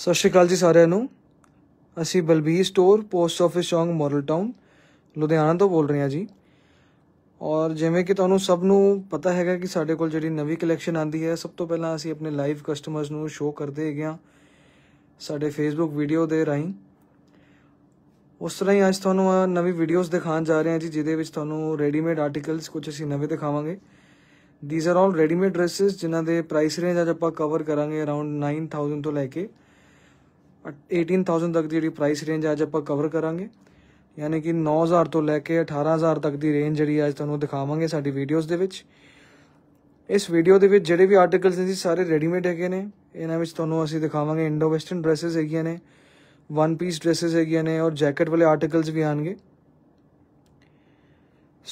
ਸਤਿ ਸ਼੍ਰੀ ਅਕਾਲ ਜੀ ਸਾਰਿਆਂ ਨੂੰ ਅਸੀਂ ਬਲਬੀਰ ਸਟੋਰ ਪੋਸਟ ਆਫਿਸ ਚੌਂਗ ਮੋਰਲ ਟਾਊਨ ਲੁਧਿਆਣਾ ਤੋਂ ਬੋਲ ਰਹੇ ਹਾਂ ਜੀ ਔਰ ਜਿਵੇਂ ਕਿ ਤੁਹਾਨੂੰ ਸਭ ਨੂੰ ਪਤਾ ਹੈਗਾ ਕਿ ਸਾਡੇ ਕੋਲ ਜਿਹੜੀ ਨਵੀਂ ਕਲੈਕਸ਼ਨ ਆਂਦੀ ਹੈ ਸਭ ਤੋਂ ਪਹਿਲਾਂ ਅਸੀਂ ਆਪਣੇ ਲਾਈਵ ਕਸਟਮਰਸ ਨੂੰ ਸ਼ੋਅ ਕਰਦੇ ਹੈਗੇ ਆ ਸਾਡੇ ਫੇਸਬੁੱਕ ਵੀਡੀਓ ਦੇ ਰਾਹੀਂ ਉਸ ਤਰ੍ਹਾਂ ਹੀ ਅੱਜ ਤੁਹਾਨੂੰ ਨਵੀਂ ਵੀਡੀਓਜ਼ ਦਿਖਾਉਣ ਜਾ ਰਹੇ ਹਾਂ ਜੀ ਜਿਹਦੇ ਵਿੱਚ ਤੁਹਾਨੂੰ ਰੈਡੀਮੇਡ ਆਰਟੀਕਲਸ ਕੁਝ ਅਸੀਂ ਨਵੇਂ ਦਿਖਾਵਾਂਗੇ these are all readymade dresses ਜਿਨ੍ਹਾਂ ਦੇ ਪ੍ਰਾਈਸ ਰੇਂਜ ਅੱਜ ਆਪਾਂ ਕਵਰ ਕਰਾਂਗੇ ਅਰਾਊਂਡ 9000 ਤੋਂ ਲੈ ਕੇ 18000 ਤੱਕ ਦੀ ਜਿਹੜੀ ਪ੍ਰਾਈਸ ਰੇਂਜ ਅੱਜ ਆਪਾਂ ਕਵਰ ਕਰਾਂਗੇ ਯਾਨੀ ਕਿ 9000 ਤੋਂ ਲੈ ਕੇ 18000 ਤੱਕ ਦੀ ਰੇਂਜ ਜਿਹੜੀ ਅੱਜ ਤੁਹਾਨੂੰ ਦਿਖਾਵਾਂਗੇ ਸਾਡੀ ਵੀਡੀਓਜ਼ ਦੇ ਵਿੱਚ ਇਸ ਵੀਡੀਓ ਦੇ ਵਿੱਚ ਜਿਹੜੇ ਵੀ ਆਰਟੀਕਲਸ ਨੇ ਜੀ ਸਾਰੇ ਰੈਡੀਮੇਡ ਹੈਗੇ ਨੇ ਇਹਨਾਂ ਵਿੱਚ ਤੁਹਾਨੂੰ ਅਸੀਂ ਦਿਖਾਵਾਂਗੇ ਇੰਡੋ ਵੈਸਟਰਨ ਡਰੈਸਸ ਹੈਗੀਆਂ ਨੇ ਵਨ ਪੀਸ ਡਰੈਸਸ ਹੈਗੀਆਂ ਨੇ ਔਰ ਜੈਕਟ ਵਾਲੇ ਆਰਟੀਕਲਸ ਵੀ ਆਣਗੇ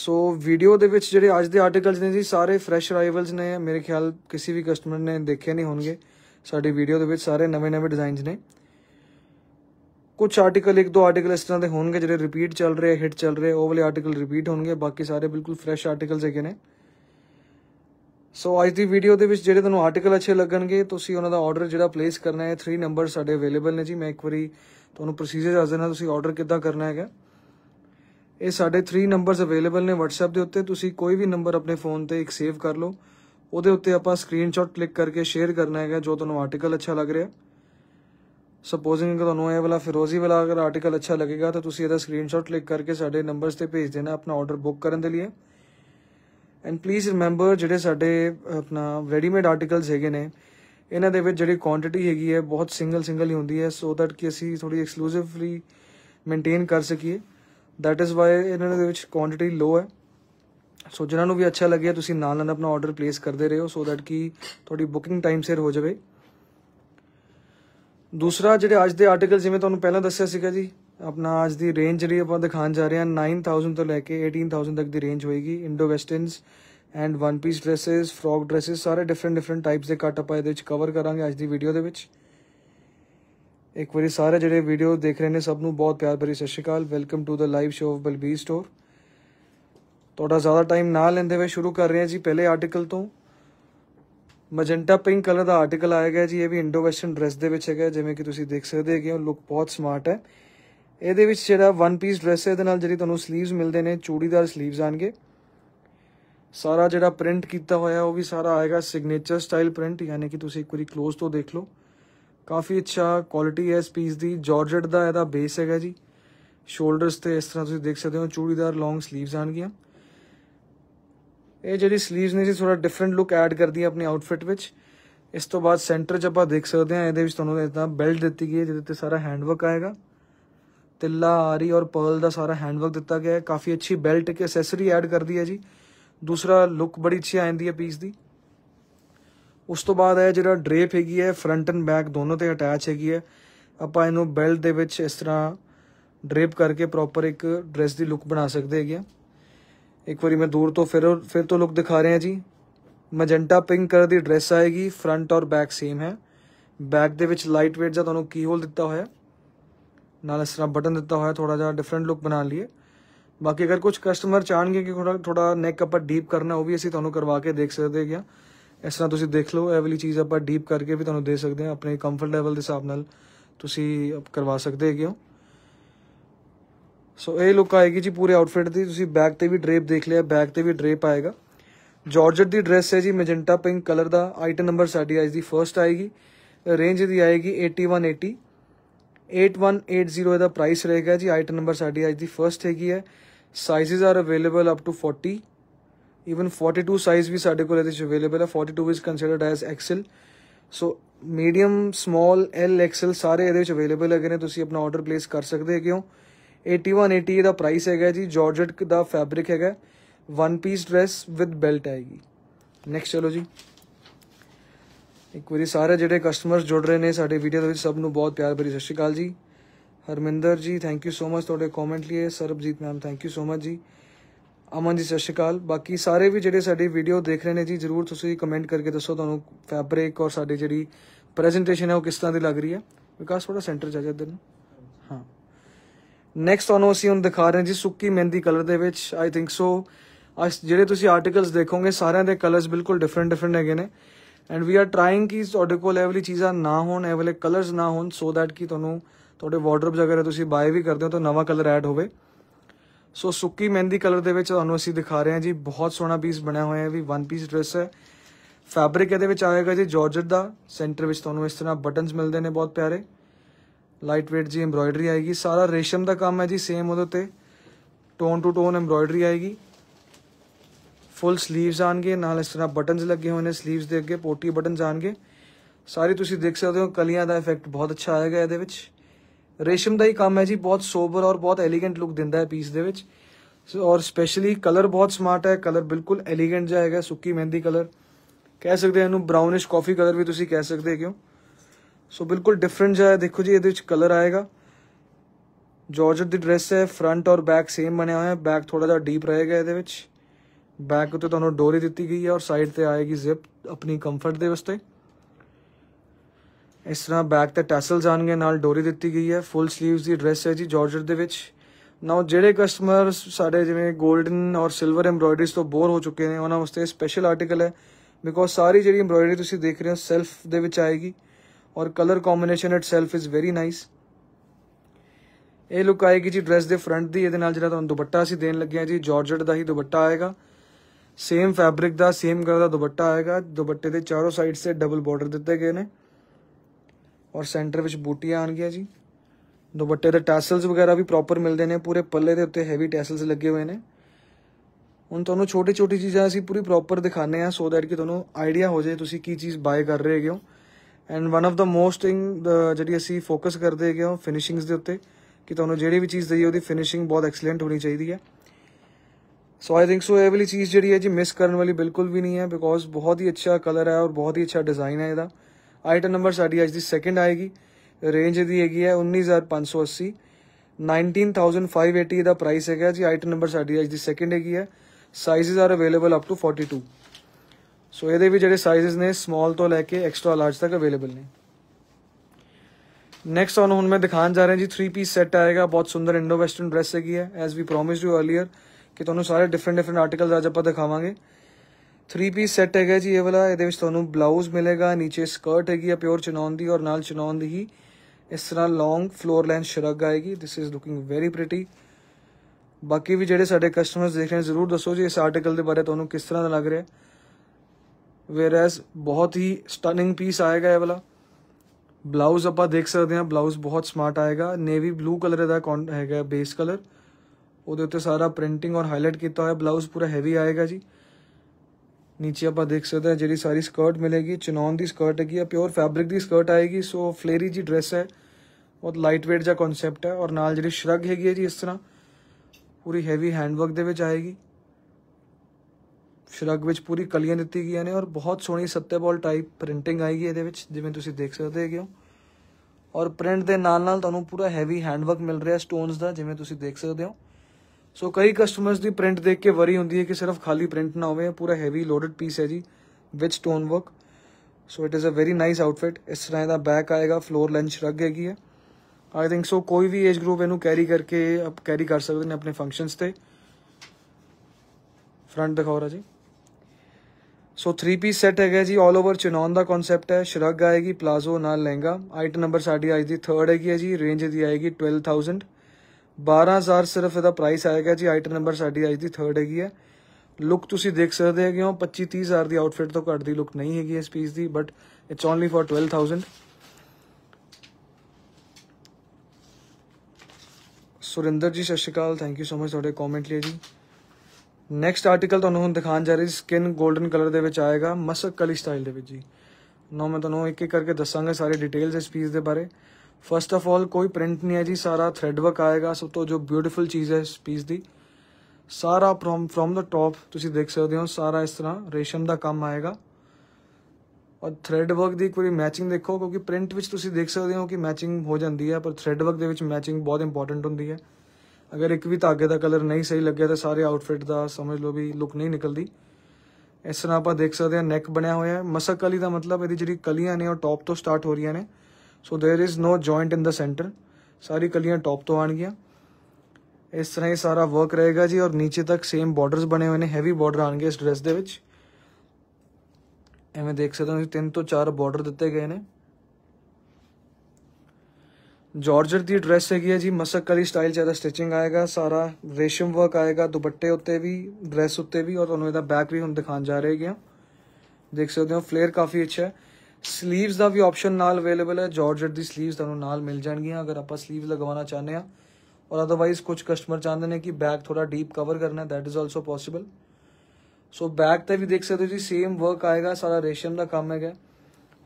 ਸੋ ਵੀਡੀਓ ਦੇ ਵਿੱਚ ਜਿਹੜੇ ਅੱਜ ਦੇ ਆਰਟੀਕਲਸ ਨੇ ਜੀ ਸਾਰੇ ਫਰੈਸ਼ ਅਰਾਈਵਲਸ ਨੇ ਮੇਰੇ ਖਿਆਲ ਕਿਸੇ ਵੀ ਕਸਟਮਰ ਨੇ ਦੇਖੇ ਨਹੀਂ ਹੋਣਗੇ ਸਾਡੀ ਵੀਡੀਓ ਦੇ ਵਿੱਚ ਸਾਰੇ ਨਵੇਂ-ਨਵੇਂ ਡਿਜ਼ਾਈਨਸ ਨੇ ਕੁਝ ਆਰਟੀਕਲ ਇੱਕ ਦੋ ਆਰਟੀਕਲ ਇਸ ਤਰ੍ਹਾਂ ਦੇ ਹੋਣਗੇ ਜਿਹੜੇ ਰਿਪੀਟ ਚੱਲ ਰਹੇ ਹਿੱਟ ਚੱਲ ਰਹੇ ਉਹ ਵਾਲੇ ਆਰਟੀਕਲ ਰਿਪੀਟ ਹੋਣਗੇ ਬਾਕੀ ਸਾਰੇ ਬਿਲਕੁਲ ਫਰੈਸ਼ ਆਰਟੀਕਲਸ ਹੈਗੇ ਨੇ ਸੋ ਅੱਜ ਦੀ ਵੀਡੀਓ ਦੇ ਵਿੱਚ ਜਿਹੜੇ ਤੁਹਾਨੂੰ ਆਰਟੀਕਲ ਅੱਛੇ ਲੱਗਣਗੇ ਤੁਸੀਂ ਉਹਨਾਂ ਦਾ ਆਰਡਰ ਜਿਹੜਾ ਪਲੇਸ ਕਰਨਾ ਹੈ 3 ਨੰਬਰ ਸਾਡੇ ਅਵੇਲੇਬਲ ਨੇ ਜੀ ਮੈਂ ਇੱਕ ਵਾਰੀ ਤੁਹਾਨੂੰ ਪ੍ਰੋਸੀਜਰ ਦੱਸ ਦੇਣਾ ਤੁਸੀਂ ਆਰਡਰ ਕਿੱਦਾਂ ਕਰਨਾ ਹੈਗਾ ਇਹ ਸਾਡੇ 3 ਨੰਬਰਸ ਅਵੇਲੇਬਲ ਨੇ WhatsApp ਦੇ ਉੱਤੇ ਤੁਸੀਂ ਕੋਈ ਵੀ ਨੰਬਰ ਆਪਣੇ ਫੋਨ ਤੇ ਇੱਕ ਸੇਵ ਕਰ ਲਓ ਉਹਦੇ ਉੱਤੇ ਆਪਾਂ ਸਕਰੀਨਸ਼ਾਟ ਕਲਿੱਕ ਕਰਕੇ ਸ਼ੇਅਰ ਕਰਨਾ ਹੈਗਾ ਜੋ ਤੁਹਾਨੂੰ ਆਰਟੀਕਲ ਅੱਛਾ ਲੱਗ ਰਿਹਾ ਸਪੋਜ਼ਿੰਗ ਕਿ ਤੁਹਾਨੂੰ ਇਹ ਵਾਲਾ ਫਿਰੋਜ਼ੀ ਵਾਲਾ ਅਗਰ ਆਰਟੀਕਲ ਅੱਛਾ ਲੱਗੇਗਾ ਤਾਂ ਤੁਸੀਂ ਇਹਦਾ ਸਕਰੀਨਸ਼ਾਟ ਕਲਿੱਕ ਕਰਕੇ ਸਾਡੇ ਨੰਬਰਸ ਤੇ ਭੇਜ ਦੇਣਾ ਆਪਣਾ ਆਰਡਰ ਬੁੱਕ ਕਰਨ ਦੇ ਲਈ ਐਂਡ ਪਲੀਜ਼ ਰਿਮੈਂਬਰ ਜਿਹੜੇ ਸਾਡੇ ਆਪਣਾ ਰੈਡੀਮੇਡ ਆਰਟੀਕਲਸ ਹੈਗੇ ਨੇ ਇਹਨਾਂ ਦੇ ਵਿੱਚ ਜਿਹੜੀ ਕੁਆਂਟੀਟੀ ਹੈਗੀ ਹੈ ਬਹੁਤ ਸਿੰਗਲ ਸਿੰਗਲ ਹੀ ਹੁੰਦੀ ਹੈ ਸੋ ਦੈਟ ਕਿ ਅਸੀਂ ਥੋੜੀ ਐਕਸਕਲੂਸਿਵਲੀ ਮੇਨਟੇਨ ਕਰ ਸਕੀਏ ਦੈਟ ਇਜ਼ ਵਾਈ ਇਹਨਾਂ ਦੇ ਵਿੱਚ ਕੁਆਂਟੀਟੀ ਲੋ ਹੈ ਸੋ ਜਿਨ੍ਹਾਂ ਨੂੰ ਵੀ ਅੱਛਾ ਲੱਗਿਆ ਤੁਸੀਂ ਨਾਲ ਨਾਲ ਆਪਣਾ ਆਰਡਰ ਪਲੇਸ ਕਰਦੇ ਰਹੋ ਸੋ ਦੈਟ ਕਿ ਤੁਹਾਡੀ ਬੁਕਿੰਗ ਟਾਈਮ ਸੇਰ ਹੋ ਜਾਵੇ ਦੂਸਰਾ ਜਿਹੜੇ ਅੱਜ ਦੇ ਆਰਟੀਕਲ ਜਿਵੇਂ ਤੁਹਾਨੂੰ ਪਹਿਲਾਂ ਦੱਸਿਆ ਸੀਗਾ ਜੀ ਆਪਣਾ ਅੱਜ ਦੀ ਰੇਂਜ ਜਿਹੜੀ ਆਪਾਂ ਦਿਖਾਣ ਜਾ ਰਹੇ ਹਾਂ 9000 ਤੋਂ ਲੈ ਕੇ 18000 ਤੱਕ ਦੀ ਰੇਂਜ ਹੋਏਗੀ Indo westerns and one piece dresses frock dresses ਸਾਰੇ ਡਿਫਰੈਂਟ ਡਿਫਰੈਂਟ ਟਾਈਪਸ ਦੇ ਕੱਟ ਆਪਾਂ ਇਹਦੇ ਵਿੱਚ ਕਵਰ ਕਰਾਂਗੇ ਅੱਜ ਦੀ ਵੀਡੀਓ ਦੇ ਵਿੱਚ ਇੱਕ ਵਾਰੀ ਸਾਰੇ ਜਿਹੜੇ ਵੀਡੀਓ ਦੇਖ ਰਹੇ ਨੇ ਸਭ ਨੂੰ ਬਹੁਤ ਪਿਆਰ ਭਰੀ ਸਤਿ ਸ਼੍ਰੀ ਅਕਾਲ welcome to the live show of Balbir store ਤੁਹਾਡਾ ਜ਼ਿਆਦਾ ਟਾਈਮ ਨਾ ਲੈਂਦੇ ਹੋਏ ਸ਼ੁਰੂ ਕਰ ਰਹੇ ਹਾਂ ਜੀ ਪਹਿਲੇ ਆਰਟੀਕਲ ਤੋਂ ਮਜੈਂਟਾ ਪਿੰਕ ਕਲਰ ਦਾ ਆਰਟੀਕਲ ਆਇਆ ਹੈ ਜੀ ਇਹ ਵੀ ਇੰਡੋ ਵੈਸਟਰਨ ਡਰੈਸ ਦੇ ਵਿੱਚ ਹੈਗਾ ਜਿਵੇਂ ਕਿ ਤੁਸੀਂ ਦੇਖ ਸਕਦੇ ਹੋ ਕਿ ਲੁੱਕ ਬਹੁਤ ਸਮਾਰਟ ਹੈ ਇਹਦੇ ਵਿੱਚ ਜਿਹੜਾ ਵਨ ਪੀਸ ਡਰੈਸ ਹੈ ਇਹਦੇ ਨਾਲ ਜਿਹੜੀ ਤੁਹਾਨੂੰ ਸਲੀਵਸ ਮਿਲਦੇ ਨੇ ਚੂੜੀਦਾਰ ਸਲੀਵਸ ਆਣਗੇ ਸਾਰਾ ਜਿਹੜਾ ਪ੍ਰਿੰਟ ਕੀਤਾ ਹੋਇਆ ਉਹ ਵੀ ਸਾਰਾ ਆਏਗਾ ਸਿਗਨੇਚਰ ਸਟਾਈਲ ਪ੍ਰਿੰਟ ਯਾਨੀ ਕਿ ਤੁਸੀਂ ਇੱਕ ਵਾਰੀ ক্লোਜ਼ ਤੋਂ ਦੇਖ ਲਓ ਕਾਫੀ ਅੱਛਾ ਕੁਆਲਿਟੀ ਹੈ ਇਸ ਪੀਸ ਦੀ ਜਾਰਜਟ ਦਾ ਇਹਦਾ ਬੇਸ ਹੈਗਾ ਜੀ ਸ਼ੋਲਡਰਸ ਤੇ ਇਸ ਤਰ੍ਹਾਂ ਤੁਸੀਂ ਦੇਖ ਸਕਦੇ ਹੋ ਚੂੜੀਦਾਰ ਲੌਂਗ ਸਲੀਵਸ ਆਣਗੀਆਂ ਇਹ ਜਿਹੜੀ ਸਲੀਵਸ ਨੇ ਜੀ ਥੋੜਾ ਡਿਫਰੈਂਟ ਲੁੱਕ ਐਡ ਕਰਦੀ ਹੈ ਆਪਣੇ ਆਊਟਫਿਟ ਵਿੱਚ ਇਸ ਤੋਂ ਬਾਅਦ ਸੈਂਟਰ ਜੇ ਆਪਾਂ ਦੇਖ ਸਕਦੇ ਹਾਂ ਇਹਦੇ ਵਿੱਚ ਤੁਹਾਨੂੰ ਇਦਾਂ ਬੈਲਟ ਦਿੱਤੀ ਗਈ ਹੈ ਜਿਹਦੇ ਤੇ ਸਾਰਾ ਹੈਂਡਵਰਕ ਆਏਗਾ ਤਿੱਲਾ ਆਰੀ ਔਰ ਪਰਲ ਦਾ ਸਾਰਾ ਹੈਂਡਵਰਕ ਦਿੱਤਾ ਗਿਆ ਹੈ ਕਾਫੀ ਅੱਛੀ ਬੈਲਟ ਕੇ ਐਕਸੈਸਰੀ ਐਡ ਕਰਦੀ ਹੈ ਜੀ ਦੂਸਰਾ ਲੁੱਕ ਬੜੀ ਅੱਛੀ ਆ ਜਾਂਦੀ ਹੈ ਪੀਸ ਦੀ ਉਸ ਤੋਂ ਬਾਅਦ ਹੈ ਜਿਹੜਾ ਡਰੇਪ ਹੈਗੀ ਹੈ ਫਰੰਟ ਐਂਡ ਬੈਕ ਦੋਨੋਂ ਤੇ ਅਟੈਚ ਹੈਗੀ ਹੈ ਆਪਾਂ ਇਹਨੂੰ ਬੈਲਟ ਦੇ ਵਿੱਚ ਇਸ ਤਰ੍ਹਾਂ ਡਰੇਪ ਕਰਕੇ ਪ੍ਰੋਪਰ ਇੱਕ ਡਰੈਸ ਦੀ ਲੁੱਕ ਬਣਾ ਸਕਦੇ ਹੈਗੇ ਆ ਇੱਕ ਵਾਰੀ ਮੈਂ ਦੂਰ ਤੋਂ ਫਿਰ ਫਿਰ ਤੋਂ ਲੁੱਕ ਦਿਖਾ ਰਿਹਾ ਜੀ जी ਮੈਜੈਂਟਾ ਪਿੰਕ ਕਲਰ ਦੀ ਡਰੈਸ ਆਏਗੀ ਫਰੰਟ ਔਰ ਬੈਕ ਸੇਮ ਹੈ ਬੈਕ ਦੇ ਵਿੱਚ ਲਾਈਟ weight ਜਾਂ ਤੁਹਾਨੂੰ ਕੀ ਹੋਲ ਦਿੱਤਾ ਹੋਇਆ ਨਾਲ ਇਸ ਤਰ੍ਹਾਂ ਬਟਨ ਦਿੱਤਾ ਹੋਇਆ ਥੋੜਾ ਜਿਹਾ ਡਿਫਰੈਂਟ ਲੁੱਕ ਬਣਾ ਲਈਏ ਬਾਕੀ ਅਗਰ ਕੁਝ ਕਸਟਮਰ ਚਾਹਣਗੇ ਕਿ ਥੋੜਾ ਥੋੜਾ ਨੈਕ ਅਪਰ ਡੀਪ ਕਰਨਾ ਉਹ ਵੀ ਅਸੀਂ ਤੁਹਾਨੂੰ ਕਰਵਾ ਕੇ ਦੇਖ ਸਕਦੇ ਹਾਂ ਇਸ ਤਰ੍ਹਾਂ ਤੁਸੀਂ ਦੇਖ ਲਓ ਇਹ ਵਾਲੀ ਚੀਜ਼ ਆਪਾਂ ਡੀਪ ਕਰਕੇ ਵੀ ਤੁਹਾਨੂੰ ਦੇ ਸਕਦੇ ਹਾਂ ਆਪਣੇ ਕੰਫਰਟ ਲੈਵਲ ਦੇ ਹਿਸਾਬ ਨਾਲ ਤੁਸੀਂ ਕਰਵਾ ਸਕਦੇ ਹੋ सो ये लुक आएगी जी पूरे आउटफिट की तुम बैक से भी ड्रेप देख लिया बैक से भी ड्रेप आएगा जॉर्जट की ड्रेस है जी मजेंटा पिंक कलर का आइटम नंबर साड़ी अच्छी फर्स्ट आएगी रेंज यदि आएगी eighty one eighty eight one eight zero price रहेगा जी आइटम नंबर साड़ी की फस्ट हैगी है size are available up to forty even forty two size भी साढ़े को अवेलेबल है forty two is considered as XL so medium small L XL सारे ये अवेलेबल है अपना ऑर्डर प्लेस कर सकते हैं क्यों 8180 ਦਾ ਪ੍ਰਾਈਸ ਹੈਗਾ ਜੀ ਜਾਰਜਟ ਦਾ ਫੈਬਰਿਕ ਹੈਗਾ one piece dress with belt ਆਏਗੀ ਨੈਕਸਟ ਚਲੋ ਜੀ ਇੱਕ ਵਾਰੀ ਸਾਰੇ ਜਿਹੜੇ ਕਸਟਮਰਸ ਜੁੜ ਰਹੇ ਨੇ ਸਾਡੇ ਵੀਡੀਓ ਦੇ ਵਿੱਚ ਸਭ ਨੂੰ ਬਹੁਤ ਪਿਆਰ ਭਰੀ ਸਤਿ ਸ਼੍ਰੀ ਅਕਾਲ ਜੀ Harminder ji thank you so much ਤੁਹਾਡੇ ਕਮੈਂਟ ਲਈ Sarabjit ma'am thank you so much ਜੀ ਅਮਨ ਜੀ ਸਤਿ ਸ਼੍ਰੀ ਅਕਾਲ ਬਾਕੀ ਸਾਰੇ ਵੀ ਜਿਹੜੇ ਸਾਡੀ ਵੀਡੀਓ ਦੇਖ ਰਹੇ ਨੇ ਜੀ ਜਰੂਰ ਤੁਸੀਂ ਕਮੈਂਟ ਕਰਕੇ ਦੱਸੋ ਤੁਹਾਨੂੰ ਫੈਬਰਿਕ ਔਰ ਸਾਡੀ ਜਿਹੜੀ ਪ੍ਰੈਜੈਂਟੇਸ਼ਨ ਹੈ ਉਹ ਕਿਸ ਤਰ੍ਹਾਂ ਦੀ ਲੱਗ ਰਹੀ ਹੈ ਵਿਕਾਸ ਥੋੜਾ ਸੈਂਟਰ ਜਾ ਜਾ ਦਿਨ ਨੂੰ ਨੈਕਸਟ ਤੁਹਾਨੂੰ ਅਸੀਂ ਹੁਣ ਦਿਖਾ ਰਹੇ ਹਾਂ ਜੀ ਸੁੱਕੀ ਮਹਿੰਦੀ ਕਲਰ ਦੇ ਵਿੱਚ ਆਈ ਥਿੰਕ ਸੋ ਜਿਹੜੇ ਤੁਸੀਂ ਆਰਟੀਕਲਸ ਦੇਖੋਗੇ ਸਾਰਿਆਂ ਦੇ ਕਲਰਸ ਬਿਲਕੁਲ ਡਿਫਰੈਂਟ ਡਿਫਰੈਂਟ ਹੈਗੇ ਨੇ ਐਂਡ ਵੀ ਆਰ ਟ੍ਰਾਈਂਗ ਕਿ ਤੁਹਾਡੇ ਕੋਲ ਐਵਰੀ ਚੀਜ਼ਾਂ ਨਾ ਹੋਣ ਇਹ ਵਾਲੇ ਕਲਰਸ ਨਾ ਹੋਣ ਸੋ ਦੈਟ ਕਿ ਤੁਹਾਨੂੰ ਤੁਹਾਡੇ ਵਾਰਡਰੋਬ ਅਗਰ ਤੁਸੀਂ ਬਾਏ ਵੀ ਕਰਦੇ ਹੋ ਤਾਂ ਨਵਾਂ ਕਲਰ ਐਡ ਹੋਵੇ ਸੋ ਸੁੱਕੀ ਮਹਿੰਦੀ ਕਲਰ ਦੇ ਵਿੱਚ ਤੁਹਾਨੂੰ ਅਸੀਂ ਦਿਖਾ ਰਹੇ ਹਾਂ ਜੀ ਬਹੁਤ ਸੋਹਣਾ ਪੀਸ ਬਣਿਆ ਹੋਇਆ ਹੈ ਵੀ ਵਨ ਪੀਸ ਡਰੈਸ ਹੈ ਫੈਬਰਿਕ ਇਹਦੇ ਵਿੱਚ ਆਏਗਾ ਜੀ ਜਾਰਜਟ ਦਾ ਸੈਂਟਰ ਵਿੱਚ ਤੁਹਾਨੂੰ ਇਸ ਤਰ੍ਹਾਂ ਬਟਨਸ ਮਿਲਦੇ ਨੇ ਬਹੁਤ ਪਿਆਰੇ ਲਾਈਟ weight ਜੀ ਐਮਬ੍ਰੋਇਡਰੀ ਆਏਗੀ ਸਾਰਾ ਰੇਸ਼ਮ ਦਾ ਕੰਮ ਹੈ ਜੀ ਸੇਮ ਉਹਦੇ ਤੇ ਟੋਨ ਟੂ ਟੋਨ ਐਮਬ੍ਰੋਇਡਰੀ ਆਏਗੀ ਫੁੱਲ 슬ੀਵਸ ਆਣਗੇ ਨਾਲ ਇਸ ਤਰ੍ਹਾਂ ਬਟਨਸ ਲੱਗੇ ਹੋਏ ਨੇ 슬ੀਵਸ ਦੇ ਅੱਗੇ ਪੋਟੀ ਬਟਨਸ ਆਣਗੇ ਸਾਰੀ ਤੁਸੀਂ ਦੇਖ ਸਕਦੇ ਹੋ ਕਲੀਆਂ ਦਾ ਇਫੈਕਟ ਬਹੁਤ ਅੱਛਾ ਆਏਗਾ ਇਹਦੇ ਵਿੱਚ ਰੇਸ਼ਮ ਦਾ ਹੀ ਕੰਮ ਹੈ ਜੀ ਬਹੁਤ ਸੋਬਰ ਔਰ ਬਹੁਤ ਐਲੀਗੈਂਟ ਲੁੱਕ ਦਿੰਦਾ ਹੈ ਪੀਸ ਦੇ ਵਿੱਚ ਔਰ ਸਪੈਸ਼ਲੀ ਕਲਰ ਬਹੁਤ ਸਮਾਰਟ ਹੈ ਕਲਰ ਬਿਲਕੁਲ ਐਲੀਗੈਂਟ ਜਾਏਗਾ ਸੁੱਕੀ ਮਹਿੰਦੀ ਕਲਰ ਕਹਿ ਸਕਦੇ ਇਹਨੂੰ ਬ੍ਰਾਊਨਿਸ਼ ਕਾਫੀ ਕਲਰ ਵੀ ਤੁਸੀਂ ਕਹਿ ਸਕਦੇ ਹੋ सो बिल्कुल डिफरेंट जो है देखो जी ये कलर आएगा जॉर्ज की ड्रेस है फ्रंट और बैक सेम बने हुए हैं बैक थोड़ा जहा डीप रहेगा ये बैक उत्ते तो डोरी दी गई है और साइड से आएगी जिप अपनी कंफर्ट के वास्ते इस तरह बैक से टैसल जाएंगे नाल डोरी दी गई है फुल स्लीवस की ड्रैस है जी जॉर्ज के नाउ जेडे कस्टमर साढ़े जिमें गोल्डन और सिल्वर एम्ब्रॉयडरीज तो बोर हो चुके हैं उन्होंने वास्ते स्पैशल आर्टिकल है बिकॉज सारी जी एम्ब्रॉयडरी देख रहे हो सैल्फ आएगी ਔਰ colour combination itself is very nice ਇਹ ਲੁੱਕ ਆਏਗੀ ਜੀ ਡਰੈਸ ਦੇ ਫਰੰਟ ਦੀ ਇਹਦੇ ਨਾਲ ਜਿਹੜਾ ਤੁਹਾਨੂੰ ਦੁਪੱਟਾ ਅਸੀਂ ਦੇਣ ਲੱਗੇ ਆ ਜੀ ਜਾਰਜਟ ਦਾ ਹੀ ਦੁਪੱਟਾ ਆਏਗਾ ਸੇਮ ਫੈਬਰਿਕ ਦਾ ਸੇਮ ਕਲਰ ਦਾ ਦੁਪੱਟਾ ਆਏਗਾ ਦੁਪੱਟੇ ਦੇ ਚਾਰੋਂ ਸਾਈਡਸ ਤੇ ਡਬਲ ਬਾਰਡਰ ਦਿੱਤੇ ਗਏ ਨੇ ਔਰ ਸੈਂਟਰ ਵਿੱਚ ਬੂਟੀਆਂ ਆਣ ਗਿਆ ਜੀ ਦੁਪੱਟੇ ਦੇ ਟੈਸਲਸ ਵਗੈਰਾ ਵੀ ਪ੍ਰੋਪਰ ਮਿਲਦੇ ਨੇ ਪੂਰੇ ਪੱਲੇ ਦੇ ਉੱਤੇ ਹੈਵੀ ਟੈਸਲਸ ਲੱਗੇ ਹੋਏ ਨੇ ਹੁਣ ਤੁਹਾਨੂੰ ਛੋਟੇ ਛੋਟੇ ਚੀਜ਼ਾਂ ਅਸੀਂ ਪੂਰੀ ਪ੍ਰੋਪਰ ਦਿਖਾਣੇ ਆ ਸੋ ਦੈਟ ਕਿ ਤੁਹਾਨੂੰ ਆਈਡੀਆ ਹੋ ਜਾਏ ਤੁਸੀਂ ਕੀ ਚੀਜ਼ ਬਾਏ ਕਰ ਰਹੇ ਹੋ and one of the most thing ਜਿਹੜੀ ਅਸੀਂ ਫੋਕਸ ਕਰਦੇ ਹਾਂ ਫਿਨਿਸ਼ਿੰਗਸ ਦੇ ਉੱਤੇ ਕਿ ਤੁਹਾਨੂੰ ਜਿਹੜੀ ਵੀ ਚੀਜ਼ ਦਈ ਉਹਦੀ ਫਿਨਿਸ਼ਿੰਗ ਬਹੁਤ ਐਕਸਲੈਂਟ ਹੋਣੀ ਚਾਹੀਦੀ ਹੈ ਸੋ ਆਈ ਥਿੰਕ ਸੋ ਇਹ ਵਾਲੀ ਚੀਜ਼ ਜਿਹੜੀ ਹੈ ਜੀ ਮਿਸ ਕਰਨ ਵਾਲੀ ਬਿਲਕੁਲ ਵੀ ਨਹੀਂ ਹੈ ਬਿਕੋਜ਼ ਬਹੁਤ ਹੀ ਅੱਛਾ ਕਲਰ ਹੈ ਔਰ ਬਹੁਤ ਹੀ ਅੱਛਾ ਡਿਜ਼ਾਈਨ ਹੈ ਇਹਦਾ ਆਈਟਮ ਨੰਬਰ ਸਾਡੀ ਅੱਜ ਦੀ ਸੈਕੰਡ ਆਏਗੀ ਰੇਂਜ ਦੀ ਹੈਗੀ ਹੈ 19580 19580 ਦਾ ਪ੍ਰਾਈਸ ਹੈਗਾ ਜੀ ਆਈਟਮ ਨੰਬਰ ਸਾਡੀ ਅੱਜ ਦੀ ਸੈਕੰਡ ਹੈਗੀ ਹੈ sizes are available up to 42 so ਇਹਦੇ ਵੀ ਜਿਹੜੇ ਸਾਈਜ਼ਸ ਨੇ ਸਮਾਲ ਤੋਂ ਲੈ ਕੇ ਐਕਸਟਰਾ ਲਾਰਜ ਤੱਕ ਅਵੇਲੇਬਲ ਨੇ ਨੈਕਸਟ ਆਨ ਹੁਣ ਮੈਂ ਦਿਖਾਉਣ ਜਾ ਰਿਹਾ ਜੀ 3 ਪੀਸ ਸੈੱਟ ਆਏਗਾ ਬਹੁਤ ਸੁੰਦਰ ਇੰਡੋ ਵੈਸਟਰਨ ਡਰੈਸ ਹੈਗੀ ਹੈ as we promised you earlier ਕਿ ਤੁਹਾਨੂੰ ਸਾਰੇ ਡਿਫਰੈਂਟ ਡਿਫਰੈਂਟ ਆਰਟੀਕਲਸ ਅੱਜ ਆਪਾਂ ਦਿਖਾਵਾਂਗੇ 3 ਪੀਸ ਸੈੱਟ ਹੈਗਾ ਜੀ ਇਹ ਵਾਲਾ ਇਹਦੇ ਵਿੱਚ ਤੁਹਾਨੂੰ ਬਲਾਊਜ਼ ਮਿਲੇਗਾ ਨੀਚੇ ਸਕਰਟ ਹੈਗੀ ਆ ਪਿਓਰ ਚਨੌਨ ਦੀ ਔਰ ਨਾਲ ਚਨੌਨ ਦੀ ਹੀ ਇਸ ਤਰ੍ਹਾਂ ਲੌਂਗ ਫਲੋਰ ਲੈਂਥ ਸ਼ਰਗ ਆਏਗੀ this is looking very pretty ਬਾਕੀ ਵੀ ਜਿਹੜੇ ਸਾਡੇ ਕਸਟਮਰਸ ਦੇਖ ਰਹੇ ਜ਼ਰੂਰ ਦੱਸੋ ਜੀ ਇਸ ਆਰਟੀਕਲ ਦੇ ਬਾਰੇ ਤੁਹਾਨੂੰ ਕਿਸ ਤਰ੍ਹਾਂ ਦਾ ਲੱਗ ਰਿਹਾ ਹੈ वेयर एज बहुत ही स्टनिंग पीस आएगा ये वाला ब्लाउज आप देख सकते हैं ब्लाउज बहुत स्मार्ट आएगा नेवी ब्लू कलर का कौन है बेस कलर वो सारा प्रिंटिंग और हाईलाइट किया है ब्लाउज पूरा हैवी आएगा जी नीचे आप देख सकते हैं जी सारी स्कर्ट मिलेगी चनौन की स्कर्ट हैगी प्योर फैब्रिक की स्कर्ट आएगी सो फ्लेरी जी ड्रैस है बहुत लाइट वेट जहा कॉन्सैप्ट है और नाल जी श्रग हैगी है जी इस तरह पूरी हैवी हैंडवर्क आएगी ਸ਼ਰਗ ਵਿੱਚ ਪੂਰੀ ਕਲੀਆਂ ਦਿੱਤੀ ਗਈਆਂ ਨੇ ਔਰ ਬਹੁਤ ਸੋਹਣੀ ਬੋਲ ਟਾਈਪ ਪ੍ਰਿੰਟਿੰਗ ਆਈ ਹੈ ਇਹਦੇ ਵਿੱਚ ਜਿਵੇਂ ਤੁਸੀਂ ਦੇਖ ਸਕਦੇ ਹੋ ਔਰ ਪ੍ਰਿੰਟ ਦੇ ਨਾਲ ਨਾਲ ਤੁਹਾਨੂੰ ਪੂਰਾ ਹੈਵੀ ਹੈਂਡਵਰਕ ਮਿਲ ਰਿਹਾ ਸਟੋਨਸ ਦਾ ਜਿਵੇਂ ਤੁਸੀਂ ਦੇਖ ਸਕਦੇ ਹੋ ਸੋ ਕਈ ਕਸਟਮਰਸ ਦੀ ਪ੍ਰਿੰਟ ਦੇਖ ਕੇ ਵਰੀ ਹੁੰਦੀ ਹੈ ਕਿ ਸਿਰਫ ਖਾਲੀ ਪ੍ਰਿੰਟ ਨਾ ਹੋਵੇ ਪੂਰਾ ਹੈਵੀ ਲੋਡਡ ਪੀਸ ਹੈ ਜੀ with stone work so it is a very nice outfit ਇਸ ਤਰ੍ਹਾਂ ਦਾ ਬੈਕ ਆਏਗਾ ਫਲੋਰ ਲੈਂਥ ਸ਼ਰਗ ਹੈਗੀ ਹੈ ਆਈ ਥਿੰਕ ਸੋ ਕੋਈ ਵੀ ਏਜ ਗਰੁੱਪ ਇਹਨੂੰ ਕੈਰੀ ਕਰਕੇ ਆਪ ਕੈਰੀ ਕਰ ਸਕਦੇ ਨੇ ਆਪਣੇ ਫੰਕਸ਼ਨਸ ਤੇ ਫਰੰਟ ਦਿਖਾਓ ਰਾ ਜੀ सो थ्री पीस सैट है जी ऑल ओवर चुनाव का कॉन्सैप्ट है श्रग आएगी प्लाजो ना लहंगा आइट नंबर साड़ी आज की थर्ड हैगी है जी रेंज की आएगी ट्वेल्व थाउजेंड बारह हज़ार सिर्फ यदा प्राइस आएगा जी आइट नंबर साड़ी अज की थर्ड हैगी है लुक तुम देख सकते हैं कि पच्ची तीह हज़ार की आउटफिट तो घट की लुक नहीं हैगी इस पीस की but it's only for twelve thousand Surender ji सत श्रीकाल थैंक यू सो मच थोड़े कॉमेंट लिए जी ਨੈਕਸਟ ਆਰਟੀਕਲ ਤੁਹਾਨੂੰ ਹੁਣ ਦਿਖਾਉਣ ਜਾ ਰਹੀ ਸਕਿਨ 골ਡਨ ਕਲਰ ਦੇ ਵਿੱਚ ਆਏਗਾ ਮਸਕ ਕਲੀ ਸਟਾਈਲ ਦੇ ਵਿੱਚ ਜੀ ਨਾ ਮੈਂ ਤੁਹਾਨੂੰ ਇੱਕ ਇੱਕ ਕਰਕੇ ਦੱਸਾਂਗਾ ਸਾਰੇ ਡਿਟੇਲਸ ਇਸ ਪੀਸ ਦੇ ਬਾਰੇ ਫਸਟ ਆਫ ਆਲ ਕੋਈ ਪ੍ਰਿੰਟ ਨਹੀਂ ਹੈ ਜੀ ਸਾਰਾ ਥਰੈਡ ਵਰਕ ਆਏਗਾ ਸਭ ਤੋਂ ਜੋ ਬਿਊਟੀਫੁਲ ਚੀਜ਼ ਹੈ ਇਸ ਪੀਸ ਦੀ ਸਾਰਾ ਫਰਮ ਫਰਮ ਦਾ ਟੌਪ ਤੁਸੀਂ ਦੇਖ ਸਕਦੇ ਹੋ ਸਾਰਾ ਇਸ ਤਰ੍ਹਾਂ ਰੇਸ਼ਮ ਦਾ ਕੰਮ ਆਏਗਾ ਔਰ ਥਰੈਡ ਵਰਕ ਦੀ ਕੋਈ ਮੈਚਿੰਗ ਦੇਖੋ ਕਿਉਂਕਿ ਪ੍ਰਿੰਟ ਵਿੱਚ ਤੁਸੀਂ ਦੇਖ ਸਕਦੇ ਹੋ ਕਿ ਮੈਚਿੰਗ ਹੋ ਜਾਂਦੀ ਹੈ ਪਰ ਥਰੈਡ ਵਰਕ ਦੇ ਵਿੱਚ ਮੈਚਿੰਗ ਬਹੁਤ ਇੰਪੋਰਟੈਂਟ ਹੁੰਦੀ ਹੈ ਅਗਰ ਇੱਕ ਵੀ ਧਾਗੇ ਦਾ ਕਲਰ ਨਹੀਂ ਸਹੀ ਲੱਗਿਆ ਤਾਂ ਸਾਰੇ ਆਊਟਫਿਟ ਦਾ ਸਮਝ ਲਓ ਵੀ ਲੁੱਕ ਨਹੀਂ ਨਿਕਲਦੀ ਇਸ ਤਰ੍ਹਾਂ ਆਪਾਂ ਦੇਖ ਸਕਦੇ ਹਾਂ ਨੈਕ ਬਣਿਆ ਹੋਇਆ ਹੈ ਮਸਕ ਕਲੀ ਦਾ ਮਤਲਬ ਇਹਦੀ ਜਿਹੜੀ ਕਲੀਆਂ ਨੇ ਉਹ ਟੌਪ ਤੋਂ ਸਟਾਰਟ ਹੋ ਰਹੀਆਂ ਨੇ so there is no joint in the centre ਸਾਰੀ ਕਲੀਆਂ ਟੌਪ ਤੋਂ ਆਣਗੀਆਂ ਇਸ ਤਰ੍ਹਾਂ ਹੀ ਸਾਰਾ ਵਰਕ ਰਹੇਗਾ ਜੀ ਔਰ ਨੀਚੇ ਤੱਕ ਸੇਮ ਬਾਰਡਰਸ ਬਣੇ ਹੋਏ ਨੇ ਹੈਵੀ ਬਾਰਡਰ ਆਣਗੇ ਇਸ ਡਰੈਸ ਦੇ ਵਿੱਚ ਐਵੇਂ ਦੇਖ ਸਕਦੇ ਹੋ ਤਿੰਨ ਤੋਂ ਚਾਰ ਬਾਰਡਰ ਦਿੱਤੇ ਗਏ ਨੇ ਜਾਰਜਟ ਦੀ ਡਰੈਸ ਹੈਗੀ ਹੈ ਜੀ ਮਸਕ ਵਾਲੀ ਸਟਾਈਲ ਚ ਇਹਦਾ ਸਟਿਚਿੰਗ ਆਏਗਾ ਸਾਰਾ ਰੇਸ਼ਮ ਵਰਕ ਆਏਗਾ ਦੁਪੱਟੇ ਉੱਤੇ ਵੀ ਡਰੈਸ ਉੱਤੇ ਵੀ ਔਰ ਤੁਹਾਨੂੰ ਇਹਦਾ ਬੈਕ ਵੀ ਹੁਣ ਦਿਖਾਣ ਜਾ ਰਹੇ ਹਾਂ ਦੇਖ ਸਕਦੇ ਹੋ ਫਲੇਅਰ ਕਾਫੀ ਅੱਛਾ ਹੈ ਸਲੀਵਸ ਦਾ ਵੀ ਆਪਸ਼ਨ ਨਾਲ ਅਵੇਲੇਬਲ ਹੈ ਜਾਰਜਟ ਦੀ ਸਲੀਵਸ ਤੁਹਾਨੂੰ ਨਾਲ ਮਿਲ ਜਾਣਗੀਆਂ ਅਗਰ ਆਪਾਂ ਸਲੀਵ ਲਗਵਾਉਣਾ ਚਾਹੁੰਦੇ ਆ ਔਰ ਅਦਰਵਾਈਜ਼ ਕੁਝ ਕਸਟਮਰ ਚਾਹੁੰਦੇ ਨੇ ਕਿ ਬੈਕ ਥੋੜਾ ਡੀਪ ਕਵਰ ਕਰਨਾ ਹੈ that is also possible so back ਤੇ ਵੀ ਦੇਖ ਸਕਦੇ ਹੋ ਜੀ ਸੇਮ ਵਰਕ ਆਏਗਾ ਸਾਰਾ ਰੇਸ਼ਮ ਦਾ ਕੰਮ ਹੈਗਾ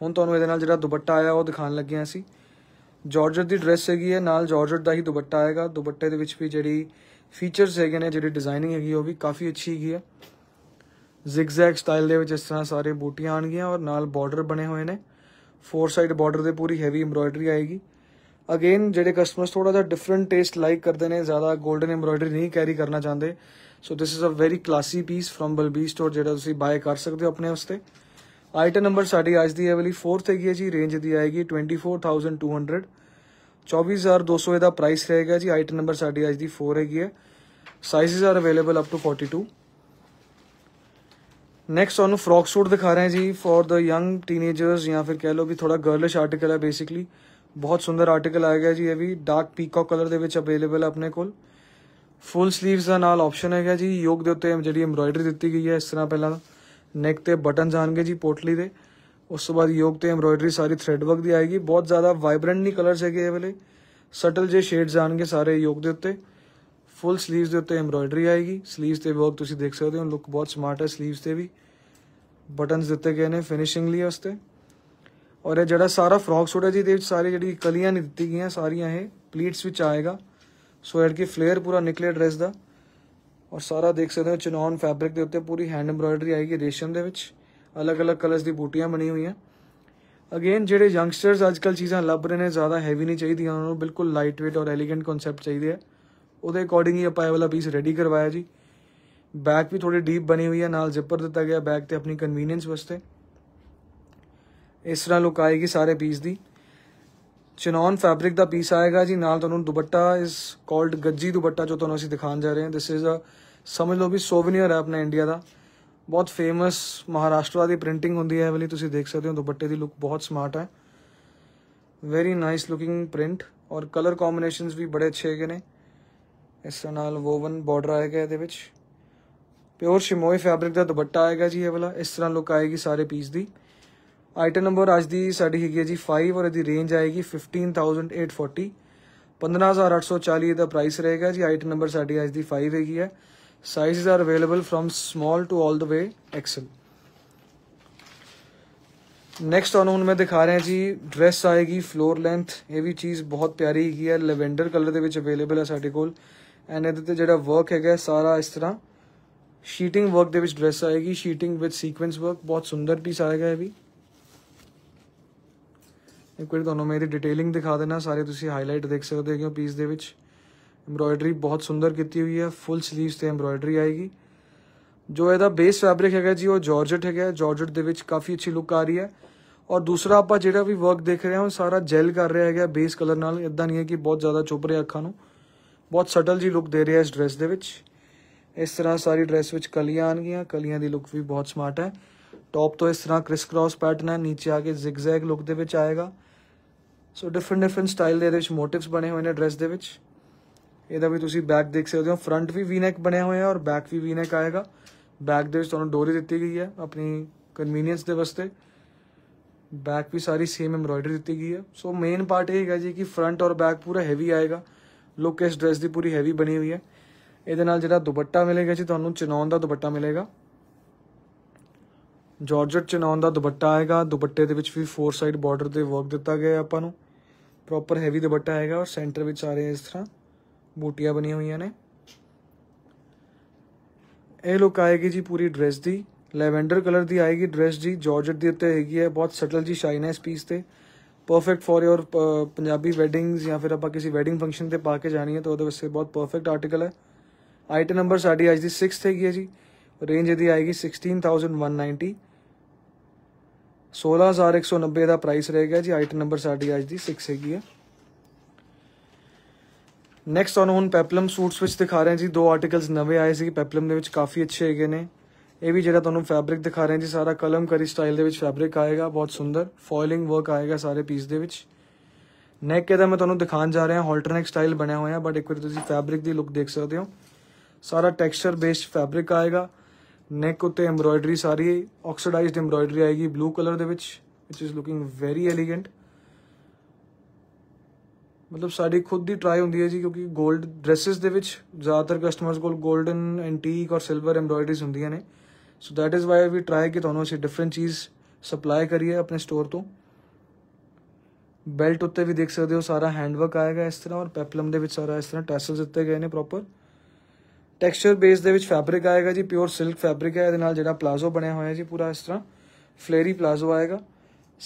ਹੁਣ ਤੁਹਾਨੂੰ ਇਹਦੇ ਨਾਲ ਜਿਹੜਾ ਦੁਪੱਟਾ ਆਇਆ ਉਹ ਦਿਖਾਣ ਲੱਗੇ ਆ ਅਸੀਂ ਜਾਰਜਟ ਦੀ ਡਰੈਸ ਹੈਗੀ ਹੈ ਨਾਲ ਜਾਰਜਟ ਦਾ ਹੀ ਦੁਪੱਟਾ ਆਏਗਾ ਦੁਪੱਟੇ ਦੇ ਵਿੱਚ ਵੀ ਜਿਹੜੀ ਫੀਚਰਸ ਹੈਗੇ ਨੇ ਜਿਹੜੀ ਡਿਜ਼ਾਈਨਿੰਗ ਹੈਗੀ ਉਹ ਵੀ ਕਾਫੀ ਅੱਛੀ ਹੈਗੀ ਹੈ ਜ਼ਿਗਜ਼ੈਗ ਸਟਾਈਲ ਦੇ ਵਿੱਚ ਇਸ ਤਰ੍ਹਾਂ ਸਾਰੇ ਬੂਟੀਆਂ ਆਣਗੀਆਂ ਔਰ ਨਾਲ ਬਾਰਡਰ ਬਣੇ ਹੋਏ ਨੇ ਫੋਰ ਸਾਈਡ ਬਾਰਡਰ ਤੇ ਪੂਰੀ ਹੈਵੀ ਐਮਬ੍ਰੋਇਡਰੀ ਆਏਗੀ ਅਗੇਨ ਜਿਹੜੇ ਕਸਟਮਰਸ ਥੋੜਾ ਜਿਹਾ ਡਿਫਰੈਂਟ ਟੇਸਟ ਲਾਈਕ ਕਰਦੇ ਨੇ ਜ਼ਿਆਦਾ 골ਡਨ ਐਮਬ੍ਰੋਇਡਰੀ ਨਹੀਂ ਕੈਰੀ ਕਰਨਾ ਚਾਹੁੰਦੇ so this is a very classy piece from ਬਲਬੀ ਸਟੋਰ ਜਿਹੜਾ ਤੁਸੀਂ ਬਾਏ ਕਰ ਸਕਦੇ ਹੋ ਆਪਣੇ ਵਾਸਤੇ ਆਈਟਮ ਨੰਬਰ ਸਾਡੀ ਅੱਜ ਦੀ ਹੈ ਵਾਲੀ 4th ਹੈਗੀ ਹੈ ਜੀ ਰੇਂਜ ਦੀ ਆਏਗੀ 24200 24200 ਇਹਦਾ ਪ੍ਰਾਈਸ ਰਹੇਗਾ ਜੀ ਆਈਟਮ ਨੰਬਰ ਸਾਡੀ ਅੱਜ ਦੀ 4 ਹੈਗੀ ਹੈ sizes are available up to 42 next ਤੁਹਾਨੂੰ ਫਰੌਕ ਸੂਟ ਦਿਖਾ ਰਹੇ ਹਾਂ ਜੀ ਫॉर द ਯੰਗ ਟੀਨੇਜਰਸ ਜਾਂ ਫਿਰ ਕਹਿ ਲਓ ਵੀ ਥੋੜਾ ਗਰਲਿਸ਼ ਆਰਟੀਕਲ ਹੈ ਬੇਸਿਕਲੀ ਬਹੁਤ ਸੁੰਦਰ ਆਰਟੀਕਲ ਹੈ ਜੀ ਇਹ ਵੀ ਡਾਰਕ ਪੀਕੌਕ ਕਲਰ ਦੇ ਵਿੱਚ ਅਵੇਲੇਬਲ ਆਪਣੇ ਕੋਲ ਫੁੱਲ ਸਲੀਵਸ ਦਾ ਨਾਲ ਆਪਸ਼ਨ ਹੈਗਾ ਜੀ ਯੋਗ ਦੇ ਉੱਤੇ ਜਿਹੜੀ ਐਮਬਰਾਇਡਰੀ ਦਿੱਤੀ ਗਈ ਹੈ ਇਸ ਤਰ੍ਹਾਂ ਪਹਿਲਾਂ ਨੈਕ ਤੇ ਬਟਨਸ ਆਣਗੇ ਜੀ ਪੋਟਲੀ ਦੇ ਉਸ ਤੋਂ ਬਾਅਦ ਯੋਗ ਤੇ ਐਮਬ੍ਰੋਇਡਰੀ ਸਾਰੀ ਥ੍ਰੈਡ ਵਰਕ ਦੀ ਆਏਗੀ ਬਹੁਤ ਜ਼ਿਆਦਾ ਵਾਈਬ੍ਰੈਂਟ ਨਹੀਂ ਕਲਰਸ ਹੈਗੇ ਇਹ ਵਾਲੇ ਸਟਲ ਜੇ ਸ਼ੇਡਸ ਆਣਗੇ ਸਾਰੇ ਯੋਗ ਦੇ ਉੱਤੇ ਫੁੱਲ 슬ੀਵਸ ਦੇ ਉੱਤੇ ਐਮਬ੍ਰੋਇਡਰੀ ਆਏਗੀ 슬ੀਵਸ ਤੇ ਵਰਕ ਤੁਸੀਂ ਦੇਖ ਸਕਦੇ ਹੋ ਲੁੱਕ ਬਹੁਤ ਸਮਾਰਟ ਹੈ 슬ੀਵਸ ਤੇ ਵੀ ਬਟਨਸ ਦਿੱਤੇ ਗਏ ਨੇ ਫਿਨਿਸ਼ਿੰਗ ਲਈ ਵਾਸਤੇ ਔਰ ਇਹ ਜਿਹੜਾ ਸਾਰਾ ਫਰੌਕ ਸੂਟ ਹੈ ਜੀ ਦੇ ਵਿੱਚ ਸਾਰੀ ਜਿਹੜੀ ਕਲੀਆਂ ਨਹੀਂ ਦਿੱਤੀ ਗਈਆਂ ਸਾਰੀਆਂ ਇਹ ਪਲੀਟਸ ਵਿੱਚ ਆਏਗਾ ਸੋ ਐਡ ਕਿ ਫਲੇਅਰ ਪੂਰਾ ਨਿਕਲੇ ਡਰੈਸ ਦਾ ਔਰ ਸਾਰਾ ਦੇਖ ਸਕਦੇ ਹੋ ਚਨੌਨ ਫੈਬਰਿਕ ਦੇ ਉੱਤੇ ਪੂਰੀ ਹੈਂਡ ਐਮਬ੍ਰਾਇਡਰੀ ਆਏਗੀ ਰੇਸ਼ਮ ਦੇ ਵਿੱਚ ਅਲੱਗ-ਅਲੱਗ ਕਲਰਸ ਦੀ ਬੂਟੀਆਂ ਬਣੀ ਹੋਈਆਂ ਅਗੇਨ ਜਿਹੜੇ ਯੰਗਸਟਰਸ ਅੱਜਕੱਲ ਚੀਜ਼ਾਂ ਲੱਭ ਰਹੇ ਨੇ ਜ਼ਿਆਦਾ ਹੈਵੀ ਨਹੀਂ ਚਾਹੀਦੀਆਂ ਉਹਨਾਂ ਨੂੰ ਬਿਲਕੁਲ ਲਾਈਟਵੇਟ ਔਰ ਐਲੀਗੈਂਟ ਕਨਸੈਪਟ ਚਾਹੀਦੇ ਆ ਉਹਦੇ ਅਕੋਰਡਿੰਗ ਹੀ ਆਪਾਂ ਇਹ ਵਾਲਾ ਪੀਸ ਰੈਡੀ ਕਰਵਾਇਆ ਜੀ ਬੈਕ ਵੀ ਥੋੜੀ ਡੀਪ ਬਣੀ ਹੋਈ ਹੈ ਨਾਲ ਜ਼ਿਪਰ ਦਿੱਤਾ ਗਿਆ ਬੈਕ ਤੇ ਆਪਣੀ ਕਨਵੀਨੀਅੰਸ ਵਾਸਤੇ ਇਸ ਤਰ੍ਹਾਂ ਲੁੱਕ ਆਏਗੀ ਸਾਰੇ ਪੀਸ ਦੀ ਚਨੌਨ ਫੈਬਰਿਕ ਦਾ ਪੀਸ ਆਏਗਾ ਜੀ ਨਾਲ ਤੁਹਾਨੂੰ ਦੁਪੱਟਾ ਇਸ ਕਾਲਡ ਗੱਜੀ ਦੁਪੱਟਾ ਜੋ ਤੁਹਾਨੂੰ ਅਸੀਂ ਦਿਖਾਣ ਜਾ ਰਹੇ ਹਾਂ ਥਿਸ ਇਜ਼ ਅ ਸਮਝ ਲਓ ਵੀ ਸੋਵਨੀਅਰ ਹੈ ਆਪਣਾ ਇੰਡੀਆ ਦਾ ਬਹੁਤ ਫੇਮਸ ਮਹਾਰਾਸ਼ਟਰਾ ਦੀ ਪ੍ਰਿੰਟਿੰਗ ਹੁੰਦੀ ਹੈ ਵਾਲੀ ਤੁਸੀਂ ਦੇਖ ਸਕਦੇ ਹੋ ਦੁਪੱਟੇ ਦੀ ਲੁੱਕ ਬਹੁਤ ਸਮਾਰਟ ਹੈ ਵੈਰੀ ਨਾਈਸ ਲੁਕਿੰਗ ਪ੍ਰਿੰਟ ਔਰ ਕਲਰ ਕੰਬੀਨੇਸ਼ਨਸ ਵੀ ਬੜੇ ਅੱਛੇ ਹੈਗੇ ਨੇ ਇਸ ਨਾਲ ਵੋਵਨ ਬਾਰਡਰ ਆਏਗਾ ਇਹਦੇ ਵਿੱਚ ਪਿਓਰ ਸ਼ਿਮੋਈ ਫੈਬਰਿਕ ਦਾ ਦੁਪੱਟਾ ਆਏਗਾ ਜੀ ਇਹ ਵਾਲਾ ਇਸ ਤਰ੍ਹਾਂ ਲੁੱਕ ਆਏਗੀ ਸਾਰੇ ਪੀਸ ਦੀ ਆਈਟਮ ਨੰਬਰ ਅੱਜ ਦੀ ਸਾਡੀ ਹੈਗੀ ਹੈ ਜੀ 5 ਔਰ ਇਹਦੀ ਰੇਂਜ ਆਏਗੀ 15840 15840 ਇਹਦਾ ਪ੍ਰਾਈਸ ਰਹੇਗਾ ਜੀ ਆਈਟਮ ਨੰਬਰ ਸਾਡੀ ਅੱਜ ਦੀ 5 ਹੈਗੀ ਹੈ sizes are available from small to all the way XL next ਆਨ ਹੁਣ ਮੈਂ ਦਿਖਾ ਰਿਹਾ ਜੀ ਡਰੈਸ ਆਏਗੀ ਫਲੋਰ ਲੈਂਥ ਇਹ ਵੀ ਚੀਜ਼ ਬਹੁਤ ਪਿਆਰੀ ਹੈਗੀ ਹੈ ਲਵੈਂਡਰ ਕਲਰ ਦੇ ਵਿੱਚ ਅਵੇਲੇਬਲ ਹੈ ਸਾਡੇ ਕੋਲ ਐਂਡ ਇਹਦੇ ਤੇ ਜਿਹੜਾ ਵਰਕ ਹੈਗਾ ਸਾਰਾ ਇਸ ਤਰ੍ਹਾਂ ਸ਼ੀਟਿੰਗ ਵਰਕ ਦੇ ਵਿੱਚ ਡਰੈਸ ਆਏਗੀ ਸ਼ੀਟਿੰਗ ਵਿਦ ਸੀਕੁਐਂਸ ਵਰਕ ਬਹੁਤ ਸੁੰਦਰ ਪੀਸ ਆਏਗਾ ਇਹ ਵੀ ਇੱਕ ਵਾਰ ਤੁਹਾਨੂੰ ਮੇਰੀ ਡਿਟੇਲਿੰਗ ਦਿਖਾ ਦੇਣਾ ਸਾਰੇ ਤੁਸੀਂ ਹਾਈਲਾਈਟ ਦੇਖ ਸਕਦੇ ਹੋ ਪੀਸ ਦੇ ਵਿੱਚ ਐਮਬ੍ਰੋਇਡਰੀ ਬਹੁਤ ਸੁੰਦਰ ਕੀਤੀ ਹੋਈ ਹੈ ਫੁੱਲ 슬ੀਵਸ ਤੇ ਐਮਬ੍ਰੋਇਡਰੀ ਆਏਗੀ ਜੋ ਇਹਦਾ ਬੇਸ ਫੈਬਰਿਕ ਹੈਗਾ ਜੀ ਉਹ ਜਾਰਜਟ ਹੈਗਾ ਜਾਰਜਟ ਦੇ ਵਿੱਚ ਕਾਫੀ ਅੱਛੀ ਲੁੱਕ ਆ ਰਹੀ ਹੈ ਔਰ ਦੂਸਰਾ ਆਪਾਂ ਜਿਹੜਾ ਵੀ ਵਰਕ ਦੇਖ ਰਹੇ ਹਾਂ ਉਹ ਸਾਰਾ ਜੈਲ ਕਰ ਰਿਹਾ ਹੈਗਾ ਬੇਸ ਕਲਰ ਨਾਲ ਇਦਾਂ ਨਹੀਂ ਹੈ ਕਿ ਬਹੁਤ ਜ਼ਿਆਦਾ ਚੁੱਭ ਰਿਹਾ ਅੱਖਾਂ ਨੂੰ ਬਹੁਤ ਸਟਲ ਜੀ ਲੁੱਕ ਦੇ ਰਿਹਾ ਇਸ ਡਰੈਸ ਦੇ ਵਿੱਚ ਇਸ ਤਰ੍ਹਾਂ ਸਾਰੀ ਡਰੈਸ ਵਿੱਚ ਕਲੀਆਂ ਆਣਗੀਆਂ ਕਲੀਆਂ ਦੀ ਲੁੱਕ ਵੀ ਬਹੁਤ ਸਮਾਰਟ ਹੈ ਟੌਪ ਤੋਂ ਇਸ ਤਰ੍ਹਾਂ ਕ੍ਰਿਸ ਕ੍ਰਾਸ ਪੈਟਰਨ ਹੈ ਨੀਚੇ ਆ ਕੇ ਜ਼ਿਗਜ਼ੈਗ ਲੁੱਕ ਦੇ ਵਿੱਚ ਆਏਗਾ ਸੋ ਡਿਫਰੈਂਟ ਡਿਫਰੈਂਟ ਸਟਾਈਲ ਦੇ ਵਿੱਚ ਮੋਟਿਵਸ ਬਣੇ ਹੋਏ ਨੇ ਡਰੈਸ ਦੇ ਵਿੱਚ ਇਹਦਾ ਵੀ ਤੁਸੀਂ ਬੈਕ ਦੇਖ ਸਕਦੇ ਹੋ ਫਰੰਟ ਵੀ ਵੀ ਨੈਕ ਬਣਿਆ ਹੋਇਆ ਔਰ ਬੈਕ ਵੀ ਵੀ ਨੈਕ ਆਏਗਾ ਬੈਕ ਦੇ ਵਿੱਚ ਤੁਹਾਨੂੰ ਡੋਰੀ ਦਿੱਤੀ ਗਈ ਹੈ ਆਪਣੀ ਕਨਵੀਨੀਅੰਸ ਦੇ ਵਾਸਤੇ ਬੈਕ ਵੀ ਸਾਰੀ ਸੇਮ ਐਮਬ੍ਰੋਇਡਰੀ ਦਿੱਤੀ ਗਈ ਹੈ ਸੋ ਮੇਨ ਪਾਰਟ ਇਹ ਹੈਗਾ ਜੀ ਕਿ ਫਰੰਟ ਔਰ ਬੈਕ ਪੂਰਾ ਹੈਵੀ ਆਏਗਾ ਲੁੱਕ ਇਸ ਡਰੈਸ ਦੀ ਪੂਰੀ ਹੈਵੀ ਬਣੀ ਹੋਈ ਹੈ ਇਹਦੇ ਨਾਲ ਜਿਹੜਾ ਦੁਪੱਟਾ ਮਿਲੇਗਾ ਜੀ ਤੁਹਾਨੂੰ ਚਨੌਨ ਦਾ ਦੁਪੱਟਾ ਮਿਲੇਗਾ ਜਾਰਜਟ ਚਨੌਨ ਦਾ ਦੁਪੱਟਾ ਆਏਗਾ ਦੁਪੱਟੇ ਦੇ ਵਿੱਚ ਵੀ ਫੋਰ ਸਾਈਡ ਬਾਰਡਰ ਤੇ ਵਰਕ ਦਿੱਤਾ ਗਿਆ ਹੈ ਆਪਾਂ ਨੂੰ प्रॉपर हैवी दुपट्टा आएगा और सेंटर बिच आ इस तरह बूटिया बनी हुई ने यह लुक आएगी जी पूरी ड्रेस की लैवेंडर कलर की आएगी ड्रेस जी जॉर्जट के उत्ते हैगी है बहुत सटल जी शाइन है इस पीस से perfect for your Punjabi wedding या फिर आप किसी वैडिंग फंक्शन पर पा के जानी है तो वह बहुत परफेक्ट आर्टिकल है आइटम नंबर साड़ी अच्छी सिक्स हैगी है जी रेंज यदि आएगी सिक्सटीन थाउजेंड वन नाइनटी 16190 ਦਾ ਪ੍ਰਾਈਸ ਰਹਿ ਗਿਆ ਜੀ ਆਈਟਮ ਨੰਬਰ ਸਾਡੀ ਅੱਜ ਦੀ 6 ਹੈਗੀ ਹੈ ਨੈਕਸਟ ਆਨ ਹੁਣ ਪੈਪਲਮ ਸੂਟਸ ਵਿੱਚ ਦਿਖਾ ਰਹੇ ਹਾਂ ਜੀ ਦੋ ਆਰਟੀਕਲਸ ਨਵੇਂ ਆਏ ਸੀ ਪੈਪਲਮ ਦੇ ਵਿੱਚ ਕਾਫੀ ਅੱਛੇ ਹੈਗੇ ਨੇ ਇਹ ਵੀ ਜਿਹੜਾ ਤੁਹਾਨੂੰ ਫੈਬਰਿਕ ਦਿਖਾ ਰਹੇ ਹਾਂ ਜੀ ਸਾਰਾ ਕਲਮਕਰੀ ਸਟਾਈਲ ਦੇ ਵਿੱਚ ਫੈਬਰਿਕ ਆਏਗਾ ਬਹੁਤ ਸੁੰਦਰ ਫੋਇਲਿੰਗ ਵਰਕ ਆਏਗਾ ਸਾਰੇ ਪੀਸ ਦੇ ਵਿੱਚ ਨੈਕ ਇਹਦਾ ਮੈਂ ਤੁਹਾਨੂੰ ਦਿਖਾਉਣ ਜਾ ਰਿਹਾ ਹਾਲਟਰ ਨੈਕ ਸਟਾਈਲ ਬਣਿਆ ਹੋਇਆ ਬਟ ਇੱਕ ਵਾਰ ਤੁਸੀਂ ਫੈਬਰਿਕ ਦੀ ਲੁੱਕ ਦੇਖ ਸਕਦੇ ਹੋ ਸਾਰਾ ਟੈਕਸਚਰ ਬੇਸਡ ਫੈਬਰਿਕ ਆਏਗਾ ਨੈਕ ਉਤੇ ਐਮਬ੍ਰੋਇਡਰੀ ਸਾਰੀ ਆਕਸੀਡਾਈਜ਼ਡ ਐਮਬ੍ਰੋਇਡਰੀ ਆਏਗੀ ਬਲੂ ਕਲਰ ਦੇ ਵਿੱਚ which is looking very elegant ਮਤਲਬ ਸਾਡੀ ਖੁਦ ਦੀ ਟਰਾਈ ਹੁੰਦੀ ਹੈ ਜੀ ਕਿਉਂਕਿ 골ਡ ਡਰੈਸਸ ਦੇ ਵਿੱਚ ਜ਼ਿਆਦਾਤਰ ਕਸਟਮਰਸ ਕੋਲ 골ਡਨ ਐਂਟੀਕ ਔਰ ਸਿਲਵਰ ਐਮਬ੍ਰੋਇਡਰੀਜ਼ ਹੁੰਦੀਆਂ ਨੇ so that is why we try ਕਿ ਤੁਹਾਨੂੰ ਅਸੀਂ ਡਿਫਰੈਂਟ ਚੀਜ਼ ਸਪਲਾਈ ਕਰੀਏ ਆਪਣੇ ਸਟੋਰ ਤੋਂ ਬੈਲਟ ਉੱਤੇ ਵੀ ਦੇਖ ਸਕਦੇ ਹੋ ਸਾਰਾ ਹੈਂਡਵਰਕ ਆਏਗਾ ਇਸ ਤਰ੍ਹਾਂ ਔਰ ਪੈਪਲਮ ਦੇ ਵਿੱਚ ਸਾਰਾ ਇਸ ਤਰ੍ਹਾਂ ਟੈਸਲਸ ਦਿੱਤੇ ਗਏ ਨੇ ਪ੍ਰੋਪਰ ਟੈਕਸਚਰ ਬੇਸ ਦੇ ਵਿੱਚ ਫੈਬਰਿਕ ਆਏਗਾ ਜੀ ਪਿਓਰ ਸਿਲਕ ਫੈਬਰਿਕ ਹੈ ਇਹਦੇ ਨਾਲ ਜਿਹੜਾ ਪਲਾਜ਼ੋ ਬਣਿਆ ਹੋਇਆ ਜੀ ਪੂਰਾ ਇਸ ਤਰ੍ਹਾਂ ਫਲੇਰੀ ਪਲਾਜ਼ੋ ਆਏਗਾ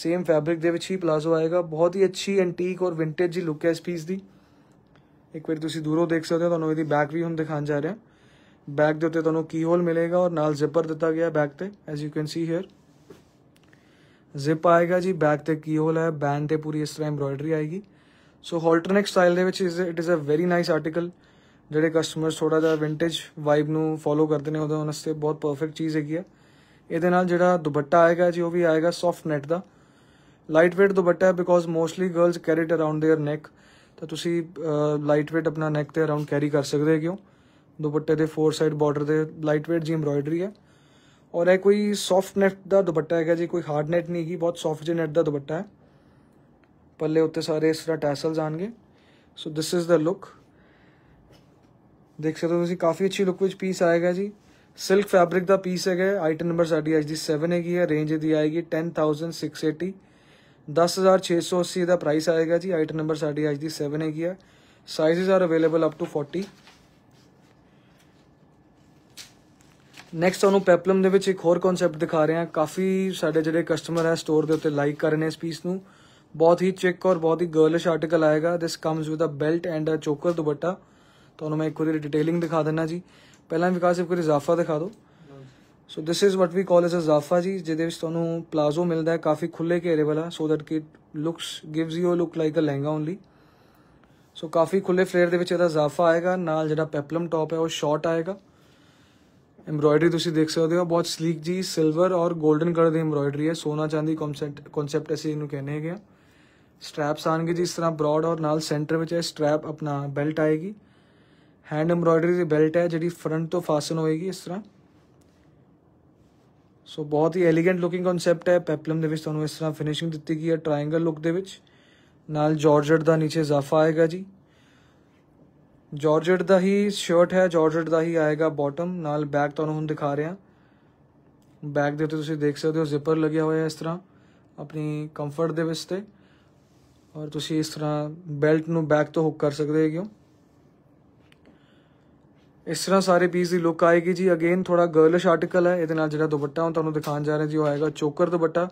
ਸੇਮ ਫੈਬਰਿਕ ਦੇ ਵਿੱਚ ਹੀ ਪਲਾਜ਼ੋ ਆਏਗਾ ਬਹੁਤ ਹੀ ਅੱਛੀ ਐਂਟੀਕ ਔਰ ਵਿੰਟੇਜ ਜੀ ਲੁੱਕ ਹੈ ਇਸ ਪੀਸ ਦੀ ਇੱਕ ਵਾਰ ਤੁਸੀਂ ਦੂਰੋਂ ਦੇਖ ਸਕਦੇ ਹੋ ਤੁਹਾਨੂੰ ਇਹਦੀ ਬੈਕ ਵੀ ਹੁਣ ਦਿਖਾਣ ਜਾ ਰਿਹਾ ਬੈਕ ਦੇ ਉੱਤੇ ਤੁਹਾਨੂੰ ਕੀ ਹੋਲ ਮਿਲੇਗਾ ਔਰ ਨਾਲ ਜ਼ਿਪਰ ਦਿੱਤਾ ਗਿਆ ਬੈਕ ਤੇ as you can see here zip ਆਏਗਾ ਜੀ ਬੈਕ ਤੇ ਕੀ ਹੋਲ ਹੈ ਬੈਂਡ ਤੇ ਪੂਰੀ ਇਸ ਤਰ੍ਹਾਂ ਐਮਬ੍ਰੋਇਡਰੀ ਆਏਗੀ ਸੋ ਹਾਲਟਰਨੈਕ ਸਟਾਈਲ ਦੇ ਵਿੱਚ it is a very nice article ਜਿਹੜੇ ਕਸਟਮਰ ਥੋੜਾ ਜਿਹਾ ਵਿੰਟੇਜ ਵਾਈਬ ਨੂੰ ਫੋਲੋ ਕਰਦੇ ਨੇ ਉਹਦਾ ਉਹਨਾਂ ਵਾਸਤੇ ਬਹੁਤ ਪਰਫੈਕਟ ਚੀਜ਼ ਹੈਗੀ ਹੈ ਇਹਦੇ ਨਾਲ ਜਿਹੜਾ ਦੁਪੱਟਾ ਆਏਗਾ ਜੀ ਉਹ ਵੀ ਆਏਗਾ ਸੌਫਟ ਨੈਟ ਦਾ ਲਾਈਟ weight ਦੁਪੱਟਾ ਹੈ because mostly girls carry it around their neck ਤਾਂ ਤੁਸੀਂ ਲਾਈਟ weight ਆਪਣਾ ਨੈਕ ਤੇ ਅਰਾਊਂਡ ਕੈਰੀ ਕਰ ਸਕਦੇ ਹੋ ਦੁਪੱਟੇ ਦੇ ਫੋਰ ਸਾਈਡ ਬਾਰਡਰ ਦੇ ਲਾਈਟ weight ਜੀ ਐਮਬ੍ਰੋਇਡਰੀ ਹੈ ਔਰ ਇਹ ਕੋਈ ਸੌਫਟ ਨੈਟ ਦਾ ਦੁਪੱਟਾ ਹੈਗਾ ਜੀ ਕੋਈ ਹਾਰਡ ਨੈਟ ਨਹੀਂ ਹੈਗੀ ਬਹੁਤ ਸੌਫਟ ਜੇ ਨੈਟ ਦਾ ਦੁਪੱਟਾ ਹੈ ਪੱਲੇ ਉੱਤੇ ਸਾਰੇ ਇਸ ਤਰ੍ਹਾਂ ਟੈਸਲਸ ਆਣਗੇ ਸੋ ਦਿਸ ਇਜ਼ ਦਾ ਲੁੱਕ ਦੇਖ ਸਕਦੇ ਹੋ ਤੁਸੀਂ ਕਾਫੀ ਅੱਛੀ ਲੁੱਕ ਵਿੱਚ ਪੀਸ ਆਏਗਾ ਜੀ ਸਿਲਕ ਫੈਬਰਿਕ ਦਾ ਪੀਸ ਹੈਗਾ ਆਈਟਮ ਨੰਬਰ ਸਾਡੀ ਅੱਜ ਦੀ 7 ਹੈਗੀ ਹੈ ਰੇਂਜ ਦੀ ਆਏਗੀ 10680 10680 ਦਾ ਪ੍ਰਾਈਸ ਆਏਗਾ ਜੀ ਆਈਟਮ ਨੰਬਰ ਸਾਡੀ ਅੱਜ ਦੀ 7 ਹੈਗੀ ਹੈ sizes are available up to 40 next ਤੁਹਾਨੂੰ ਪੈਪਲਮ ਦੇ ਵਿੱਚ ਇੱਕ ਹੋਰ ਕਨਸੈਪਟ ਦਿਖਾ ਰਹੇ ਹਾਂ ਕਾਫੀ ਸਾਡੇ ਜਿਹੜੇ ਕਸਟਮਰ ਹੈ ਸਟੋਰ ਦੇ ਉੱਤੇ ਲਾਈਕ ਕਰ ਰਹੇ ਨੇ ਇਸ ਪੀਸ ਨੂੰ ਬਹੁਤ ਹੀ ਚਿਕ ਔਰ ਬਹੁਤ ਹੀ ਗਰਲਿਸ਼ ਆਰਟੀਕਲ ਆਏਗਾ this comes with a belt and a choker ਦੁਪੱਟਾ ਤੁਹਾਨੂੰ ਮੈਂ ਇੱਕ ਵਾਰੀ ਡਿਟੇਲਿੰਗ ਦਿਖਾ ਦਿੰਨਾ ਜੀ ਪਹਿਲਾਂ ਵਿਕਾਸ ਇੱਕ ਵਾਰੀ ਜ਼ਾਫਾ ਦਿਖਾ ਦਿਓ ਸੋ this is what we call S ਜ਼ਾਫਾ ਜੀ ਜਿਹਦੇ ਵਿੱਚ ਤੁਹਾਨੂੰ ਪਲਾਜ਼ੋ ਮਿਲਦਾ ਹੈ ਕਾਫੀ ਖੁੱਲੇ ਘੇਰੇ ਵਾਲਾ ਸੋ ਦੈਟ ਕਿ looks gives you look like a lehenga only so ਕਾਫੀ ਖੁੱਲੇ ਫਲੇਅਰ ਦੇ ਵਿੱਚ ਇਹਦਾ ਜ਼ਾਫਾ ਆਏਗਾ ਨਾਲ ਜਿਹੜਾ ਪੈਪਲਮ ਟੌਪ ਹੈ ਉਹ ਸ਼ਾਰਟ ਆਏਗਾ ਐਮਬ੍ਰੋਇਡਰੀ ਤੁਸੀਂ ਦੇਖ ਸਕਦੇ ਹੋ ਬਹੁਤ ਸਲੀਕ ਜੀ ਸਿਲਵਰ ਔਰ 골ਡਨ ਕਲਰ ਦੀ ਐਮਬ੍ਰੋਇਡਰੀ ਹੈ ਸੋਨਾ ਚਾਂਦੀ ਕਨਸੈਪਟ ਕਨਸੈਪਟ ਅਸੀਂ ਇਹਨੂੰ ਕਹਿੰਦੇ ਹੈਗੇ ਆ ਸਟ੍ਰੈਪਸ ਆਣਗੇ ਜੀ ਇਸ ਤਰ੍ਹਾਂ ਬ੍ਰੌਡ ਔਰ ਨਾਲ ਸੈਂਟਰ ਵਿੱਚ ਇਹ ਸਟ੍ਰੈਪ ਆਪਣਾ ਬੈਲਟ ਆਏਗੀ ਹੈਂਡ ਐਮਬ੍ਰੋਇਡਰੀ ਦੀ ਬੈਲਟ ਹੈ ਜਿਹੜੀ ਫਰੰਟ ਤੋਂ ਫਾਸਨ ਹੋਏਗੀ ਇਸ ਤਰ੍ਹਾਂ ਸੋ ਬਹੁਤ ਹੀ ਐਲੀਗੈਂਟ ਲੁਕਿੰਗ ਕਨਸੈਪਟ ਹੈ ਪੈਪਲਮ ਦੇ ਵਿੱਚ ਤੁਹਾਨੂੰ ਇਸ ਤਰ੍ਹਾਂ ਫਿਨਿਸ਼ਿੰਗ ਦਿੱਤੀ ਗਈ ਹੈ ਟ੍ਰਾਇੰਗਲ ਲੁੱਕ ਦੇ ਵਿੱਚ ਨਾਲ ਜਾਰਜਟ ਦਾ ਨੀਚੇ ਜ਼ਾਫਾ ਆਏਗਾ ਜੀ ਜਾਰਜਟ ਦਾ ਹੀ ਸ਼ਰਟ ਹੈ ਜਾਰਜਟ ਦਾ ਹੀ ਆਏਗਾ ਬਾਟਮ ਨਾਲ ਬੈਕ ਤੁਹਾਨੂੰ ਹੁਣ ਦਿਖਾ ਰਿਹਾ ਬੈਕ ਦੇ ਉੱਤੇ ਤੁਸੀਂ ਦੇਖ ਸਕਦੇ ਹੋ ਜ਼ਿਪਰ ਲੱਗਿਆ ਹੋਇਆ ਹੈ ਇਸ ਤਰ੍ਹਾਂ ਆਪਣੀ ਕੰਫਰਟ ਦੇ ਵਿੱਚ ਤੇ ਔਰ ਤੁਸੀਂ ਇਸ ਤਰ੍ਹਾਂ ਬੈਲਟ ਨੂੰ ਬੈਕ ਤੋਂ ਹੁੱਕ ਕਰ ਸਕਦੇ ਹੋ ਇਸ ਤਰ੍ਹਾਂ ਸਾਰੇ ਪੀਸ ਦੀ ਲੁੱਕ ਆਏਗੀ ਜੀ ਅਗੇਨ ਥੋੜਾ ਗਰਲਿਸ਼ ਆਰਟੀਕਲ ਹੈ ਇਹਦੇ ਨਾਲ ਜਿਹੜਾ ਦੁਪੱਟਾ ਹੁਣ ਤੁਹਾਨੂੰ ਦਿਖਾਉਣ ਜਾ ਰਹੇ ਜੀ ਉਹ ਆਏਗਾ ਚੋਕਰ ਦੁਪੱਟਾ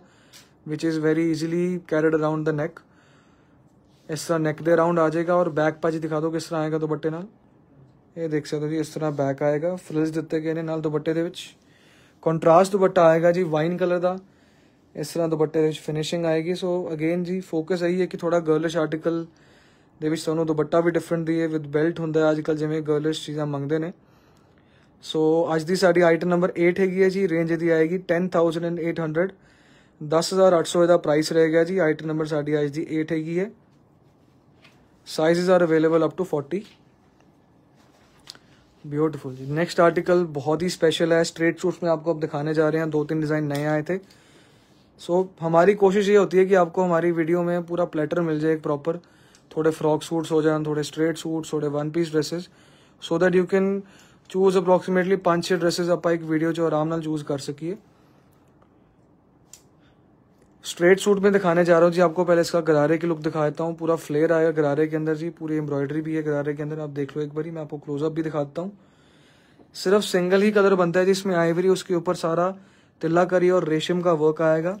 which is very easily carried around the neck ਇਸ ਤਰ੍ਹਾਂ neck ਦੇ ਅਰਾਊਂਡ ਆ ਜਾਏਗਾ ਔਰ ਬੈਕ ਪਾਜੀ ਦਿਖਾ ਦੋ ਕਿਸ ਤਰ੍ਹਾਂ ਆਏਗਾ ਦੁਪੱਟੇ ਨਾਲ ਇਹ ਦੇਖ ਸਕਦੇ ਹੋ ਜੀ ਇਸ ਤਰ੍ਹਾਂ ਬੈਕ ਆਏਗਾ ਫ੍ਰਿਲਸ ਦਿੱਤੇ ਗਏ ਨੇ ਨਾਲ ਦੁਪੱਟੇ ਦੇ ਵਿੱਚ ਕੰਟਰਾਸਟ ਦੁਪੱਟਾ ਆਏਗਾ ਜੀ ਵਾਈਨ ਕਲਰ ਦਾ ਇਸ ਤਰ੍ਹਾਂ ਦੁਪੱਟੇ ਦੇ ਵਿੱਚ ਫਿਨਿਸ਼ਿੰਗ ਆਏਗੀ ਸੋ ਅਗੇਨ ਜੀ ਫੋਕਸ ਇਹੀ ਹੈ ਕਿ ਥੋੜਾ ਗਰਲਿਸ਼ ਆਰਟੀਕਲ ਦੇ ਵਿੱਚ ਤੁਹਾਨੂੰ ਦੁਪੱਟਾ ਵੀ ਡਿਫਰੈਂਟ ਦੀ ਹੈ ਵਿਦ ਬੈਲਟ ਹੁੰਦਾ ਅੱਜ ਕੱਲ ਜਿਵੇਂ ਗਰਲਿਸ਼ ਚੀਜ਼ਾਂ ਮੰਗਦੇ ਨੇ ਸੋ ਅੱਜ ਦੀ ਸਾਡੀ ਆਈਟਮ ਨੰਬਰ 8 ਹੈਗੀ ਹੈ ਜੀ ਰੇਂਜ ਦੀ ਆਏਗੀ 10800 10800 ਇਹਦਾ ਪ੍ਰਾਈਸ ਰਹੇਗਾ ਜੀ ਆਈਟਮ ਨੰਬਰ ਸਾਡੀ ਅੱਜ ਦੀ 8 ਹੈਗੀ ਹੈ sizes are available up to 40 beautiful जी नेक्स्ट आर्टिकल बहुत ही स्पेशल है स्ट्रेट सूट्स में आपको अब दिखाने जा रहे हैं दो तीन डिज़ाइन नए आए थे सो so, हमारी कोशिश ये होती है कि आपको हमारी वीडियो में पूरा प्लेटर मिल जाए एक प्रॉपर थोड़े फ्रॉक सूट्स हो जाए थोड़े स्ट्रेट सूट्स थोड़े one piece dresses so that you can choose approximately पांच छह ड्रेसेस आप एक वीडियो जो आराम नाल चूज कर सकिए स्ट्रेट सूट में दिखाने जा रहा हूँ जी आपको पहले इसका गरारे की लुक दिखा देता हूँ पूरा फ्लेयर आया गरारे के अंदर जी पूरी एम्ब्रॉयडरी भी है गरारे के अंदर आप देख लो एक बारी मैं आपको क्लोजअप भी दिखाता हूँ सिर्फ सिंगल ही कलर बनता है जिसमें आइवरी उसके ऊपर सारा तिल्ला करी और रेशम का वर्क आएगा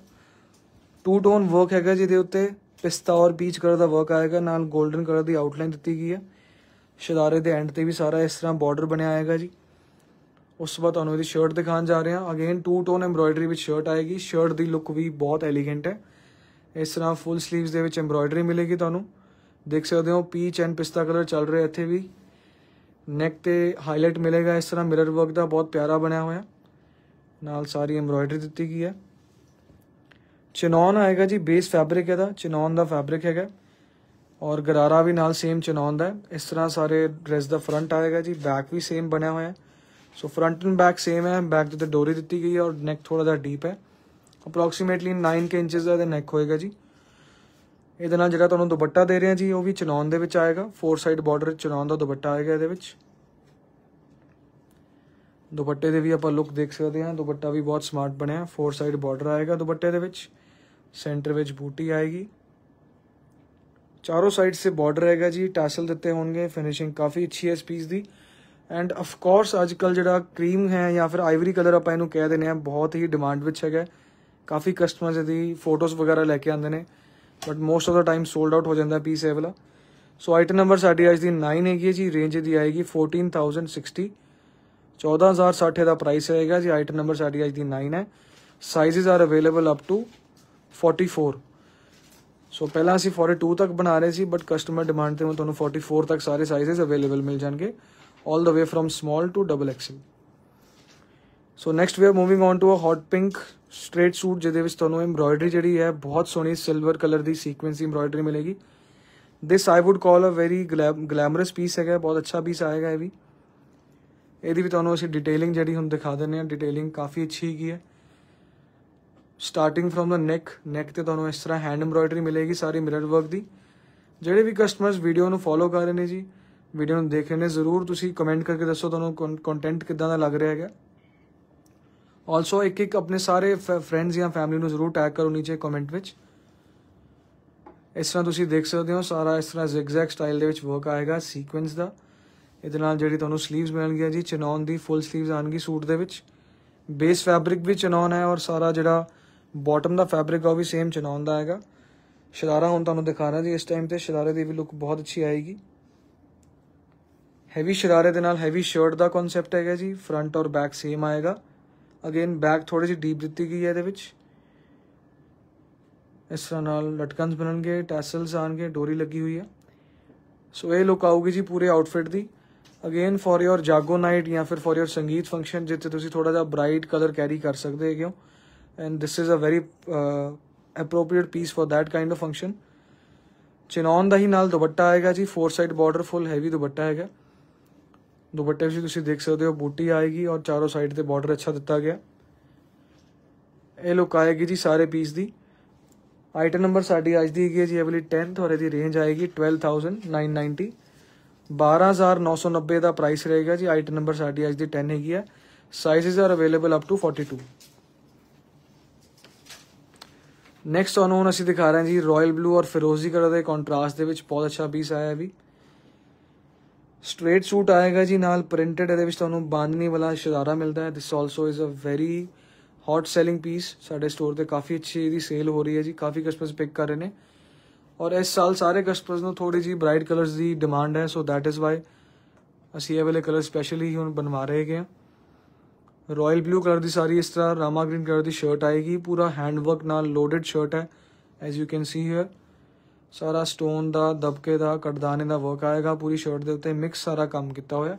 टू टोन वर्क हैगा जिसे उत्ते ਪਿਸਤਾ ਔਰ ਪੀਚ ਕਲਰ ਦਾ ਵਰਕ ਆਏਗਾ ਨਾਲ 골ਡਨ ਕਲਰ ਦੀ ਆਊਟਲਾਈਨ ਦਿੱਤੀ ਗਈ ਹੈ ਸ਼ਦਾਰੇ ਦੇ ਐਂਡ ਤੇ ਵੀ ਸਾਰਾ ਇਸ ਤਰ੍ਹਾਂ ਬਾਰਡਰ ਬਣਿਆ ਆਏਗਾ ਜੀ ਉਸ ਤੋਂ ਬਾਅਦ ਤੁਹਾਨੂੰ ਇਹਦੀ ਸ਼ਰਟ ਦਿਖਾਉਣ ਜਾ ਰਹੇ ਹਾਂ ਅਗੇਨ ਟੂ ਟੋਨ ਐਮਬ੍ਰੋਇਡਰੀ ਵਿੱਚ ਸ਼ਰਟ ਆਏਗੀ ਸ਼ਰਟ ਦੀ ਲੁੱਕ ਵੀ ਬਹੁਤ ਐਲੀਗੈਂਟ ਹੈ ਇਸ ਤਰ੍ਹਾਂ ਫੁੱਲ 슬ੀਵਸ ਦੇ ਵਿੱਚ ਐਮਬ੍ਰੋਇਡਰੀ ਮਿਲੇਗੀ ਤੁਹਾਨੂੰ ਦੇਖ ਸਕਦੇ ਹੋ ਪੀਚ ਐਂਡ ਪਿਸਤਾ ਕਲਰ ਚੱਲ ਰਿਹਾ ਇੱਥੇ ਵੀ ਨੈਕ ਤੇ ਹਾਈਲਾਈਟ ਮਿਲੇਗਾ ਇਸ ਤਰ੍ਹਾਂ ਮਿਰਰ ਵਰਕ ਦਾ ਬਹੁਤ ਪਿਆਰਾ ਬਣਿਆ ਹੋਇਆ ਨਾਲ ਸਾਰੀ ਐਮਬ੍ਰੋਇਡਰੀ ਦਿੱਤੀ ਗਈ ਹੈ ਚਨੌਨ ਆਏਗਾ ਜੀ ਬੇਸ ਫੈਬਰਿਕ ਇਹਦਾ ਚਨੌਨ ਦਾ ਫੈਬਰਿਕ ਹੈਗਾ ਔਰ ਗਰਾਰਾ ਵੀ ਨਾਲ ਸੇਮ ਚਨੌਨ ਦਾ ਇਸ ਤਰ੍ਹਾਂ ਸਾਰੇ ਡਰੈਸ ਦਾ ਫਰੰਟ ਆਏਗਾ ਜੀ ਬੈਕ ਵੀ ਸੇਮ ਬਣਿਆ ਹੋਇਆ so front and back same ਹੈ ਬੈਕ ਤੇ ਡੋਰੀ ਦਿੱਤੀ ਗਈ ਹੈ ਔਰ ਨੈਕ ਥੋੜਾ ਜਿਹਾ ਡੀਪ ਹੈ ਅਪਰੋਕਸੀਮੇਟਲੀ 9 ਕੇ ਇੰਚਸ ਦਾ ਨੈਕ ਹੋਏਗਾ ਜੀ ਇਹਦੇ ਨਾਲ ਜਿਹੜਾ ਤੁਹਾਨੂੰ ਦੁਪੱਟਾ ਦੇ ਰਹੇ ਆ ਜੀ ਉਹ ਵੀ ਚਨੌਨ ਦੇ ਵਿੱਚ ਆਏਗਾ ਫੋਰ ਸਾਈਡ ਬਾਰਡਰ ਚਨੌਨ ਦਾ ਦੁਪੱਟਾ ਆਏਗਾ ਇਹਦੇ ਵਿੱਚ ਦੁਪੱਟੇ ਦੇ ਵੀ ਆਪਾਂ ਲੁੱਕ ਦੇਖ ਸਕਦੇ ਹਾਂ ਦੁਪੱਟਾ ਵੀ ਬਹੁਤ ਸਮਾਰਟ ਬਣਿਆ ਫੋਰ ਸਾਈਡ ਬਾਰਡਰ ਆਏਗਾ ਦੁਪੱਟੇ ਦੇ ਵਿੱਚ ਸੈਂਟਰ ਵਿੱਚ ਬੂਟੀ ਆਏਗੀ ਚਾਰੋਂ ਸਾਈਡ ਸੇ ਬਾਰਡਰ ਰਹੇਗਾ ਜੀ ਟੈਸਲ ਦਿੱਤੇ ਹੋਣਗੇ ਫਿਨਿਸ਼ਿੰਗ ਕਾਫੀ ਅੱਛੀ ਹੈ ਇਸ ਪੀਸ ਦੀ ਐਂਡ ਆਫ ਕੋਰਸ ਅੱਜ ਕੱਲ ਜਿਹੜਾ ਕਰੀਮ ਹੈ ਜਾਂ ਫਿਰ ਆਈਵਰੀ ਕਲਰ ਆਪਾਂ ਇਹਨੂੰ ਕਹਿ ਦਿੰਦੇ ਆ ਬਹੁਤ ਹੀ ਡਿਮਾਂਡ ਵਿੱਚ ਹੈਗਾ ਕਾਫੀ ਕਸਟਮਰਸ ਇਹਦੀ ਫੋਟੋਜ਼ ਵਗੈਰਾ ਲੈ ਕੇ ਆਉਂਦੇ ਨੇ but most of the time sold out ਹੋ ਜਾਂਦਾ ਪੀਸ ਇਹ ਵਾਲਾ ਸੋ ਆਈਟਮ ਨੰਬਰ ਸਾਡੀ ਅੱਜ ਦੀ 9 ਹੈਗੀ ਜੀ ਰੇਂਜ ਦੀ ਆਏਗੀ 14060 14060 ਦਾ ਪ੍ਰਾਈਸ ਰਹੇਗਾ ਜੀ ਆਈਟਮ ਨੰਬਰ ਸਾਡੀ ਅੱਜ ਦੀ 9 ਹੈ sizes are available up to forty four so पहला असं फोर्टी टू तक बना रहे बट कस्टमर डिमांड थे थोड़ा फोर्टी फोर तक सारे साइजेस अवेलेबल मिल जाएंगे all the way from small to double XL so next we moving on to a hot pink straight suit जिदू एम्ब्रॉयडरी जी है बहुत सोहनी सिल्वर कलर की सीकुएंस की एम्ब्रॉयडरी मिलेगी this I would call a very glamorous piece है बहुत अच्छा पीस आएगा ये भी ए भी थोड़ा डिटेलिंग जी हम दिखा दें डिटेलिंग काफ़ी अच्छी हैगी है ਸਟਾਰਟਿੰਗ ਫਰਮ ਦਾ ਨੈਕ ਨੈਕ ਤੇ ਤੁਹਾਨੂੰ ਇਸ ਤਰ੍ਹਾਂ ਹੈਂਡ ਐਮਬ੍ਰੋਇਡਰੀ ਮਿਲੇਗੀ ਸਾਰੀ ਮਿਰਰ ਵਰਕ ਦੀ ਜਿਹੜੇ ਵੀ ਕਸਟਮਰਸ ਵੀਡੀਓ ਨੂੰ ਫੋਲੋ ਕਰ ਰਹੇ ਨੇ ਜੀ ਵੀਡੀਓ ਨੂੰ ਦੇਖ ਰਹੇ ਨੇ ਜ਼ਰੂਰ ਤੁਸੀਂ ਕਮੈਂਟ ਕਰਕੇ ਦੱਸੋ ਤੁਹਾਨੂੰ ਕੰਟੈਂਟ ਕਿੱਦਾਂ ਦਾ ਲੱਗ ਰਿਹਾ ਹੈਗਾ ਆਲਸੋ ਇੱਕ ਇੱਕ ਆਪਣੇ ਸਾਰੇ ਫਰੈਂਡਸ ਜਾਂ ਫੈਮਿਲੀ ਨੂੰ ਜ਼ਰੂਰ ਟੈਗ ਕਰੋ ਨੀਚੇ ਕਮੈਂਟ ਵਿੱਚ ਇਸ ਤਰ੍ਹਾਂ ਤੁਸੀਂ ਦੇਖ ਸਕਦੇ ਹੋ ਸਾਰਾ ਇਸ ਤਰ੍ਹਾਂ ਜ਼ਿਗਜ਼ੈਗ ਸਟਾਈਲ ਦੇ ਵਿੱਚ ਵਰਕ ਆਏਗਾ ਸੀਕੁਐਂਸ ਦਾ ਇਹਦੇ ਨਾਲ ਜਿਹੜੀ ਤੁਹਾਨੂੰ 슬ੀਵਸ ਮਿਲਣਗੀਆਂ ਜੀ ਚਨੌਨ ਦੀ ਫੁੱਲ 슬ੀਵਸ ਆਣਗੀ ਸੂਟ ਦੇ ਵਿੱਚ ਬੇਸ ਫੈਬਰਿਕ ਵੀ ਚਨੌਨ ਹੈ ਔਰ ਸਾਰਾ ਜਿਹੜਾ ਬਾਟਮ ਦਾ ਫੈਬਰਿਕ ਆ ਉਹ ਵੀ ਸੇਮ ਚਨਾਉਣ ਦਾ ਹੈਗਾ ਸ਼ਰਾਰਾ ਹੁਣ ਤੁਹਾਨੂੰ ਦਿਖਾ ਰਿਹਾ ਜੀ ਇਸ ਟਾਈਮ ਤੇ ਸ਼ਰਾਰੇ ਦੀ ਵੀ ਲੁੱਕ ਬਹੁਤ ਅੱਛੀ ਆਏਗੀ ਹੈਵੀ ਸ਼ਰਾਰੇ ਦੇ ਨਾਲ ਹੈਵੀ ਸ਼ਰਟ ਦਾ ਕਨਸੈਪਟ ਹੈਗਾ ਜੀ ਫਰੰਟ ਔਰ ਬੈਕ ਸੇਮ ਆਏਗਾ ਅਗੇਨ ਬੈਕ ਥੋੜੀ ਜਿਹੀ ਡੀਪ ਦਿੱਤੀ ਗਈ ਹੈ ਇਹਦੇ ਵਿੱਚ ਇਸ ਤਰ੍ਹਾਂ ਨਾਲ ਲਟਕਨਸ ਬਣਨਗੇ ਟੈਸਲਸ ਆਣਗੇ ਡੋਰੀ ਲੱਗੀ ਹੋਈ ਹੈ ਸੋ ਇਹ ਲੁੱਕ ਆਊਗੀ ਜੀ ਪੂਰੇ ਆਊਟਫਿਟ ਦੀ again for your Jaggo night ਜਾਂ ਫਿਰ ਫॉर ਯੋਰ ਸੰਗੀਤ ਫੰਕਸ਼ਨ ਜਿੱਥੇ ਤੁਸੀਂ ਥੋੜਾ ਜਿਹਾ ਬ੍ਰਾਈਟ ਕਲਰ ਕੈਰੀ ਕਰ ਸਕਦੇ ਹੋ ਕਿਉਂ and this is a very uh, appropriate piece for that kind of function ਚਿਨੌਨ ਦਾ ਹੀ ਨਾਲ ਦੁਪੱਟਾ ਆਏਗਾ ਜੀ four side border full heavy ਦੁਪੱਟਾ ਹੈਗਾ ਦੁਪੱਟੇ ਵਿੱਚ ਤੁਸੀਂ ਦੇਖ ਸਕਦੇ ਹੋ ਬੂਟੀ ਆਏਗੀ ਔਰ ਚਾਰੋਂ ਸਾਈਡ ਤੇ ਬਾਰਡਰ ਅੱਛਾ ਦਿੱਤਾ ਗਿਆ ਇਹ ਲੁੱਕ ਆਏਗੀ ਜੀ ਸਾਰੇ ਪੀਸ ਦੀ ਆਈਟਮ ਨੰਬਰ ਸਾਡੀ ਅੱਜ ਦੀ ਹੈਗੀ ਹੈ ਜੀ ਅਵਲੀ 10th ਔਰ ਇਹਦੀ ਰੇਂਜ ਆਏਗੀ 12990 नब्बे का प्राइस रहेगा जी ਆਈਟਮ नंबर ਸਾਡੀ ਅੱਜ टेन हैगी है size are available up to forty two next ਤੁਹਾਨੂੰ ਹੁਣ ਅਸੀਂ ਦਿਖਾ ਰਹੇ ਹਾਂ ਜੀ ਰਾਇਲ ਬਲੂ ਔਰ ਫਿਰੋਜ਼ੀ ਕਲਰ ਦੇ ਕੰਟਰਾਸਟ ਦੇ ਵਿੱਚ ਬਹੁਤ ਅੱਛਾ ਪੀਸ ਆਇਆ ਹੈ ਵੀ ਸਟ੍ਰੇਟ ਸੂਟ ਆਏਗਾ ਜੀ ਨਾਲ ਪ੍ਰਿੰਟਡ ਇਹਦੇ ਵਿੱਚ ਤੁਹਾਨੂੰ ਬਾਂਧਨੀ ਵਾਲਾ ਸ਼ਰਾਰਾ ਮਿਲਦਾ ਹੈ this also is a very hot selling piece ਸਾਡੇ ਸਟੋਰ ਤੇ ਕਾਫੀ ਅੱਛੀ ਇਹਦੀ ਸੇਲ ਹੋ ਰਹੀ ਹੈ ਜੀ ਕਾਫੀ ਕਸਟਮਰਸ ਪਿਕ ਕਰ ਰਹੇ ਨੇ ਔਰ ਇਸ ਸਾਲ ਸਾਰੇ ਕਸਟਮਰਸ ਨੂੰ ਥੋੜੀ ਜੀ ਬ੍ਰਾਈਟ ਕਲਰਸ ਦੀ ਡਿਮਾਂਡ ਹੈ ਸੋ ਥੈਟ ਇਜ਼ ਵਾਈ ਅਸੀਂ ਇਹ ਵਾਲੇ ਕਲਰ ਸਪੈਸ਼ਲੀ ਹੁਣ ਬਣਵਾ ਰਹੇ ਹਾਂ ਰਾਇਲ ਬਲੂ ਕਲਰ ਦੀ ਸਾਰੀ ਇਸ ਤਰ੍ਹਾਂ ਰਾਮਾ ਗ੍ਰੀਨ ਕਲਰ ਦੀ ਸ਼ਰਟ ਆਏਗੀ ਪੂਰਾ ਹੈਂਡ ਵਰਕ ਨਾਲ ਲੋਡਡ ਸ਼ਰਟ ਹੈ as you can see here ਸਾਰਾ ਸਟੋਨ ਦਾ ਦਬਕੇ ਦਾ ਕਟਦਾਨੇ ਦਾ ਵਰਕ ਆਏਗਾ ਪੂਰੀ ਸ਼ਰਟ ਦੇ ਉੱਤੇ ਮਿਕਸ ਸਾਰਾ ਕੰਮ ਕੀਤਾ ਹੋਇਆ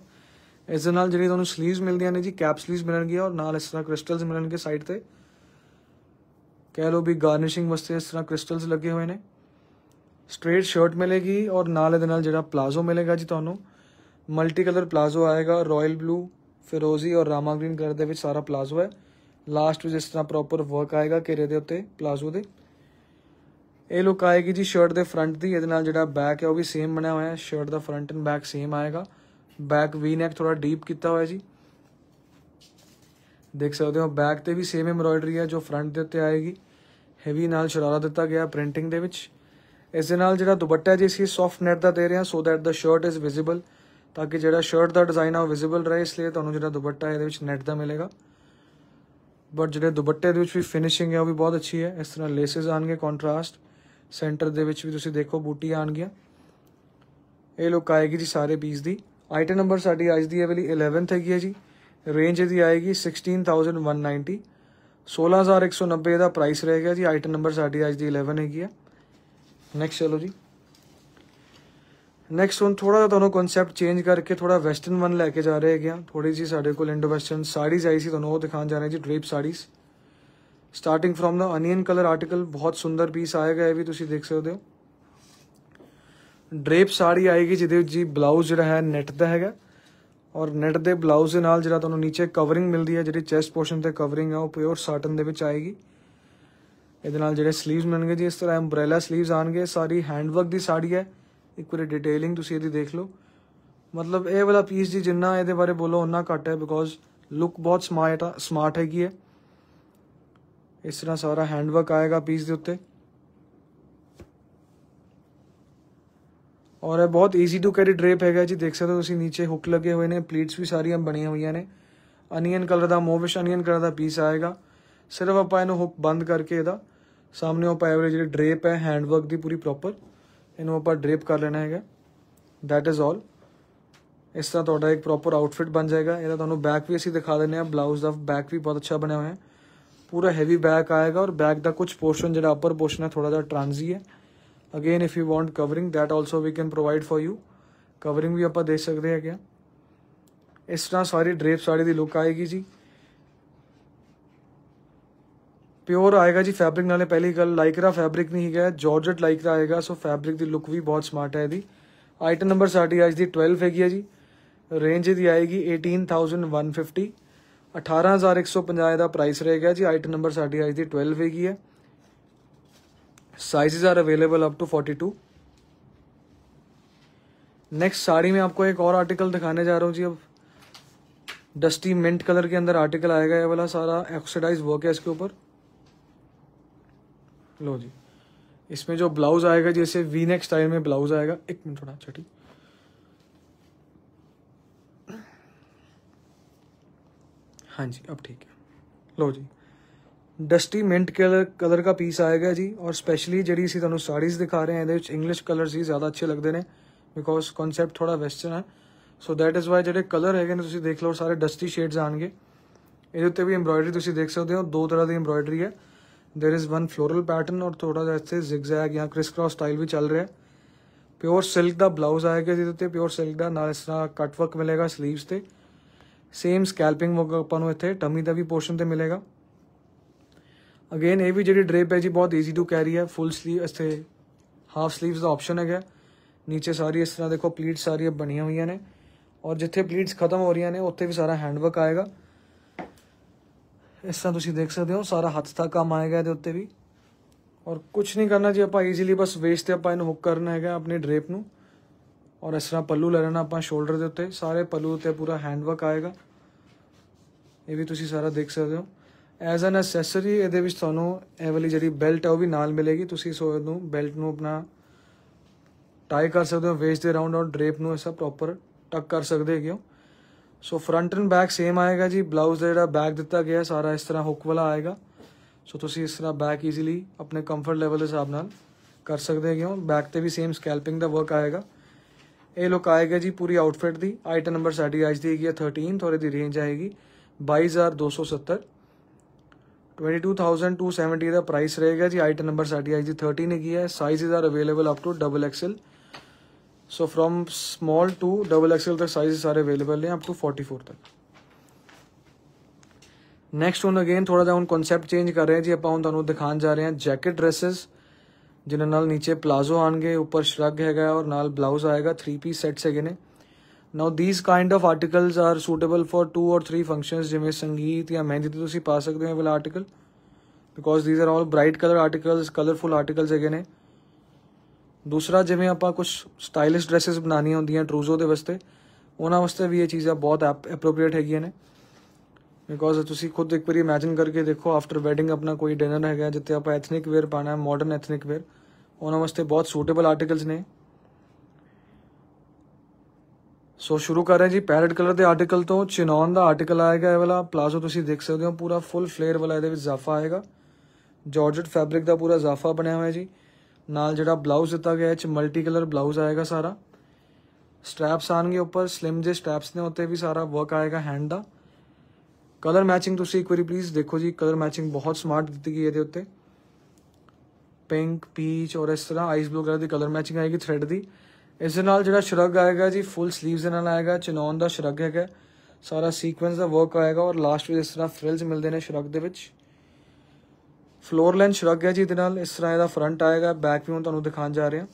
ਇਸ ਦੇ ਨਾਲ ਜਿਹੜੀ ਤੁਹਾਨੂੰ 슬ੀਵਸ ਮਿਲਦੀਆਂ ਨੇ ਜੀ ਕੈਪ 슬ੀਵਸ ਮਿਲਣਗੀਆਂ ਔਰ ਨਾਲ ਇਸ ਤਰ੍ਹਾਂ ਕ੍ਰਿਸਟਲਸ ਮਿਲਣਗੇ ਸਾਈਡ ਤੇ ਕਹਿ ਲੋ ਵੀ ਗਾਰਨਿਸ਼ਿੰਗ ਵਾਸਤੇ ਇਸ ਤਰ੍ਹਾਂ ਕ੍ਰਿਸਟਲਸ ਲੱਗੇ ਹੋਏ ਨੇ ਸਟ੍ਰੇਟ ਸ਼ਰਟ ਮਿਲੇਗੀ ਔਰ ਨਾਲ ਇਹਦੇ ਨਾਲ ਜਿਹੜਾ ਪਲਾਜ਼ੋ ਮਿਲੇਗਾ ਜੀ ਤੁਹਾਨੂੰ ਮਲਟੀ ਕਲਰ ਪਲਾਜ਼ੋ ਆਏਗਾ ਰਾਇਲ ਬਲੂ ਫਿਰੋਜ਼ੀ ਔਰ ਰਾਮਾ ਗ੍ਰੀਨ ਕਲਰ ਦੇ ਵਿੱਚ ਸਾਰਾ ਪਲਾਜ਼ੋ ਹੈ ਲਾਸਟ ਵਿੱਚ ਇਸ ਤਰ੍ਹਾਂ ਪ੍ਰੋਪਰ ਵਰਕ ਆਏਗਾ ਘੇਰੇ ਦੇ ਉੱਤੇ ਪਲਾਜ਼ੋ ਦੇ ਇਹ ਲੁੱਕ ਆਏਗੀ ਜੀ ਸ਼ਰਟ ਦੇ ਫਰੰਟ ਦੀ ਇਹਦੇ ਨਾਲ ਜਿਹੜਾ ਬੈਕ ਹੈ ਉਹ ਵੀ ਸੇਮ ਬਣਿਆ ਹੋਇਆ ਹੈ ਸ਼ਰਟ ਦਾ ਫਰੰਟ ਐਂਡ ਬੈਕ ਸੇਮ ਆਏਗਾ ਬੈਕ ਵੀ ਨੈਕ ਥੋੜਾ ਡੀਪ ਕੀਤਾ ਹੋਇਆ ਜੀ ਦੇਖ ਸਕਦੇ ਹੋ ਬੈਕ ਤੇ ਵੀ ਸੇਮ ਐਮਬ੍ਰੋਇਡਰੀ ਹੈ ਜੋ ਫਰੰਟ ਦੇ ਉੱਤੇ ਆਏਗੀ ਹੈਵੀ ਨਾਲ ਸ਼ਰਾਰਾ ਦਿੱਤਾ ਗਿਆ ਪ੍ਰਿੰਟਿੰਗ ਦੇ ਵਿੱਚ ਇਸ ਦੇ ਨਾਲ ਜਿਹੜਾ ਦੁਪੱਟਾ ਜੀ ਅਸੀਂ ਸੌਫਟ ਨੈਟ ਦਾ ਦੇ ਰਹੇ ਹਾਂ so that the shirt is visible ਤਾਂ ਕਿ ਜਿਹੜਾ ਸ਼ਰਟ ਦਾ ਡਿਜ਼ਾਈਨ ਆ ਉਹ ਵਿਜ਼ੀਬਲ ਰਹੇ ਇਸ ਲਈ ਤੁਹਾਨੂੰ ਜਿਹੜਾ ਦੁਪੱਟਾ ਇਹਦੇ ਵਿੱਚ ਨੈਟ ਦਾ ਮਿਲੇਗਾ ਬਟ ਜਿਹੜੇ ਦੁਪੱਟੇ ਦੇ ਵਿੱਚ ਵੀ ਫਿਨਿਸ਼ਿੰਗ ਹੈ ਉਹ ਵੀ ਬਹੁਤ ਅੱਛੀ ਹੈ ਇਸ ਤਰ੍ਹਾਂ ਲੇਸਸ ਆਣਗੇ ਕੰਟਰਾਸਟ ਸੈਂਟਰ ਦੇ ਵਿੱਚ ਵੀ ਤੁਸੀਂ ਦੇਖੋ ਬੂਟੀ ਆਣਗੀਆਂ ਇਹ ਲੁੱਕ ਆਏਗੀ ਜੀ ਸਾਰੇ ਪੀਸ ਦੀ ਆਈਟਮ ਨੰਬਰ ਸਾਡੀ ਅੱਜ ਦੀ ਅਵੇਲੀ 11th ਹੈਗੀ ਹੈ ਜੀ ਰੇਂਜ ਇਹਦੀ ਆਏਗੀ 16190 16190 ਦਾ ਪ੍ਰਾਈਸ ਰਹੇਗਾ ਜੀ ਆਈਟਮ ਨੰਬਰ ਸਾਡੀ ਅੱਜ ਦੀ 11 ਹੈਗੀ ਆ ਨੈਕਸਟ ਚਲੋ ਜੀ ਨੈਕਸਟ ਹੁਣ ਥੋੜਾ ਜਿਹਾ ਤੁਹਾਨੂੰ ਕਨਸੈਪਟ ਚੇਂਜ ਕਰਕੇ ਥੋੜਾ ਵੈਸਟਰਨ ਵਨ ਲੈ ਕੇ ਜਾ ਰਹੇ ਹਾਂ ਥੋੜੀ ਜੀ ਸਾਡੇ ਕੋਲ ਇੰਡੋ ਵੈਸਟਰਨ ਸਾੜੀਜ਼ ਆਈ ਸੀ ਤੁਹਾਨੂੰ ਉਹ ਦਿਖਾਉਣ ਜਾ ਰਹੇ ਜੀ drape saris starting from the onion colour article ਬਹੁਤ ਸੁੰਦਰ ਪੀਸ ਆਏਗਾ ਇਹ ਵੀ ਤੁਸੀਂ ਦੇਖ ਸਕਦੇ ਹੋ ਡ੍ਰੇਪ ਸਾੜੀ ਆਏਗੀ ਜਿਹਦੇ ਵਿੱਚ ਜੀ ਬਲਾਊਜ਼ ਜਿਹੜਾ ਹੈ ਨੈਟ ਦਾ ਹੈਗਾ ਔਰ ਨੈਟ ਦੇ ਬਲਾਊਜ਼ ਦੇ ਨਾਲ ਜਿਹੜਾ ਤੁਹਾਨੂੰ ਨੀਚੇ ਕਵਰਿੰਗ ਮਿਲਦੀ ਹੈ ਜਿਹੜੀ ਚੈਸਟ ਪੋਰਸ਼ਨ ਤੇ ਕਵਰਿੰਗ ਹੈ ਉਹ ਪਿਓਰ ਸਾਟਨ ਦੇ ਵਿੱਚ ਆਏਗੀ ਇਹਦੇ ਨਾਲ ਜਿਹੜੇ 슬ੀਵਸ ਮਿਲਣਗੇ ਜੀ ਇਸ ਤਰ੍ਹਾਂ ਐਮਬ੍ਰੇਲਾ ਸਲੀਵਸ ਆਣਗੇ ਸਾਰੀ ਹੈਂਡਵਰਕ ਦੀ ਸਾੜੀ ਹੈ ਇੱਕ ਵਾਰੀ ਡਿਟੇਲਿੰਗ ਤੁਸੀਂ ਇਹਦੀ ਦੇਖ ਲਓ ਮਤਲਬ ਇਹ ਵਾਲਾ ਪੀਸ ਜੀ ਜਿੰਨਾ ਇਹਦੇ ਬਾਰੇ ਬੋਲੋ ਉਹਨਾਂ ਘੱਟ ਹੈ ਬਿਕੋਜ਼ ਲੁੱਕ ਬਹੁਤ ਸਮਾਰਟ ਆ ਸਮਾਰਟ ਹੈਗੀ ਹੈ ਇਸ ਤਰ੍ਹਾਂ ਸਾਰਾ ਹੈਂਡਵਰਕ ਆਏਗਾ ਪੀਸ ਦੇ ਉੱਤੇ ਔਰ ਇਹ ਬਹੁਤ ਈਜ਼ੀ ਟੂ ਕੈਰੀ ਡ੍ਰੇਪ ਹੈਗਾ ਜੀ ਦੇਖ ਸਕਦੇ ਹੋ ਤੁਸੀਂ ਨੀਚੇ ਹੁੱਕ ਲੱਗੇ ਹੋਏ ਨੇ ਪਲੀਟਸ ਵੀ ਸਾਰੀਆਂ ਬਣੀਆਂ ਹੋਈਆਂ ਨੇ ਅਨੀਅਨ ਕਲਰ ਦਾ ਮੋਵਿਸ਼ ਅਨੀਅਨ ਕਲਰ ਦਾ ਪੀਸ ਆਏਗਾ ਸਿਰਫ ਆਪਾਂ ਇਹਨੂੰ ਹੁੱਕ ਬੰਦ ਕਰਕੇ ਇਹਦਾ ਸਾਹਮਣੇ ਉਹ ਪਾਇਵਰੇ ਜਿਹੜੇ ਡਰੇਪ ਡ੍ਰੇਪ ਹੈ ਹੈਂਡਵਰਕ ਦੀ ਪੂਰੀ ਪ੍ਰੋਪਰ ਇਹਨੂੰ ਆਪਾਂ ਡ੍ਰੇਪ ਕਰ ਲੈਣਾ ਹੈਗਾ ਥੈਟ ਇਜ਼ ਆਲ ਇਸ ਤਰ੍ਹਾਂ ਤੁਹਾਡਾ ਇੱਕ ਪ੍ਰੋਪਰ ਆਊਟਫਿਟ ਬਣ ਜਾਏਗਾ ਇਹਦਾ ਤੁਹਾਨੂੰ ਬੈਕ ਵੀ ਅਸੀਂ ਦਿਖਾ ਦਿੰਨੇ ਆ ਬਲਾਊਜ਼ ਦਾ ਬੈਕ ਵੀ ਬਹੁਤ ਅੱਛਾ ਬਣਿਆ ਹੋਇਆ ਹੈ ਪੂਰਾ ਹੈਵੀ ਬੈਕ ਆਏਗਾ ਔਰ ਬੈਕ ਦਾ ਕੁਝ ਪੋਰਸ਼ਨ ਜਿਹੜਾ ਅਪਰ ਪੋਰਸ਼ਨ ਹੈ ਥੋੜਾ ਜਿਹਾ ਟ੍ਰਾਂਜ਼ੀ ਹੈ again if you want covering that also we can provide for you covering ਵੀ ਆਪਾਂ ਦੇ ਸਕਦੇ ਹੈਗੇ ਆ ਇਸ ਤਰ੍ਹਾਂ ਸਾਰੀ ਡ੍ਰੇਪ ਸਾੜੀ ਦੀ ਲੁੱਕ ਆਏਗੀ ਜੀ प्योर आएगा जी फैब्रिक नाले पहली गल लाइकरा फैब्रिक नहीं है जॉर्जट लाइकरा आएगा सो फैब्रिक की लुक भी बहुत समार्ट है यदि आइटम नंबर जी ਆਈਟਮ ਨੰਬਰ ਸਾਡੀ ਅੱਜ ਦੀ 12 ਹੈਗੀ ਹੈ ਜੀ ਰੇਂਜ ਦੀ ਆਏਗੀ 18150 18150 ਦਾ ਪ੍ਰਾਈਸ ਰਹੇਗਾ ਜੀ ਆਈਟਮ ਨੰਬਰ ਸਾਡੀ ਅੱਜ की ट्वेल्व हैगी है size are available up to two next sari में आपको एक और आर्टिकल दिखाने जा रहा हूँ जी अब डस्टी मिंट कलर के अंदर आर्टिकल आएगा ये वाला सारा एक्सरसाइज वर्क है इसके ऊपर लो जी इसमें जो ब्लाउज आएगा जैसे वी नेक स्टाइल में ब्लाउज आएगा एक मिनट थोड़ा छठी अच्छा, हाँ जी अब ठीक है लो जी डस्टी मिंट कलर कलर का पीस आएगा जी और स्पेशली जी अभी तुम साड़ीज़ दिखा रहे हैं ये इंग्लिश कलर ही ज़्यादा अच्छे लगते हैं बिकॉज कॉन्सैप्ट थोड़ा वैस्टर्न है सो दैट इज़ वाई जो कलर है देख लो सारे डस्टी शेड्स आएंगे ये उत्ते भी एम्ब्रॉयडरी देख सकते हो दो तरह की एम्ब्रॉयडरी है there is one floral pattern और थोड़ा जैसे ਜ਼ਿਗਜ਼ੈਗ ਜਾਂ ਕ੍ਰਿਸ ਕ੍ਰਾਸ ਸਟਾਈਲ ਵੀ ਚੱਲ ਰਿਹਾ ਪਿਓਰ ਸਿਲਕ ਦਾ ਬਲਾਊਜ਼ ਆਏਗਾ ਜਿਹਦੇ ਤੇ ਪਿਓਰ ਸਿਲਕ ਦਾ ਨਾਲ ਇਸ ਤਰ੍ਹਾਂ ਕਟ ਵਰਕ ਮਿਲੇਗਾ 슬ੀਵਸ ਤੇ ਸੇਮ ਸਕੈਲਪਿੰਗ ਵਰਕ ਆਪਾਂ ਨੂੰ ਇੱਥੇ ਟਮੀ ਦਾ ਵੀ ਪੋਰਸ਼ਨ ਤੇ ਮਿਲੇਗਾ ਅਗੇਨ ਇਹ ਵੀ ਜਿਹੜੀ ਡਰੇਪ ਹੈ ਜੀ ਬਹੁਤ ਈਜ਼ੀ ਟੂ ਕੈਰੀ ਹੈ ਫੁੱਲ ਸਲੀਵ ਇੱਥੇ ਹਾਫ ਸਲੀਵਸ ਦਾ ਆਪਸ਼ਨ ਹੈਗਾ ਨੀਚੇ ਸਾਰੀ ਇਸ ਤਰ੍ਹਾਂ ਦੇਖੋ ਪਲੀਟਸ ਸਾਰੀਆਂ ਬਣੀਆਂ ਹੋਈਆਂ ਨੇ ਔਰ ਜਿੱਥੇ ਪਲੀਟਸ ਖਤਮ ਹੋ ਰਹੀਆਂ ਨੇ ਉੱਥੇ ਵੀ ਸਾਰਾ ਹੈਂਡ ਵਰਕ ਆਏਗਾ ਇਸ ਤਰ੍ਹਾਂ ਤੁਸੀਂ ਦੇਖ ਸਕਦੇ ਹੋ ਸਾਰਾ ਹੱਥ ਦਾ ਕੰਮ ਆਏਗਾ ਇਹਦੇ ਉੱਤੇ ਵੀ ਔਰ ਕੁਝ ਨਹੀਂ ਕਰਨਾ ਜੀ ਆਪਾਂ ਈਜ਼ੀਲੀ ਬਸ ਵੇਸ ਤੇ ਆਪਾਂ ਇਹਨੂੰ ਹੁੱਕ ਕਰਨਾ ਹੈਗਾ ਆਪਣੇ ਡਰੇਪ ਨੂੰ ਔਰ ਇਸ ਤਰ੍ਹਾਂ ਪੱਲੂ ਲੈ ਲੈਣਾ ਆਪਾਂ ਸ਼ੋਲਡਰ ਦੇ ਉੱਤੇ ਸਾਰੇ ਪੱਲੂ ਉੱਤੇ ਪੂਰਾ ਹੈਂਡਵਰਕ ਆਏਗਾ ਇਹ ਵੀ ਤੁਸੀਂ ਸਾਰਾ ਦੇਖ ਸਕਦੇ ਹੋ ਐਜ਼ ਐਨ ਐਸੈਸਰੀ ਇਹਦੇ ਵਿੱਚ ਤੁਹਾਨੂੰ ਇਹ ਵਾਲੀ ਜਿਹੜੀ ਬੈਲਟ ਹੈ ਉਹ ਵੀ ਨਾਲ ਮਿਲੇਗੀ ਤੁਸੀਂ ਸੋ ਨੂੰ ਬੈਲਟ ਨੂੰ ਆਪਣਾ ਟਾਈ ਕਰ ਸਕਦੇ ਹੋ ਵੇਸ ਦੇ ਰਾਉਂਡ ਔਰ ਡਰੇਪ ਨੂੰ ਐਸਾ ਪ੍ਰੋਪਰ ਟੱਕ ਕਰ ਸਕਦੇ ਹੋ so front and back same आएगा जी ब्लाउज का जो बैक दिता गया सारा इस तरह हुक वाला आएगा सो तुम इस तरह बैक ईजीली अपने कंफर्ट लैवल हिसाब न कर सकते हो बैक से भी सेम स्कैल्पिंग का वर्क आएगा ये लुक आएगा जी पूरी आउटफिट की आइटम नंबर साड़ी आज की है थर्टीन थोड़े की रेंज आएगी बई हज़ार दो सौ सत्तर twenty two thousand two seventy का प्राइस रहेगा जी आइटम नंबर साड़ी अज की थर्टीन हैगी है size are available up to double XL so from small to double XL तक साइज सारे अवेलेबल हैं अप टू फोर्टी फोर तक ਨੈਕਸਟ ਹੁਣ ਅਗੇਨ ਥੋੜਾ ਜਿਹਾ ਹੁਣ ਕਨਸੈਪਟ ਚੇਂਜ ਕਰ ਰਹੇ ਹਾਂ ਜੀ ਆਪਾਂ ਹੁਣ ਤੁਹਾਨੂੰ ਦਿਖਾਉਣ ਜਾ ਰਹੇ ਹਾਂ ਜੈਕਟ ਡਰੈਸਸ ਜਿਨ੍ਹਾਂ ਨਾਲ ਨੀਚੇ ਪਲਾਜ਼ੋ ਆਣਗੇ ਉੱਪਰ ਸ਼ਰਗ ਹੈਗਾ ਔਰ ਨਾਲ ਬਲਾਊਜ਼ ਆਏਗਾ 3 ਪੀਸ ਸੈਟਸ ਹੈਗੇ ਨੇ now these kind of articles are suitable for 2 ਔਰ 3 ਫੰਕਸ਼ਨਸ ਜਿਵੇਂ ਸੰਗੀਤ ਜਾਂ ਮਹਿੰਦੀ ਤੇ ਤੁਸੀਂ ਪਾ ਸਕਦੇ ਹੋ ਇਹ ਵਾਲਾ article because these are all bright colour articles colourful articles ਹੈਗੇ ਨੇ ਦੂਸਰਾ ਜਿਵੇਂ ਆਪਾਂ ਕੁਝ ਸਟਾਈਲਿਸ਼ ਡਰੈਸਸ ਬਣਾਣੀਆਂ ਹੁੰਦੀਆਂ ਟਰੂਜ਼ੋ ਦੇ ਵਾਸਤੇ ਉਹਨਾਂ ਵਾਸਤੇ ਵੀ ਇਹ ਚੀਜ਼ਾਂ ਬਹੁਤ ਐਪਰੋਪ੍ਰੀਏਟ ਹੈਗੀਆਂ ਨੇ ਬਿਕੋਜ਼ ਤੁਸੀਂ ਖੁਦ ਇੱਕ ਵਾਰੀ ਇਮੇਜਿਨ ਕਰਕੇ ਦੇਖੋ ਆਫਟਰ ਵੈਡਿੰਗ ਆਪਣਾ ਕੋਈ ਡਿਨਰ ਹੈਗਾ ਜਿੱਥੇ ਆਪਾਂ ਐਥਨਿਕ ਵੇਅਰ ਪਾਣਾ ਹੈ ਮਾਡਰਨ ਐਥਨਿਕ ਵੇਅਰ ਉਹਨਾਂ ਵਾਸਤੇ ਬਹੁਤ ਸੂਟੇਬਲ ਆਰਟੀਕਲਸ ਨੇ ਸੋ ਸ਼ੁਰੂ ਕਰ ਰਹੇ ਹਾਂ ਜੀ ਪੈਰਟ ਕਲਰ ਦੇ ਆਰਟੀਕਲ ਤੋਂ ਚਿਨੌਨ ਦਾ ਆਰਟੀਕਲ ਆਏਗਾ ਇਹ ਵਾਲਾ ਪਲਾਜ਼ੋ ਤੁਸੀਂ ਦੇਖ ਸਕਦੇ ਹੋ ਪੂਰਾ ਫੁੱਲ ਫਲੇਅਰ ਵਾਲਾ ਇਹਦੇ ਵਿੱਚ ਜ਼ਾਫਾ ਆਏਗਾ ਜਾਰਜਟ ਫੈਬਰਿਕ ਦਾ ਪੂਰਾ ਜ਼ਾਫਾ ਬਣਿਆ ਹੋਇਆ ਜੀ ਨਾਲ ਜਿਹੜਾ ਬਲਾਊਜ਼ ਦਿੱਤਾ ਗਿਆ ਹੈ ਚ ਮਲਟੀ ਕਲਰ ਬਲਾਊਜ਼ ਆਏਗਾ ਸਾਰਾ ਸਟ੍ਰੈਪਸ ਆਣਗੇ ਉੱਪਰ ਸਲਿਮ ਜੇ ਸਟ੍ਰੈਪਸ ਨੇ ਉੱਤੇ ਵੀ ਸਾਰਾ ਵਰਕ ਆਏਗਾ ਹੈਂਡ ਦਾ ਕਲਰ ਮੈਚਿੰਗ ਤੁਸੀਂ ਇੱਕ ਵਾਰੀ ਪਲੀਜ਼ ਦੇਖੋ ਜੀ ਕਲਰ ਮੈਚਿੰਗ ਬਹੁਤ ਸਮਾਰਟ ਦਿੱਤੀ ਗਈ ਹੈ ਇਹਦੇ ਉੱਤੇ ਪਿੰਕ ਪੀਚ ਔਰ ਇਸ ਤਰ੍ਹਾਂ ਆਈਸ ਬਲੂ ਕਲਰ ਦੀ ਕਲਰ ਮੈਚਿੰਗ ਆਏਗੀ ਥ੍ਰੈਡ ਦੀ ਇਸ ਦੇ ਨਾਲ ਜਿਹੜਾ ਸ਼ਰਗ ਆਏਗਾ ਜੀ ਫੁੱਲ ਸਲੀਵਸ ਦੇ ਨਾਲ ਆਏਗਾ ਚਨੌਨ ਦਾ ਸ਼ਰਗ ਹੈਗਾ ਸਾਰਾ ਸੀਕੁਐਂਸ ਦਾ ਵਰਕ ਆਏਗਾ ਔਰ ਲਾਸਟ ਵਿੱਚ ਇਸ ਤਰ੍ਹਾਂ ਫ੍ਰਿਲਸ ਮਿਲਦੇ ਨੇ ਸ਼ਰਗ ਦੇ ਵਿੱਚ ਫਲੋਰ ਲੈਂਥ ਸ਼ਰਗ ਹੈ ਜੀ ਇਹਦੇ ਨਾਲ ਇਸ ਤਰ੍ਹਾਂ ਇਹਦਾ ਫਰੰਟ ਆਏਗਾ ਬੈਕ ਵੀ ਹੁਣ ਤੁਹਾਨੂੰ ਦਿਖਾਉਣ ਜਾ ਰਹੇ ਹਾਂ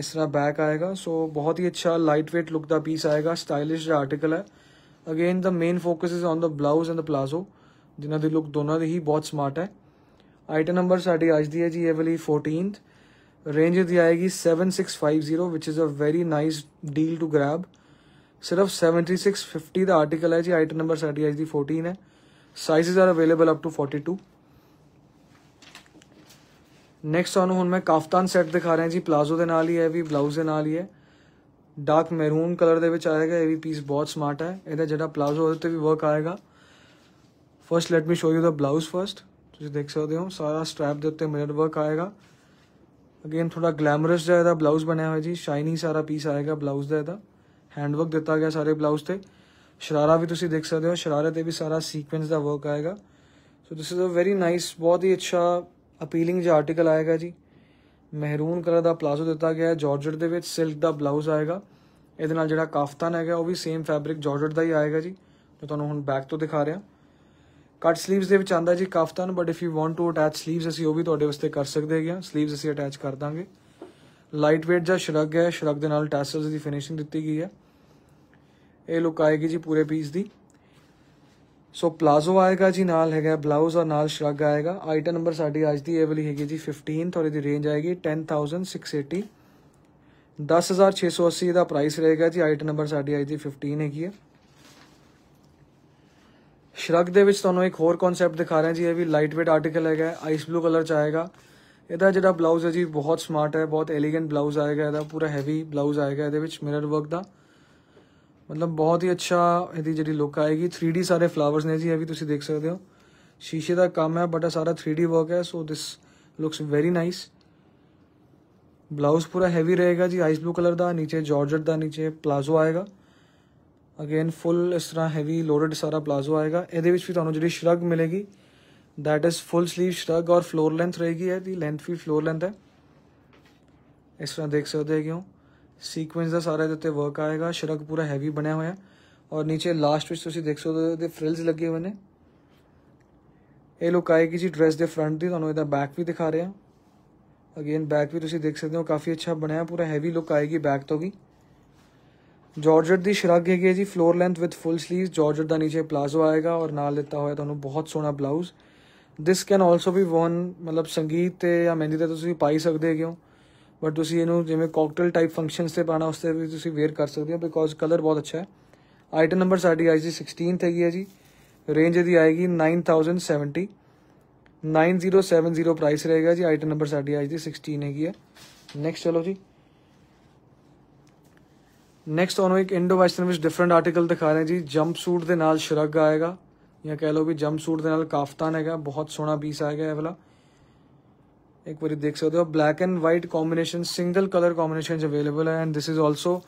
ਇਸ ਤਰ੍ਹਾਂ ਬੈਕ ਆਏਗਾ ਸੋ ਬਹੁਤ ਹੀ ਅੱਛਾ ਲਾਈਟ weight ਲੁੱਕ ਦਾ ਪੀਸ ਆਏਗਾ ਸਟਾਈਲਿਸ਼ ਆਰਟੀਕਲ ਹੈ again the main focus is on the blouse and the palazzo ਜਿਨ੍ਹਾਂ ਦੇ ਲੁੱਕ ਦੋਨਾਂ ਦੇ ਹੀ ਬਹੁਤ ਸਮਾਰਟ ਹੈ ਆਈਟਮ ਨੰਬਰ ਸਾਡੀ ਅੱਜ ਦੀ ਹੈ ਜੀ ਇਹ ਵਾਲੀ 14th ਰੇਂਜ ਦੀ ਆਏਗੀ 7650 which is a very nice deal to grab ਸਿਰਫ 7650 ਦਾ ਆਰਟੀਕਲ ਹੈ ਜੀ ਆਈਟਮ ਨੰਬਰ ਸਾਡੀ ਅੱਜ ਦੀ 14 ਹੈ sizes are available up to 42 next ਤੁਹਾਨੂੰ ਹੁਣ ਮੈਂ ਕਾਫਤਾਨ ਸੈੱਟ ਦਿਖਾ ਰਿਹਾ ਜੀ ਪਲਾਜ਼ੋ ਦੇ ਨਾਲ ਹੀ ਹੈ ਵੀ ਬਲਾਊਜ਼ ਦੇ ਨਾਲ ਹੀ ਹੈ ਡਾਰਕ ਮੈਰੂਨ ਕਲਰ ਦੇ ਵਿੱਚ ਆਏਗਾ ਇਹ ਵੀ ਪੀਸ ਬਹੁਤ ਸਮਾਰਟ ਹੈ ਇਹਦਾ ਜਿਹੜਾ ਪਲਾਜ਼ੋ ਉਹਦੇ ਤੇ ਵੀ ਵਰਕ ਆਏਗਾ first let me show you the blouse first ਤੁਸੀਂ ਦੇਖ ਸਕਦੇ ਹੋ ਸਾਰਾ ਸਟ੍ਰੈਪ ਦੇ ਉੱਤੇ ਮਿਰਰ ਵਰਕ ਆਏਗਾ ਅਗੇਨ ਥੋੜਾ ਗਲੈਮਰਸ ਜਿਹਾ ਇਹਦਾ ਬਲਾਊਜ਼ ਬਣਿਆ ਹੋਇਆ ਜੀ ਸ਼ਾਈਨੀ ਸਾਰਾ ਪੀਸ ਆਏਗਾ ਬਲਾਊਜ਼ ਦਾ ਇਹਦਾ ਹੈਂਡ ਵਰਕ ਦਿੱਤਾ ਗਿਆ ਸਾਰੇ ਬਲਾਊਜ਼ ਤੇ ਸ਼ਰਾਰਾ ਵੀ ਤੁਸੀਂ ਦੇਖ ਸਕਦੇ ਹੋ ਸ਼ਰਾਰੇ ਤੇ ਵੀ ਸਾਰਾ ਸੀਕੁਐਂਸ ਦਾ ਵਰਕ ਆਏਗਾ so this is a very nice ਬਹੁਤ ਹੀ ਅੱਛਾ ਅਪੀਲਿੰਗ ਜਿਹਾ ਆਰਟੀਕਲ ਆਏਗਾ ਜੀ ਮਹਿਰੂਨ ਕਲਰ ਦਾ ਪਲਾਜ਼ੋ ਦਿੱਤਾ ਗਿਆ ਹੈ ਜਾਰਜਟ ਦੇ ਵਿੱਚ ਸਿਲਕ ਦਾ ਬਲਾਊਜ਼ ਆਏਗਾ ਇਹਦੇ ਨਾਲ ਜਿਹੜਾ ਕਾਫਤਾਨ ਹੈਗਾ ਉਹ ਵੀ ਸੇਮ ਫੈਬਰਿਕ ਜਾਰਜਟ ਦਾ ਹੀ ਆਏਗਾ ਜੀ ਜੋ ਤੁਹਾਨੂੰ ਹੁਣ ਬੈਕ ਤੋਂ ਦਿਖਾ ਰਿਹਾ ਕੱਟ 슬ੀਵਸ ਦੇ ਵਿੱਚ ਆਂਦਾ ਜੀ kaftan but if you want to attach 슬ੀਵਸ ਅਸੀਂ ਉਹ ਵੀ ਤੁਹਾਡੇ ਵਾਸਤੇ ਕਰ ਸਕਦੇ ਹਾਂ ਆ 슬ੀਵਸ ਅਸੀਂ ਅਟੈਚ ਕਰ ਦਾਂਗੇ ਲਾਈਟ weight ਜਾਂ ਸ਼ਰਗ ਹੈ ਸ਼ਰਗ ਦੇ ਨਾਲ ਟੈਸਲਸ ਦੀ ਫਿਨਿਸ਼ਿੰਗ ਦਿੱਤੀ ਗਈ ਹੈ ਇਹ ਲੁੱਕ ਆਏਗੀ ਜੀ ਪੂਰੇ ਪੀਸ ਦੀ ਸੋ ਪਲਾਜ਼ੋ ਆਏਗਾ ਜੀ ਨਾਲ ਹੈਗਾ ਬਲਾਊਜ਼ ਔਰ ਨਾਲ ਸ਼ਰਗ ਆਏਗਾ ਆਈਟਮ ਨੰਬਰ ਸਾਡੀ ਅੱਜ ਦੀ ਇਹ ਵਾਲੀ ਹੈਗੀ ਜੀ 15 ਤੋਂ ਇਹਦੀ ਰੇਂਜ ਆਏਗੀ 10680 10680 ਦਾ ਪ੍ਰਾਈਸ ਰਹੇਗਾ ਜੀ ਆਈਟਮ ਨੰਬਰ ਸਾਡੀ ਅੱਜ ਦੀ 15 ਹੈਗੀ ਹੈ ਸ਼ਰਗ ਦੇ ਵਿੱਚ ਤੁਹਾਨੂੰ ਇੱਕ ਹੋਰ ਕਨਸੈਪਟ ਦਿਖਾ ਰਹੇ ਜੀ ਇਹ ਵੀ ਲਾਈਟ weight ਆਰਟੀਕਲ ਹੈਗਾ ਆਈਸ ਬਲੂ ਕਲਰ ਚ ਆਏਗਾ ਇਹਦਾ ਜਿਹੜਾ ਬਲਾਊਜ਼ ਹੈ ਜੀ ਬਹੁਤ ਸਮਾਰਟ ਹੈ ਬਹੁਤ ਐਲੀਗੈਂਟ ਬਲਾਊਜ਼ ਆਏਗਾ ਇਹਦਾ ਪੂਰਾ ਹੈਵੀ ਬਲਾਊਜ਼ ਆਏਗਾ ਇਹਦੇ ਵਿੱਚ ਮਿਰਰ ਵਰਕ ਦਾ ਮਤਲਬ ਬਹੁਤ ਹੀ ਅੱਛਾ ਇਹਦੀ ਜਿਹੜੀ ਲੁੱਕ ਆਏਗੀ 3D ਸਾਰੇ ਫਲਾਵਰਸ ਨੇ ਜੀ ਇਹ ਵੀ ਤੁਸੀਂ ਦੇਖ ਸਕਦੇ ਹੋ ਸ਼ੀਸ਼ੇ ਦਾ ਕੰਮ ਹੈ ਬਟ ਸਾਰਾ 3D ਵਰਕ ਹੈ so this looks very nice blouse ਪੂਰਾ ਹੈਵੀ ਰਹੇਗਾ ਜੀ ਆਈਸ ਬਲੂ ਕਲਰ ਦਾ ਨੀਚੇ ਜਾਰਜਟ ਦਾ ਨੀਚੇ ਪਲਾਜ਼ੋ ਆਏਗਾ ਅਗੇਨ ਫੁੱਲ ਇਸ ਤਰ੍ਹਾਂ ਹੈਵੀ ਲੋਡਡ ਸਾਰਾ ਪਲਾਜ਼ੋ ਆਏਗਾ ਇਹਦੇ ਵਿੱਚ ਵੀ ਤੁਹਾਨੂੰ ਜਿਹੜੀ ਸ਼ਰਗ ਮਿਲੇਗੀ that is full sleeve shrug ਔਰ ਫਲੋਰ ਲੈਂਥ ਰਹੇਗੀ ਇਹਦੀ ਲੈਂਥ ਵੀ ਫਲੋਰ ਲੈਂਥ ਹੈ ਇਸ ਤਰ੍ਹਾਂ ਦੇਖ ਸਕਦੇ ਹੋ ਕਿਉਂ ਸੀਕੁਐਂਸ ਦਾ ਸਾਰਾ ਇਹਦੇ ਉੱਤੇ ਵਰਕ ਆਏਗਾ ਸ਼ਰਗ ਪੂਰਾ ਹੈਵੀ ਬਣਿਆ ਹੋਇਆ ਔਰ ਨੀਚੇ ਲਾਸਟ ਵਿੱਚ ਤੁਸੀਂ ਦੇਖ ਸਕਦੇ ਹੋ ਇਹਦੇ ਫ੍ਰਿਲਸ ਲੱਗੇ ਹੋਏ ਨੇ ਇਹ ਲੁੱਕ ਆਏਗੀ ਜੀ ਡਰੈਸ ਦੇ ਫਰੰਟ ਦੀ ਤੁਹਾਨੂੰ ਇਹਦਾ ਬੈਕ ਵੀ ਦਿਖਾ ਰਿਹਾ ਅਗੇਨ ਬੈਕ ਵੀ ਤੁਸੀਂ ਦੇਖ ਸਕਦੇ ਹੋ ਕਾਫੀ ਅੱਛਾ ਬਣਿਆ ਪੂਰਾ ਹੈਵੀ ਲੁੱਕ ਆਏਗੀ ਬੈਕ ਤੋਂ ਵੀ ਜਾਰਜਟ ਦੀ ਸ਼ਰਗ ਹੈਗੀ ਜੀ floor length with full sleeves georgette ਦਾ ਨੀਚੇ ਪਲਾਜ਼ੋ ਆਏਗਾ ਔਰ ਨਾਲ ਦਿੱਤਾ ਹੋਇਆ ਤੁਹਾਨੂੰ ਬਹੁਤ ਸੋਹਣਾ blouse this can also be worn ਮਤਲਬ ਸੰਗੀਤ ਤੇ ਜਾਂ ਮਹਿੰਦੀ ਤੇ ਤੁਸੀਂ ਪਾਈ ਸਕਦੇ ਹੋ ਬਟ ਤੁਸੀਂ ਇਹਨੂੰ ਜਿਵੇਂ ਕਾਕਟੇਲ ਟਾਈਪ ਫੰਕਸ਼ਨਸ ਤੇ ਪਾਣਾ ਉਸ ਤੇ ਵੀ ਤੁਸੀਂ ਵੇਅਰ ਕਰ ਸਕਦੇ ਹੋ ਬਿਕੋਜ਼ ਕਲਰ ਬਹੁਤ ਅੱਛਾ ਹੈ ਆਈਟਮ ਨੰਬਰ ਸਾਡੀ ਆਈ ਜੀ 16 ਹੈਗੀ ਹੈ ਜੀ ਰੇਂਜ ਇਹਦੀ ਆਏਗੀ 9070 9070 ਪ੍ਰਾਈਸ ਰਹੇਗਾ ਜੀ ਆਈਟਮ ਨੰਬਰ ਸਾਡੀ ਆਈ ਜੀ 16 ਹੈਗੀ ਹੈ ਨੈਕਸਟ ਚਲੋ ਜੀ ਨੈਕਸਟ ਉਹਨੂੰ ਇੱਕ ਇੰਡੋ ਵੈਸਟਰਨ ਵਿੱਚ ਡਿਫਰੈਂਟ ਆਰਟੀਕਲ ਦਿਖਾ ਰਹੇ ਜੀ ਜੰਪ ਸੂਟ ਦੇ ਨਾਲ ਸ਼ਰਗ ਆਏਗਾ ਜਾਂ ਕਹਿ ਲਓ ਵੀ ਜੰਪ ਸੂਟ ਦੇ ਨਾਲ ਕਾਫਤਾਨ ਹੈਗਾ ਬਹੁਤ ਸੋਹਣਾ ਪੀਸ ਆਏਗਾ ਇਹ ਵਾਲਾ ਇੱਕ ਵਾਰੀ ਦੇਖ ਸਕਦੇ ਹੋ black and white combination single colour combinations available ਹੈ ਐਂਡ ਥਿਸ ਇਜ਼ ਆਲਸੋ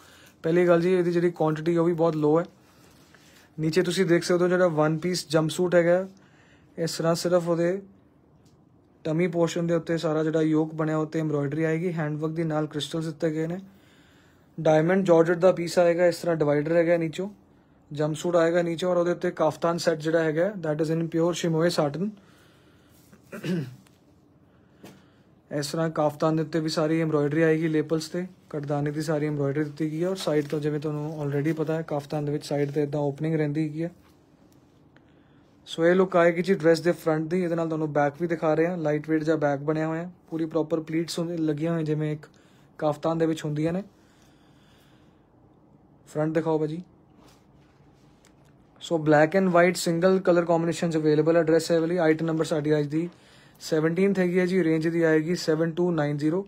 ਪਹਿਲੀ ਗੱਲ ਜੀ ਇਹਦੀ ਜਿਹੜੀ ਕੁਆਂਟੀਟੀ ਉਹ ਵੀ ਬਹੁਤ ਲੋ ਹੈ ਨੀਚੇ ਤੁਸੀਂ ਦੇਖ ਸਕਦੇ ਹੋ ਜਿਹੜਾ ਵਨ ਪੀਸ ਜੰਪ ਸੂਟ ਹੈਗਾ ਇਸ ਤਰ੍ਹਾਂ ਸਿਰਫ ਉਹਦੇ ਟਮੀ ਪੋਰਸ਼ਨ ਦੇ ਉੱਤੇ ਸਾਰਾ ਜਿਹੜਾ ਯੋਕ ਬਣਿਆ ਉੱਤੇ ਐਮਬ੍ਰੋਇਡਰੀ ਆਏਗੀ ਹੈਂਡਵਰਕ ਦੇ ਨਾਲ ਕ੍ਰਿਸਟਲਸ ਦਿੱਤੇ ਗਏ ਨੇ ਡਾਇਮੰਡ ਜਾਰਜਟ ਦਾ ਪੀਸ ਆਏਗਾ ਇਸ ਤਰ੍ਹਾਂ ਡਿਵਾਈਡਰ ਹੈਗਾ ਨੀਚੋਂ ਜੰਪ ਸੂਟ ਆਏਗਾ ਨੀਚੋਂ ਔਰ ਉਹਦੇ ਉੱਤੇ ਕਾਫਤਾਨ ਸੈੱਟ ਜਿਹੜਾ ਹੈਗਾ that is in pure chamois satin ਇਸ ਤਰ੍ਹਾਂ ਕਾਫਤਾਨ ਦੇ ਉੱਤੇ ਵੀ ਸਾਰੀ ਐਮਬ੍ਰੋਇਡਰੀ ਆਏਗੀ ਲੇਪਲਸ ਤੇ ਕਟਦਾਨੇ ਦੀ ਸਾਰੀ ਐਮਬ੍ਰੋਇਡਰੀ ਦਿੱਤੀ ਗਈ ਹੈ ਔਰ ਸਾਈਡ ਤੋਂ ਜਿਵੇਂ ਤੁਹਾਨੂੰ ਆਲਰੇਡੀ ਪਤਾ ਹੈ ਕਾਫਤਾਨ ਦੇ ਵਿੱਚ ਸਾਈਡ ਤੇ ਇਦਾਂ ਓਪਨਿੰਗ ਰਹਿੰਦੀ ਹੈਗੀ ਹੈ ਸੋ ਇਹ ਲੁੱਕ ਆਏਗੀ ਜੀ ਡਰੈਸ ਦੇ ਫਰੰਟ ਦੀ ਇਹਦੇ ਨਾਲ ਤੁਹਾਨੂੰ ਬੈਕ ਵੀ ਦਿਖਾ ਰਹੇ ਹਾਂ ਲਾਈਟ weight ਜਿਹਾ ਬੈਕ ਬਣਿਆ ਹੋਇਆ ਹੈ ਪੂਰੀ ਪ੍ਰੋਪਰ ਪਲੀਟਸ ਲੱਗੀਆਂ ਹੋਈਆਂ ਜਿਵੇਂ ਇੱਕ ਕਾਫਤਾਨ ਦੇ ਵਿੱਚ ਹੁੰਦੀਆਂ ਨੇ ਫਰੰਟ ਦਿਖਾਓ ਭਾਜੀ so black and white single colour combinations available ਹੈ ਡਰੈਸ ਹੈ ਵਾਲੀ ਆਈਟਮ ਨੰਬਰ ਸਾਡੀ ਅੱਜ ਦੀ 17th ਹੈਗੀ ਹੈ ਜੀ ਰੇਂਜ ਦੀ ਆਏਗੀ 7290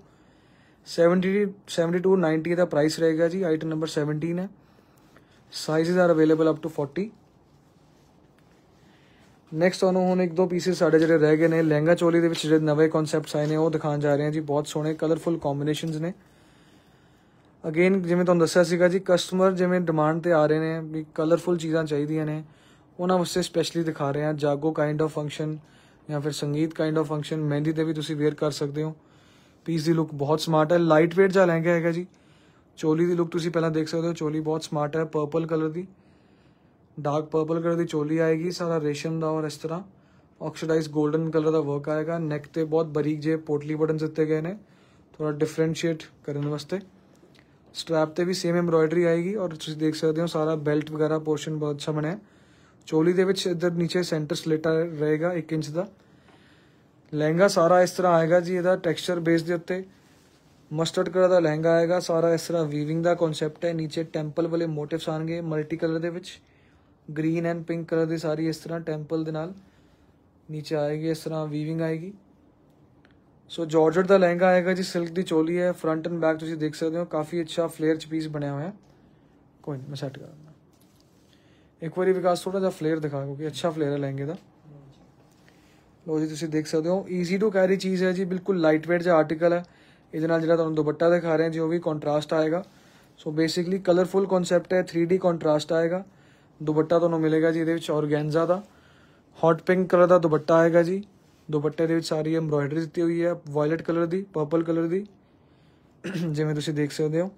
70 7290 ਦਾ ਪ੍ਰਾਈਸ ਰਹੇਗਾ ਜੀ ਆਈਟਮ ਨੰਬਰ 17 ਹੈ sizes are available up to 40 next ਆਨੋ ਹੁਣ ਇੱਕ ਦੋ ਪੀਸਸ ਸਾਡੇ ਜਿਹੜੇ ਰਹਿ ਗਏ ਨੇ ਲਹਿੰਗਾ ਚੋਲੀ ਦੇ ਵਿੱਚ ਜਿਹੜੇ ਨਵੇਂ ਕਨਸੈਪਟਸ ਆਏ ਨੇ ਉਹ ਦਿਖਾਉਣ ਜਾ ਰਹੇ ਹਾਂ ਜੀ ਬਹੁਤ ਸੋਹਣੇ ਕਲਰਫੁਲ ਕੰਬੀਨੇਸ਼ਨਸ ਨੇ ਅਗੇਨ ਜਿਵੇਂ ਤੁਹਾਨੂੰ ਦੱਸਿਆ ਸੀਗਾ ਜੀ ਕਸਟਮਰ ਜਿਵੇਂ ਡਿਮਾਂਡ ਤੇ ਆ ਰਹੇ ਨੇ ਵੀ ਕਲਰਫੁਲ ਚੀਜ਼ਾਂ ਚਾਹੀਦੀਆਂ ਨੇ ਉਹਨਾਂ ਵਾਸਤੇ ਸਪੈਸ਼ਲੀ ਦਿਖਾ ਰਹੇ ਹਾਂ ਜਾਗੋ ਕਾਈਂਡ ਆਫ ਫੰਕਸ਼ਨ ਜਾਂ ਫਿਰ ਸੰਗੀਤ ਕਾਈਂਡ ਆਫ ਫੰਕਸ਼ਨ ਮਹਿੰਦੀ ਤੇ ਵੀ ਤੁਸੀਂ ਵੇਅਰ ਕਰ ਸਕਦੇ ਹੋ ਪੀਸ ਦੀ ਲੁੱਕ ਬਹੁਤ ਸਮਾਰਟ ਹੈ ਲਾਈਟ weight ਜਿਹਾ ਲਹਿੰਗਾ ਹੈਗਾ ਜੀ ਚੋਲੀ ਦੀ ਲੁੱਕ ਤੁਸੀਂ ਪਹਿਲਾਂ ਦੇਖ ਸਕਦੇ ਹੋ ਚੋਲੀ ਬਹੁਤ ਸਮਾਰਟ ਹੈ ਪਰਪਲ ਕਲਰ ਦੀ ਡਾਰਕ ਪਰਪਲ ਕਲਰ ਦੀ ਚੋਲੀ ਆਏਗੀ ਸਾਰਾ ਰੇਸ਼ਮ ਦਾ ਔਰ ਇਸ ਤਰ੍ਹਾਂ ਆਕਸੀਡਾਈਜ਼ 골ਡਨ ਕਲਰ ਦਾ ਵਰਕ ਆਏਗਾ ਨੈਕ ਤੇ ਬਹੁਤ ਬਰੀਕ ਜੇ ਪੋਟਲੀ ਬਟਨਸ ਦਿੱਤੇ ਗਏ ਨੇ ਥੋੜਾ ਡਿਫਰੈਂਸ਼ੀਏਟ ਕਰਨ ਵਾਸਤੇ ਸਟ੍ਰੈਪ ਤੇ ਵੀ ਸੇਮ ਐਮਬ੍ਰੋਇਡਰੀ ਆਏਗੀ ਔਰ ਤੁਸੀਂ ਦੇਖ ਸਕਦੇ ਹੋ ਸਾਰਾ ਬੈਲਟ ਵਗੈਰਾ ਪੋਰਸ਼ਨ ਬਹੁਤ ਅੱਛਾ ਬਣਿਆ ਹੈ ਚੋਲੀ ਦੇ ਵਿੱਚ ਇਧਰ نیچے ਸੈਂਟਰ ਸਲੇਟਾ ਰਹੇਗਾ 1 ਇੰਚ ਦਾ ਲਹਿੰਗਾ ਸਾਰਾ ਇਸ ਤਰ੍ਹਾਂ ਆਏਗਾ ਜੀ ਇਹਦਾ ਟੈਕਸਚਰ ਬੇਸ ਦੇ ਉੱਤੇ ਮਸਟਰਡ ਕਲਰ ਦਾ ਲਹਿੰਗਾ ਆਏਗਾ ਸਾਰਾ ਇਸ ਤਰ੍ਹਾਂ ਵੀਵਿੰਗ ਦਾ ਕਨਸੈਪਟ ਹੈ نیچے ਟੈਂਪਲ ਵਾਲੇ ਮੋਟਿਵਸ ਆਣਗੇ ਮਲਟੀ ਕਲਰ ਦੇ ਵਿੱਚ ਗ੍ਰੀਨ ਐਂਡ ਪਿੰਕ ਕਲਰ ਦੀ ਸਾਰੀ ਇਸ ਤਰ੍ਹਾਂ ਟੈਂਪਲ ਦੇ ਨਾਲ نیچے ਆਏਗੀ ਇਸ ਤਰ੍ਹਾਂ ਵੀਵਿੰਗ ਆਏਗੀ ਸੋ ਜਾਰਜਟ ਦਾ ਲਹਿੰਗਾ ਆਏਗਾ ਜੀ ਸਿਲਕ ਦੀ ਚੋਲੀ ਹੈ ਫਰੰਟ ਐਂਡ ਬੈਕ ਤੁਸੀਂ ਦੇਖ ਸਕਦੇ ਹੋ ਕਾਫੀ ਅੱਛਾ ਫਲੇਅਰ ਚ ਪੀਸ ਬਣਿਆ ਹੋਇਆ ਕੋਈ ਨਹੀਂ ਮੈਂ ਸੈੱਟ ਕਰਾਂਗਾ ਇੱਕ ਵਾਰੀ ਵਿਕਾਸ ਥੋੜਾ ਜਿਹਾ ਫਲੇਅਰ ਦਿਖਾ ਕਿਉਂਕਿ ਅੱਛਾ ਫਲੇਅਰ ਹੈ ਲਹਿੰਗੇ ਦਾ ਲੋ ਜੀ ਤੁਸੀਂ ਦੇਖ ਸਕਦੇ ਹੋ ਈਜ਼ੀ ਟੂ ਕੈਰੀ ਚੀਜ਼ ਹੈ ਜੀ ਬਿਲਕੁਲ ਲਾਈਟ weight ਜਿਹਾ ਆਰਟੀਕਲ ਹੈ ਇਹਦੇ ਨਾਲ ਜਿਹੜਾ ਤੁਹਾਨੂੰ ਦੁਪੱਟਾ ਦਿਖਾ ਰਹੇ ਹਾਂ ਜੀ ਉਹ ਵੀ ਕੰਟਰਾਸਟ ਆਏਗਾ ਸੋ ਬੇਸਿਕਲੀ ਕਲਰਫੁਲ ਕਨਸੈਪਟ ਹੈ 3D ਕੰਟਰਾਸਟ ਆਏਗਾ ਦੁਪੱਟਾ ਤੁਹਾਨੂੰ ਮਿਲੇਗਾ ਜੀ ਇਹਦੇ ਵਿੱਚ ਔਰਗੈਂਜ਼ਾ ਦਾ ਹੌਟ ਪਿੰਕ ਕਲਰ ਦਾ ਦੁਪੱਟਾ ਆਏਗਾ ਜੀ ਦੁਪੱਟੇ ਦੇ ਵਿੱਚ ਸਾਰੀ ਐਮਬ੍ਰੋਇਡਰੀ ਦਿੱਤੀ ਹੋਈ ਹੈ ਵਾਇਲਟ ਕਲਰ ਦੀ ਪਰਪਲ ਕਲਰ ਦੀ ਜਿਵੇਂ ਤੁਸੀਂ ਦੇਖ ਸਕਦੇ ਹੋ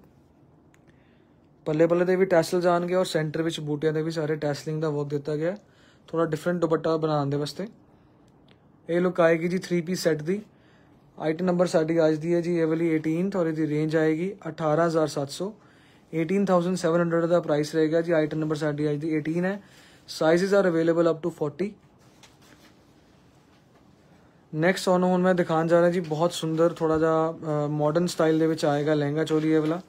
ਪੱਲੇ ਪੱਲੇ ਦੇ ਵੀ ਟੈਸਲ ਜਾਣਗੇ ਔਰ ਸੈਂਟਰ ਵਿੱਚ ਬੂਟਿਆਂ ਦੇ ਵੀ ਸਾਰੇ ਟੈਸਲਿੰਗ ਦਾ ਵਰਕ ਦਿੱਤਾ ਗਿਆ ਥੋੜਾ ਡਿਫਰੈਂਟ ਦੁਪੱਟਾ ਬਣਾਉਣ ਦੇ ਵਾਸਤੇ ਇਹ ਲੁੱਕ ਆਏਗੀ ਜੀ 3 ਪੀਸ ਸੈੱਟ ਦੀ ਆਈਟਮ ਨੰਬਰ ਸਾਡੀ ਅੱਜ ਦੀ ਹੈ ਜੀ ਇਹ ਵਾਲੀ 18th ਔਰ ਇਹਦੀ ਰੇਂਜ ਆਏਗੀ 18700 18700 ਦਾ ਪ੍ਰਾਈਸ ਰਹੇਗਾ ਜੀ ਆਈਟਮ ਨੰਬਰ ਸਾਡੀ ਅੱਜ ਦੀ 18 ਹੈ sizes are available up to 40 next ਆਨ ਹੁਣ ਮੈਂ ਦਿਖਾਉਣ ਜਾ ਰਿਹਾ ਜੀ ਬਹੁਤ ਸੁੰਦਰ ਥੋੜਾ ਜਿਹਾ ਮਾਡਰਨ ਸਟਾਈਲ ਦੇ ਵਿੱਚ ਆਏਗਾ ਲਹਿੰਗਾ ਚੋਲੀ ਇਹ ਵਾਲਾ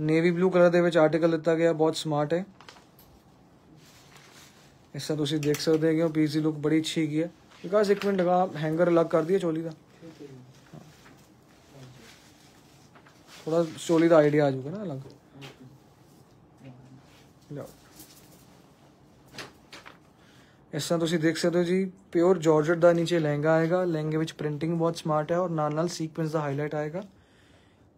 नेवी ब्लू कलर के आर्टिकल दिता गया बहुत समार्ट है इस तरह तुम देख सकते हो पीस की लुक बड़ी अच्छी है बिकॉज एक मिनट का हैंगर अलग कर दिए चोली का थोड़ा चोली का आइडिया आ जाऊगा ना अलग इस तरह तुम देख सकते हो जी प्योर जॉर्जट का नीचे लहंगा आएगा लहंगे में प्रिंटिंग बहुत समार्ट है और नाल सीकुएंस का हाईलाइट आएगा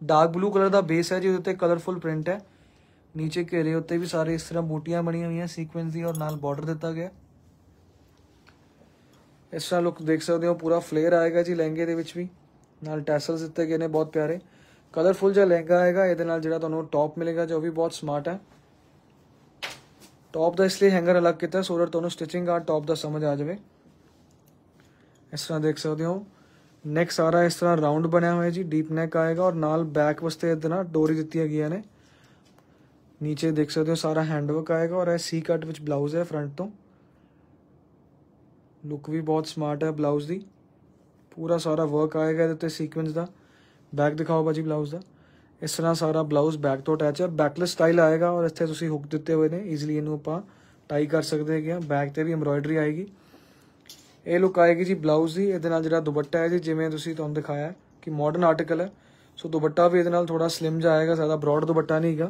ਡਾਰਕ ਬਲੂ ਕਲਰ ਦਾ ਬੇਸ ਹੈ ਜਿਹਦੇ ਉੱਤੇ ਕਲਰਫੁਲ ਪ੍ਰਿੰਟ ਹੈ ਨੀਚੇ ਘੇਰੇ ਉੱਤੇ ਵੀ ਸਾਰੇ ਇਸ ਤਰ੍ਹਾਂ ਬੂਟੀਆਂ ਬਣੀਆਂ ਹੋਈਆਂ ਸੀਕੁਐਂਸ ਦੀ ਔਰ ਨਾਲ ਬਾਰਡਰ ਦਿੱਤਾ ਗਿਆ ਇਸ ਤਰ੍ਹਾਂ ਲੁੱਕ ਦੇਖ ਸਕਦੇ ਹੋ ਪੂਰਾ ਫਲੇਅਰ ਆਏਗਾ ਜੀ ਲਹਿੰਗੇ ਦੇ ਵਿੱਚ ਵੀ ਨਾਲ ਟੈਸਲਸ ਦਿੱਤੇ ਗਏ ਨੇ ਬਹੁਤ ਪਿਆਰੇ ਕਲਰਫੁਲ ਜਿਹਾ ਲਹਿੰਗਾ ਆਏਗਾ ਇਹਦੇ ਨਾਲ ਜਿਹੜਾ ਤੁਹਾਨੂੰ ਟੌਪ ਮਿਲੇਗਾ ਜੋ ਵੀ ਬਹੁਤ ਸਮਾਰਟ ਹੈ ਟੌਪ ਦਾ ਇਸ ਲਈ ਹੈਂਗਰ ਅਲੱਗ ਕੀਤਾ ਸੋ ਤੁਹਾਨੂੰ ਸਟਿਚਿੰਗ ਆ ਟੌਪ ਦਾ ਸਮਝ ਆ ਜਾਵੇ ਇਸ ਤਰ੍ਹਾਂ ਦੇਖ ਸਕਦੇ ਹੋ ਨੈਕ ਸਾਰਾ ਇਸ ਤਰ੍ਹਾਂ ਰਾਉਂਡ ਬਣਿਆ ਹੋਇਆ ਜੀ ਡੀਪ ਨੈਕ ਆਏਗਾ ਔਰ ਨਾਲ ਬੈਕ ਵਾਸਤੇ ਇਦਾਂ ਡੋਰੀ ਦਿੱਤੀਆਂ ਗਈਆਂ ਨੇ ਨੀਚੇ ਦੇਖ ਸਕਦੇ ਹੋ ਸਾਰਾ ਹੈਂਡਵਰਕ ਆਏਗਾ ਔਰ ਇਹ ਸੀ ਕੱਟ ਵਿੱਚ ਬਲਾਊਜ਼ ਹੈ ਫਰੰਟ ਤੋਂ ਲੁੱਕ ਵੀ ਬਹੁਤ ਸਮਾਰਟ ਹੈ ਬਲਾਊਜ਼ ਦੀ ਪੂਰਾ ਸਾਰਾ ਵਰਕ ਆਏਗਾ ਇਹਦੇ ਉੱਤੇ ਸੀਕਵੈਂਸ ਦਾ ਬੈਕ ਦਿਖਾਓ ਬਾਜੀ ਬਲਾਊਜ਼ ਦਾ ਇਸ ਤਰ੍ਹਾਂ ਸਾਰਾ ਬਲਾਊਜ਼ ਬੈਕ ਤੋਂ ਅਟੈਚ ਹੈ ਬੈਕਲੈਸ ਸਟਾਈਲ ਆਏਗਾ ਔਰ ਇੱਥੇ ਤੁਸੀਂ ਹੁੱਕ ਦਿੱਤੇ ਹੋਏ ਨੇ ਈਜ਼ੀਲੀ ਇਹਨੂੰ ਆਪਾਂ ਟਾਈ ਕਰ ਸਕਦੇ ਹੈਗੇ ਆ ਬੈਕ ਤੇ ਵੀ ਐਮਬ੍ਰੋਇਡਰੀ ਆਏਗੀ ਇਹ ਲੁੱਕ ਆਏਗੀ ਜੀ ਬਲਾਊਜ਼ ਦੀ ਇਹਦੇ ਨਾਲ ਜਿਹੜਾ ਦੁਪੱਟਾ ਹੈ ਜੀ ਜਿਵੇਂ ਤੁਸੀਂ ਤੁਹਾਨੂੰ ਦਿਖਾਇਆ ਕਿ ਮਾਡਰਨ ਆਰਟੀਕਲ ਹੈ ਸੋ ਦੁਪੱਟਾ ਵੀ ਇਹਦੇ ਨਾਲ ਥੋੜਾ ਸਲਿਮ ਜਿਹਾ ਆਏਗਾ ਜ਼ਿਆਦਾ ਬ੍ਰੌਡ ਦੁਪੱਟਾ ਨਹੀਂ ਹੈਗਾ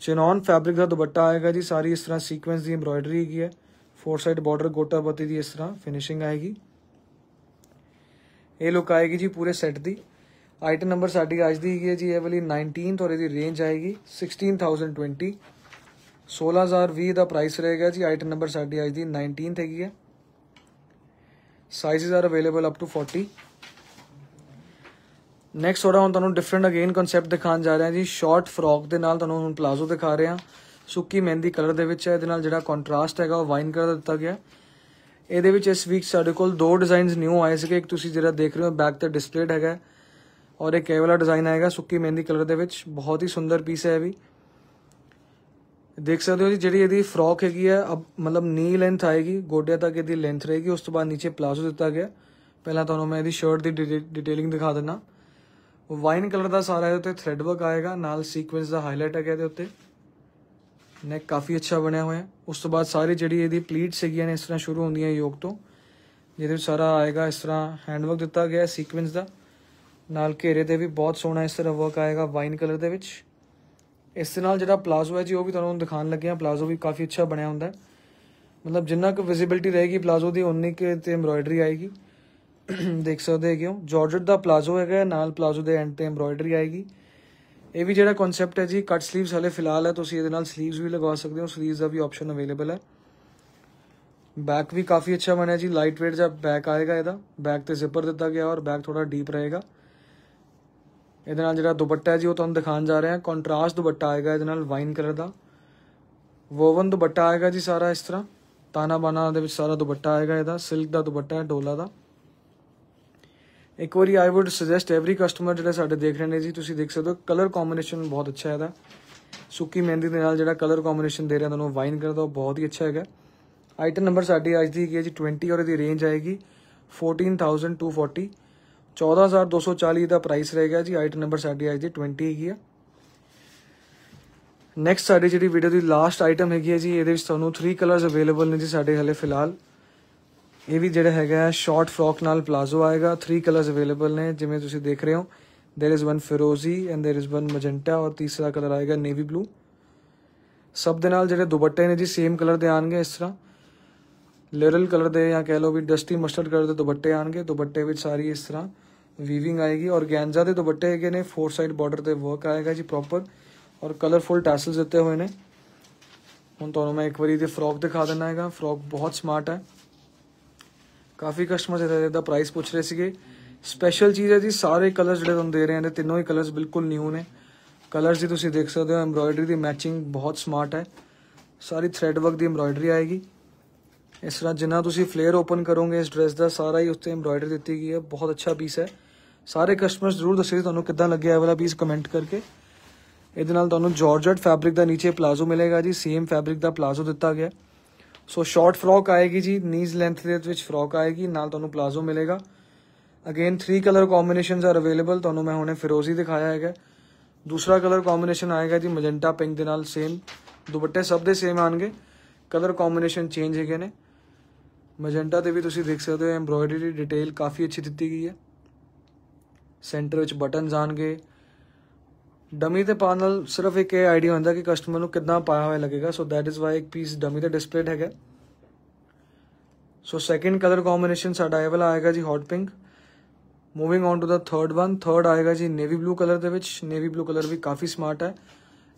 ਚਿਨੌਨ ਫੈਬਰਿਕ ਦਾ ਦੁਪੱਟਾ ਆਏਗਾ ਜੀ ਸਾਰੀ ਇਸ ਤਰ੍ਹਾਂ ਸੀਕੁਐਂਸ ਦੀ ਐਮਬ੍ਰੋਇਡਰੀ ਹੈਗੀ ਹੈ ਫੋਰ ਸਾਈਡ ਬਾਰਡਰ ਗੋਟਾਪਤੀ ਦੀ ਇਸ ਤਰ੍ਹਾਂ ਫਿਨਿਸ਼ਿੰਗ ਆਏਗੀ ਇਹ ਲੁੱਕ ਆਏਗੀ ਜੀ ਪੂਰੇ ਸੈੱਟ ਦੀ ਆਈਟਮ ਨੰਬਰ ਸਾਡੀ ਅੱਜ ਦੀ ਹੈਗੀ ਹੈ ਜੀ ਇਹ ਵਾਲੀ 19th ਔਰ ਇਹਦੀ ਰੇਂਜ ਆਏਗੀ 16020 16020 ਦਾ ਪ੍ਰਾਈਸ ਰਹੇਗਾ ਜੀ ਆਈਟਮ ਨੰਬਰ ਸਾਡੀ ਅੱਜ ਦੀ 19th ਹੈਗੀ ਹੈ sizes are available up to 40 next ਹੋਰ ਹੁਣ ਤੁਹਾਨੂੰ ਡਿਫਰੈਂਟ ਅਗੇਨ ਕਨਸੈਪਟ ਦਿਖਾਉਣ ਜਾ ਰਿਹਾ ਜੀ ਸ਼ਾਰਟ ਫਰੌਕ ਦੇ ਨਾਲ ਤੁਹਾਨੂੰ ਹੁਣ ਪਲਾਜ਼ੋ ਦਿਖਾ ਰਿਹਾ ਸੁੱਕੀ ਮਹਿੰਦੀ ਕਲਰ ਦੇ ਵਿੱਚ ਹੈ ਇਹਦੇ ਨਾਲ ਜਿਹੜਾ ਕੰਟਰਾਸਟ ਹੈਗਾ ਉਹ ਵਾਈਨ ਕਲਰ ਦਿੱਤਾ ਗਿਆ ਇਹਦੇ ਵਿੱਚ ਇਸ ਵੀਕ ਸਾਡੇ ਕੋਲ ਦੋ ਡਿਜ਼ਾਈਨਸ ਨਿਊ ਆਏ ਸੀਗੇ ਇੱਕ ਤੁਸੀਂ ਜਿਹੜਾ ਦੇਖ ਰਹੇ ਹੋ ਬੈਕ ਤੇ ਡਿਸਪਲੇਡ ਹੈਗਾ ਔਰ ਇੱਕ ਇਹ ਵਾਲਾ ਡਿਜ਼ਾਈਨ ਆਏਗਾ ਸੁੱਕੀ ਮਹਿੰਦੀ ਕਲਰ ਦੇ ਵਿੱਚ ਬਹੁਤ ਹੀ ਸੁੰਦਰ ਪੀਸ ਹੈ ਇਹ ਵੀ ਦੇਖ ਸਕਦੇ ਹੋ ਜੀ ਜਿਹੜੀ ਇਹਦੀ ਫਰੋਕ ਹੈਗੀ ਆ ਮਤਲਬ ਨੀ ਲੈਂਥ ਆਏਗੀ ਗੋਡਿਆਂ ਤੱਕ ਇਹਦੀ ਲੈਂਥ ਰਹੇਗੀ ਉਸ ਤੋਂ ਬਾਅਦ ਨੀਚੇ ਪਲਾਜ਼ੋ ਦਿੱਤਾ ਗਿਆ ਪਹਿਲਾਂ ਤੁਹਾਨੂੰ ਮੈਂ ਇਹਦੀ ਸ਼ਰਟ ਦੀ ਡਿਟੇਲਿੰਗ ਦਿਖਾ ਦਿੰਨਾ ਵਾਈਨ ਕਲਰ ਦਾ ਸਾਰਾ ਇਹਦੇ ਉੱਤੇ ਥ੍ਰੈਡ ਵਰਕ ਆਏਗਾ ਨਾਲ ਸੀਕੁਐਂਸ ਦਾ ਹਾਈਲਾਈਟ ਹੈਗਾ ਇਹਦੇ ਉੱਤੇ ਨੈਕ ਕਾਫੀ ਅੱਛਾ ਬਣਿਆ ਹੋਇਆ ਉਸ ਤੋਂ ਬਾਅਦ ਸਾਰੀ ਜਿਹੜੀ ਇਹਦੀ ਪਲੀਟਸ ਹੈਗੀਆਂ ਨੇ ਇਸ ਤਰ੍ਹਾਂ ਸ਼ੁਰੂ ਹੁੰਦੀਆਂ ਯੋਗ ਤੋਂ ਜਿਹਦੇ ਵਿੱਚ ਸਾਰਾ ਆਏਗਾ ਇਸ ਤਰ੍ਹਾਂ ਹੈਂਡ ਵਰਕ ਦਿੱਤਾ ਗਿਆ ਸੀਕੁਐਂਸ ਦਾ ਨਾਲ ਘੇਰੇ ਤੇ ਵੀ ਬਹੁਤ ਸੋਹਣਾ ਇਸ ਤਰ੍ਹਾਂ ਵਰਕ ਆਏਗਾ ਵਾਈਨ ਕਲਰ ਦੇ ਵਿੱਚ ਇਸ ਦੇ ਨਾਲ ਜਿਹੜਾ ਪਲਾਜ਼ੋ ਹੈ ਜੀ ਉਹ ਵੀ ਤੁਹਾਨੂੰ ਦਿਖਾਣ ਲੱਗੇ ਆ ਪਲਾਜ਼ੋ ਵੀ ਕਾਫੀ ਅੱਛਾ ਬਣਿਆ ਹੁੰਦਾ ਮਤਲਬ ਜਿੰਨਾ ਕੁ ਵਿਜ਼ਿਬਿਲਟੀ ਰਹੇਗੀ ਪਲਾਜ਼ੋ ਦੀ ਉਨੀ ਕਿ ਤੇ ਐਮਬ੍ਰੋਇਡਰੀ ਆਏਗੀ ਦੇਖ ਸਕਦੇ ਹੋ ਜਾਰਜਟ ਦਾ ਪਲਾਜ਼ੋ ਹੈਗਾ ਨਾਲ ਪਲਾਜ਼ੋ ਦੇ ਐਂਡ ਤੇ ਐਮਬ੍ਰੋਇਡਰੀ ਆਏਗੀ ਇਹ ਵੀ ਜਿਹੜਾ ਕਨਸੈਪਟ ਹੈ ਜੀ ਕੱਟ 슬ੀਵਸ ਹਲੇ ਫਿਲਹਾਲ ਹੈ ਤੁਸੀਂ ਇਹਦੇ ਨਾਲ 슬ੀਵਸ ਵੀ ਲਗਾ ਸਕਦੇ ਹੋ 슬ੀਵਸ ਦਾ ਵੀ ਆਪਸ਼ਨ ਅਵੇਲੇਬਲ ਹੈ ਬੈਕ ਵੀ ਕਾਫੀ ਅੱਛਾ ਬਣਿਆ ਜੀ ਲਾਈਟ weight ਜਿਹਾ ਬੈਕ ਆਏਗਾ ਇਹਦਾ ਬੈਕ ਤੇ ਜ਼ਿਪਰ ਦਿੱਤਾ ਗਿਆ ਔਰ ਬੈਕ ਥੋੜਾ ਡੀਪ ਰਹੇਗਾ ਇਹਦੇ ਨਾਲ ਜਿਹੜਾ ਦੁਪੱਟਾ ਹੈ ਜੀ ਉਹ ਤੁਹਾਨੂੰ ਦਿਖਾਉਣ ਜਾ ਰਹੇ ਹਾਂ ਕੰਟਰਾਸਟ ਦੁਪੱਟਾ ਆਏਗਾ ਇਹਦੇ ਨਾਲ ਵਾਈਨ ਕਲਰ ਦਾ ਵੋਵਨ ਦੁਪੱਟਾ ਆਏਗਾ ਜੀ ਸਾਰਾ ਇਸ ਤਰ੍ਹਾਂ ਤਾਨਾ ਬਾਨਾ ਦੇ ਵਿੱਚ ਸਾਰਾ ਦੁਪੱਟਾ ਆਏਗਾ ਇਹਦਾ ਸਿਲਕ ਦਾ ਦੁਪੱਟਾ ਹੈ ਡੋਲਾ ਦਾ ਇੱਕ ਵਾਰੀ I would suggest every customer ਜਿਹੜਾ ਸਾਡੇ ਦੇਖ ਰਹੇ ਨੇ ਜੀ ਤੁਸੀਂ ਦੇਖ ਸਕਦੇ ਹੋ ਕਲਰ ਕੰਬੀਨੇਸ਼ਨ ਬਹੁਤ ਅੱਛਾ ਹੈ ਇਹਦਾ ਸੁੱਕੀ ਮਹਿੰਦੀ ਦੇ ਨਾਲ ਜਿਹੜਾ ਕਲਰ ਕੰਬੀਨੇਸ਼ਨ ਦੇ ਰਿਹਾ ਤੁਹਾਨੂੰ ਵਾਈਨ ਕਰਦਾ ਉਹ ਬਹੁਤ ਹੀ ਅੱਛਾ ਹੈਗਾ ਆਈਟਮ ਨੰਬਰ ਸਾਡੀ ਅੱਜ ਦੀ ਕੀ ਹੈ ਜੀ 20 ਔਰ ਇਹਦੀ ਰੇਂਜ ਆਏਗੀ 14240 14240 ਦਾ ਪ੍ਰਾਈਸ ਰਹੇਗਾ ਜੀ ਆਈਟਮ ਨੰਬਰ ਸਾਡੀ ਅੱਜ ਦੀ 20 ਹੈਗੀ ਆ ਨੈਕਸਟ ਸਾਡੀ ਜਿਹੜੀ ਵੀਡੀਓ ਦੀ ਲਾਸਟ ਆਈਟਮ ਹੈਗੀ ਹੈ ਜੀ ਇਹਦੇ ਵਿੱਚ ਤੁਹਾਨੂੰ 3 ਕਲਰਸ ਅਵੇਲੇਬਲ ਨੇ ਜੀ ਸਾਡੇ ਹਲੇ ਫਿਲਹਾਲ ਇਹ ਵੀ ਜਿਹੜਾ ਹੈਗਾ ਸ਼ਾਰਟ ਫਰੋਕ ਨਾਲ ਪਲਾਜ਼ੋ ਆਏਗਾ 3 ਕਲਰਸ ਅਵੇਲੇਬਲ ਨੇ ਜਿਵੇਂ ਤੁਸੀਂ ਦੇਖ ਰਹੇ ਹੋ देयर इज वन ਫਿਰੋਜ਼ੀ and there is one magenta ਔਰ ਤੀਸਰਾ ਕਲਰ ਆਏਗਾ ਨੇਵੀ ਬਲੂ ਸਭ ਦੇ ਨਾਲ ਜਿਹੜੇ ਦੁਪੱਟੇ ਨੇ ਜੀ ਸੇਮ ਕਲਰ ਦੇ ਆਣਗੇ ਇਸ ਤਰ੍ਹਾਂ ਲਿਰਲ ਕਲਰ ਦੇ ਜਾਂ ਕਹਿ ਲਓ ਵੀ ਡਸਟੀ ਮਸਟਰਡ ਕਲਰ ਦੇ ਦੁਪੱਟੇ ਆਣਗੇ ਦੁਪੱਟੇ ਵਿੱਚ ਸਾਰੀ ਇਸ ਤਰ੍ਹਾਂ वीविंग आएगी और गेंजा के दुपट्टे है ने फोर साइड बॉर्डर से वर्क आएगा जी प्रोपर और कलरफुल टैसल दिते हुए ने हम तो मैं एक बार ये फ्रॉक दिखा देना है फ्रॉक बहुत स्मार्ट है काफ़ी कस्टमर इतना प्राइस पूछ रहे थे स्पेशल चीज़ है जी सारे कलर जो दे रहे हैं तीनों ही कलर बिल्कुल न्यू ने कलर जी तुम देख सकते हो एम्ब्रॉयडरी की मैचिंग बहुत समार्ट है सारी थ्रेडवर्क की एम्ब्रॉयडरी आएगी इस तरह जिन्हें फ्लेयर ओपन करोगे इस ड्रैस का सारा ही उत्तर एम्ब्रॉयडरी दी गई है बहुत अच्छा पीस है ਸਾਰੇ ਕਸਟਮਰ ਜ਼ਰੂਰ ਦੱਸਿਓ ਤੁਹਾਨੂੰ ਕਿੱਦਾਂ ਲੱਗਿਆ ਇਹ ਵਾਲਾ ਪੀਸ ਕਮੈਂਟ ਕਰਕੇ ਇਹਦੇ ਨਾਲ ਤੁਹਾਨੂੰ ਜਾਰਜਟ ਫੈਬਰਿਕ ਦਾ ਨੀਚੇ ਪਲਾਜ਼ੋ ਮਿਲੇਗਾ ਜੀ ਸੇਮ ਫੈਬਰਿਕ ਦਾ ਪਲਾਜ਼ੋ ਦਿੱਤਾ ਗਿਆ ਸੋ ਸ਼ਾਰਟ ਫਰੋਕ ਆਏਗੀ ਜੀ ਨੀਜ਼ ਲੈਂਥ ਦੇ ਵਿੱਚ ਫਰੋਕ ਆਏਗੀ ਨਾਲ ਤੁਹਾਨੂੰ ਪਲਾਜ਼ੋ ਮਿਲੇਗਾ again 3 colour combinations are available ਤੁਹਾਨੂੰ ਮੈਂ ਹੁਣੇ ਫਿਰੋਜ਼ੀ ਦਿਖਾਇਆ ਹੈਗਾ ਦੂਸਰਾ ਕਲਰ ਕੰਬੀਨੇਸ਼ਨ ਆਏਗਾ ਜੀ ਮਜੈਂਟਾ ਪਿੰਕ ਦੇ ਨਾਲ ਸੇਮ ਦੁਪੱਟੇ ਸਭ ਦੇ ਸੇਮ ਆਣਗੇ ਕਲਰ ਕੰਬੀਨੇਸ਼ਨ ਚੇਂਜ ਹੈਗੇ ਨੇ ਮਜੈਂਟਾ ਤੇ ਵੀ ਤੁਸੀਂ ਦੇਖ ਸਕਦੇ ਹੋ ਐਮਬ੍ਰੋਇਡਰੀ ਡਿਟੇਲ ਕਾਫੀ ਅੱਛੀ ਦਿੱਤੀ ਗਈ ਹੈ ਸੈਂਟਰ ਵਿੱਚ ਬਟਨਸ ਆਣਗੇ ਡਮੀ ਤੇ ਪੈਨਲ ਸਿਰਫ ਇੱਕ ਇਹ ਆਈਡੀਆ ਹੁੰਦਾ ਕਿ ਕਸਟਮਰ ਨੂੰ ਕਿੰਨਾ ਪਾਇਆ ਹੋਇਆ ਲੱਗੇਗਾ ਸੋ ਦੈਟ ਇਜ਼ ਵਾਈ ਇੱਕ ਪੀਸ ਡਮੀ ਤੇ ਡਿਸਪਲੇਡ ਹੈਗਾ ਸੋ ਸੈਕੰਡ ਕਲਰ ਕੰਬੀਨੇਸ਼ਨ ਸਾਡਾ ਅਵੇਲ ਆਏਗਾ ਜੀ hot pink moving on to the third one third ਆਏਗਾ ਜੀ ਨੇਵੀ ਬਲੂ ਕਲਰ ਦੇ ਵਿੱਚ ਨੇਵੀ ਬਲੂ ਕਲਰ ਵੀ ਕਾਫੀ ਸਮਾਰਟ ਹੈ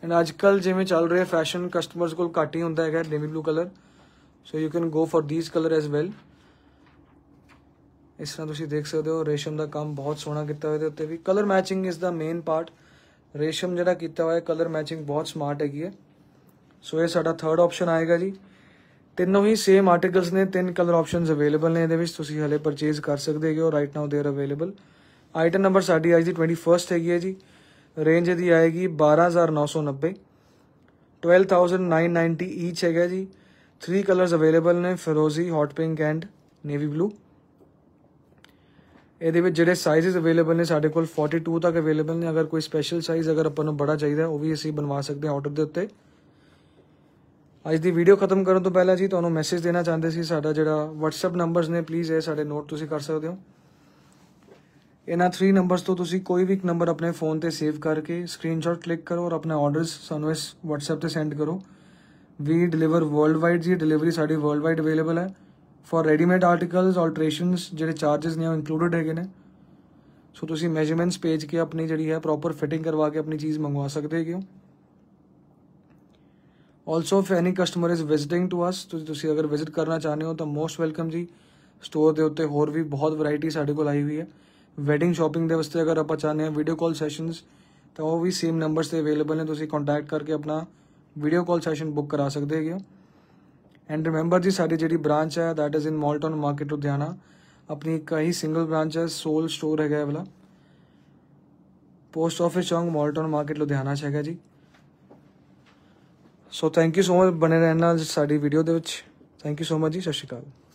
ਐਂਡ ਅੱਜ ਕੱਲ ਜਿਵੇਂ ਚੱਲ ਰਿਹਾ ਫੈਸ਼ਨ ਕਸਟਮਰਸ ਕੋਲ ਘੱਟ ਹੀ ਹੁੰਦਾ ਹੈਗਾ navy blue colour so you can go for these colour as well इस तरह तुम देख सकते हो रेशम का काम बहुत सोहना किया होते भी colour matching is the main part रेशम जरा किया हुआ है कलर मैचिंग बहुत समार्ट हैगी है सो यह सा थर्ड ऑप्शन आएगा जी तीनों ही सेम आर्टिकल्स ने तीन कलर ऑप्शन अवेलेबल ने हले परचेज कर सकते हो right now they're available item number sari अज की ट्वेंटी फस्ट हैगी है जी रेंज यदि आएगी बारह हज़ार नौ सौ नब्बे twelve thousand nine ninety each है जी थ्री कलर अवेलेबल ने फिरोजी hot pink and navy blue ਇਹਦੇ ਵਿੱਚ ਜਿਹੜੇ ਸਾਈਜ਼ਸ ਅਵੇਲੇਬਲ ਨੇ ਸਾਡੇ ਕੋਲ 42 ਤੱਕ ਅਵੇਲੇਬਲ ਨੇ ਅਗਰ ਕੋਈ ਸਪੈਸ਼ਲ ਸਾਈਜ਼ ਅਗਰ ਆਪਾਂ ਨੂੰ ਬੜਾ ਚਾਹੀਦਾ ਉਹ ਵੀ ਅਸੀਂ ਬਣਵਾ ਸਕਦੇ ਹਾਂ ਆਰਡਰ ਦੇ ਉੱਤੇ ਅੱਜ ਦੀ ਵੀਡੀਓ ਖਤਮ ਕਰਨ ਤੋਂ ਪਹਿਲਾਂ ਜੀ ਤੁਹਾਨੂੰ ਮੈਸੇਜ ਦੇਣਾ ਚਾਹੁੰਦੇ ਸੀ ਸਾਡਾ ਜਿਹੜਾ WhatsApp ਨੰਬਰਸ ਨੇ ਪਲੀਜ਼ ਇਹ ਸਾਡੇ ਨੋਟ ਤੁਸੀਂ ਕਰ ਸਕਦੇ ਹੋ ਇਹਨਾਂ 3 ਨੰਬਰਸ ਤੋਂ ਤੁਸੀਂ ਕੋਈ ਵੀ ਇੱਕ ਨੰਬਰ ਆਪਣੇ ਫੋਨ ਤੇ ਸੇਵ ਕਰਕੇ ਸਕਰੀਨਸ਼ਾਟ ਕਲਿੱਕ ਕਰੋ ਔਰ ਆਪਣੇ ਆਰਡਰਸ ਸਾਨੂੰ ਇਸ WhatsApp ਤੇ ਸੈਂਡ ਕਰੋ ਵੀ ਡਿਲੀਵਰ ਵਰਲਡ ਵਾਈਡ ਜੀ ਡਿਲੀਵਰੀ ਸਾਡੀ ਵਰਲਡ ਵਾਈਡ ਅਵੇਲੇਬਲ ਹੈ ਫॉर ਰੈਡੀਮੇਡ ਆਰਟੀਕਲਸ ਆਲਟਰੇਸ਼ਨਸ ਜਿਹੜੇ ਚਾਰजेस ਨੇ ਉਹ ਇਨਕਲੂਡਡ ਹੈਗੇ ਨੇ ਸੋ ਤੁਸੀਂ ਮੈਜਰਮੈਂਟਸ ਪੇਜ ਕੇ ਆਪਣੀ ਜਿਹੜੀ ਹੈ ਪ੍ਰੋਪਰ ਫਿਟਿੰਗ ਕਰਵਾ ਕੇ ਆਪਣੀ ਚੀਜ਼ ਮੰਗਵਾ ਸਕਦੇ ਹੋ also if any customer is visiting to us ਤੁਸੀਂ ਅਗਰ ਵਿਜ਼ਿਟ ਕਰਨਾ ਚਾਹੁੰਦੇ ਹੋ ਤਾਂ ਮੋਸਟ ਵੈਲਕਮ ਜੀ ਸਟੋਰ ਦੇ ਉੱਤੇ ਹੋਰ ਵੀ ਬਹੁਤ ਵੈਰਾਈਟੀ ਸਾਡੇ ਕੋਲ ਆਈ ਹੋਈ ਹੈ ਵੈਡਿੰਗ ਸ਼ਾਪਿੰਗ ਦੇ ਵਾਸਤੇ ਅਗਰ ਆਪਾਂ ਚਾਹੁੰਦੇ ਹਾਂ ਵੀਡੀਓ ਕਾਲ ਸੈਸ਼ਨਸ ਤਾਂ ਉਹ ਵੀ ਸੇਮ ਨੰਬਰਸ ਤੇ ਅਵੇਲੇਬਲ ਨੇ ਤੁਸੀਂ ਕੰਟੈਕਟ ਕਰਕੇ ਆਪਣਾ ਵੀਡੀਓ ਕਾਲ ਸੈਸ਼ਨ ਬੁੱਕ ਕਰਾ ਸਕਦੇ ਹੋ ਐਂਡ ਰਿਮੈਂਬਰ ਜੀ ਸਾਡੀ ਜਿਹੜੀ ਬ੍ਰਾਂਚ ਹੈ ਦੈਟ ਇਜ਼ ਇਨ ਮਾਲਟਨ ਮਾਰਕੀਟ ਲੁਧਿਆਣਾ ਆਪਣੀ ਕਈ ਸਿੰਗਲ ਬ੍ਰਾਂਚ ਹੈ ਸੋਲ ਸਟੋਰ ਹੈਗਾ ਇਹ ਵਾਲਾ ਪੋਸਟ ਆਫਿਸ ਚੌਂਗ ਮਾਲਟਨ ਮਾਰਕੀਟ ਲੁਧਿਆਣਾ ਚ ਹੈਗਾ ਜੀ so thank you so much ਬਣੇ ਰਹਿਣ ਨਾਲ ਸਾਡੀ ਵੀਡੀਓ ਦੇ ਵਿੱਚ ਥੈਂਕ ਯੂ ਸੋ ਮਚ ਜੀ ਸਤਿ ਸ਼੍ਰੀ ਅਕਾਲ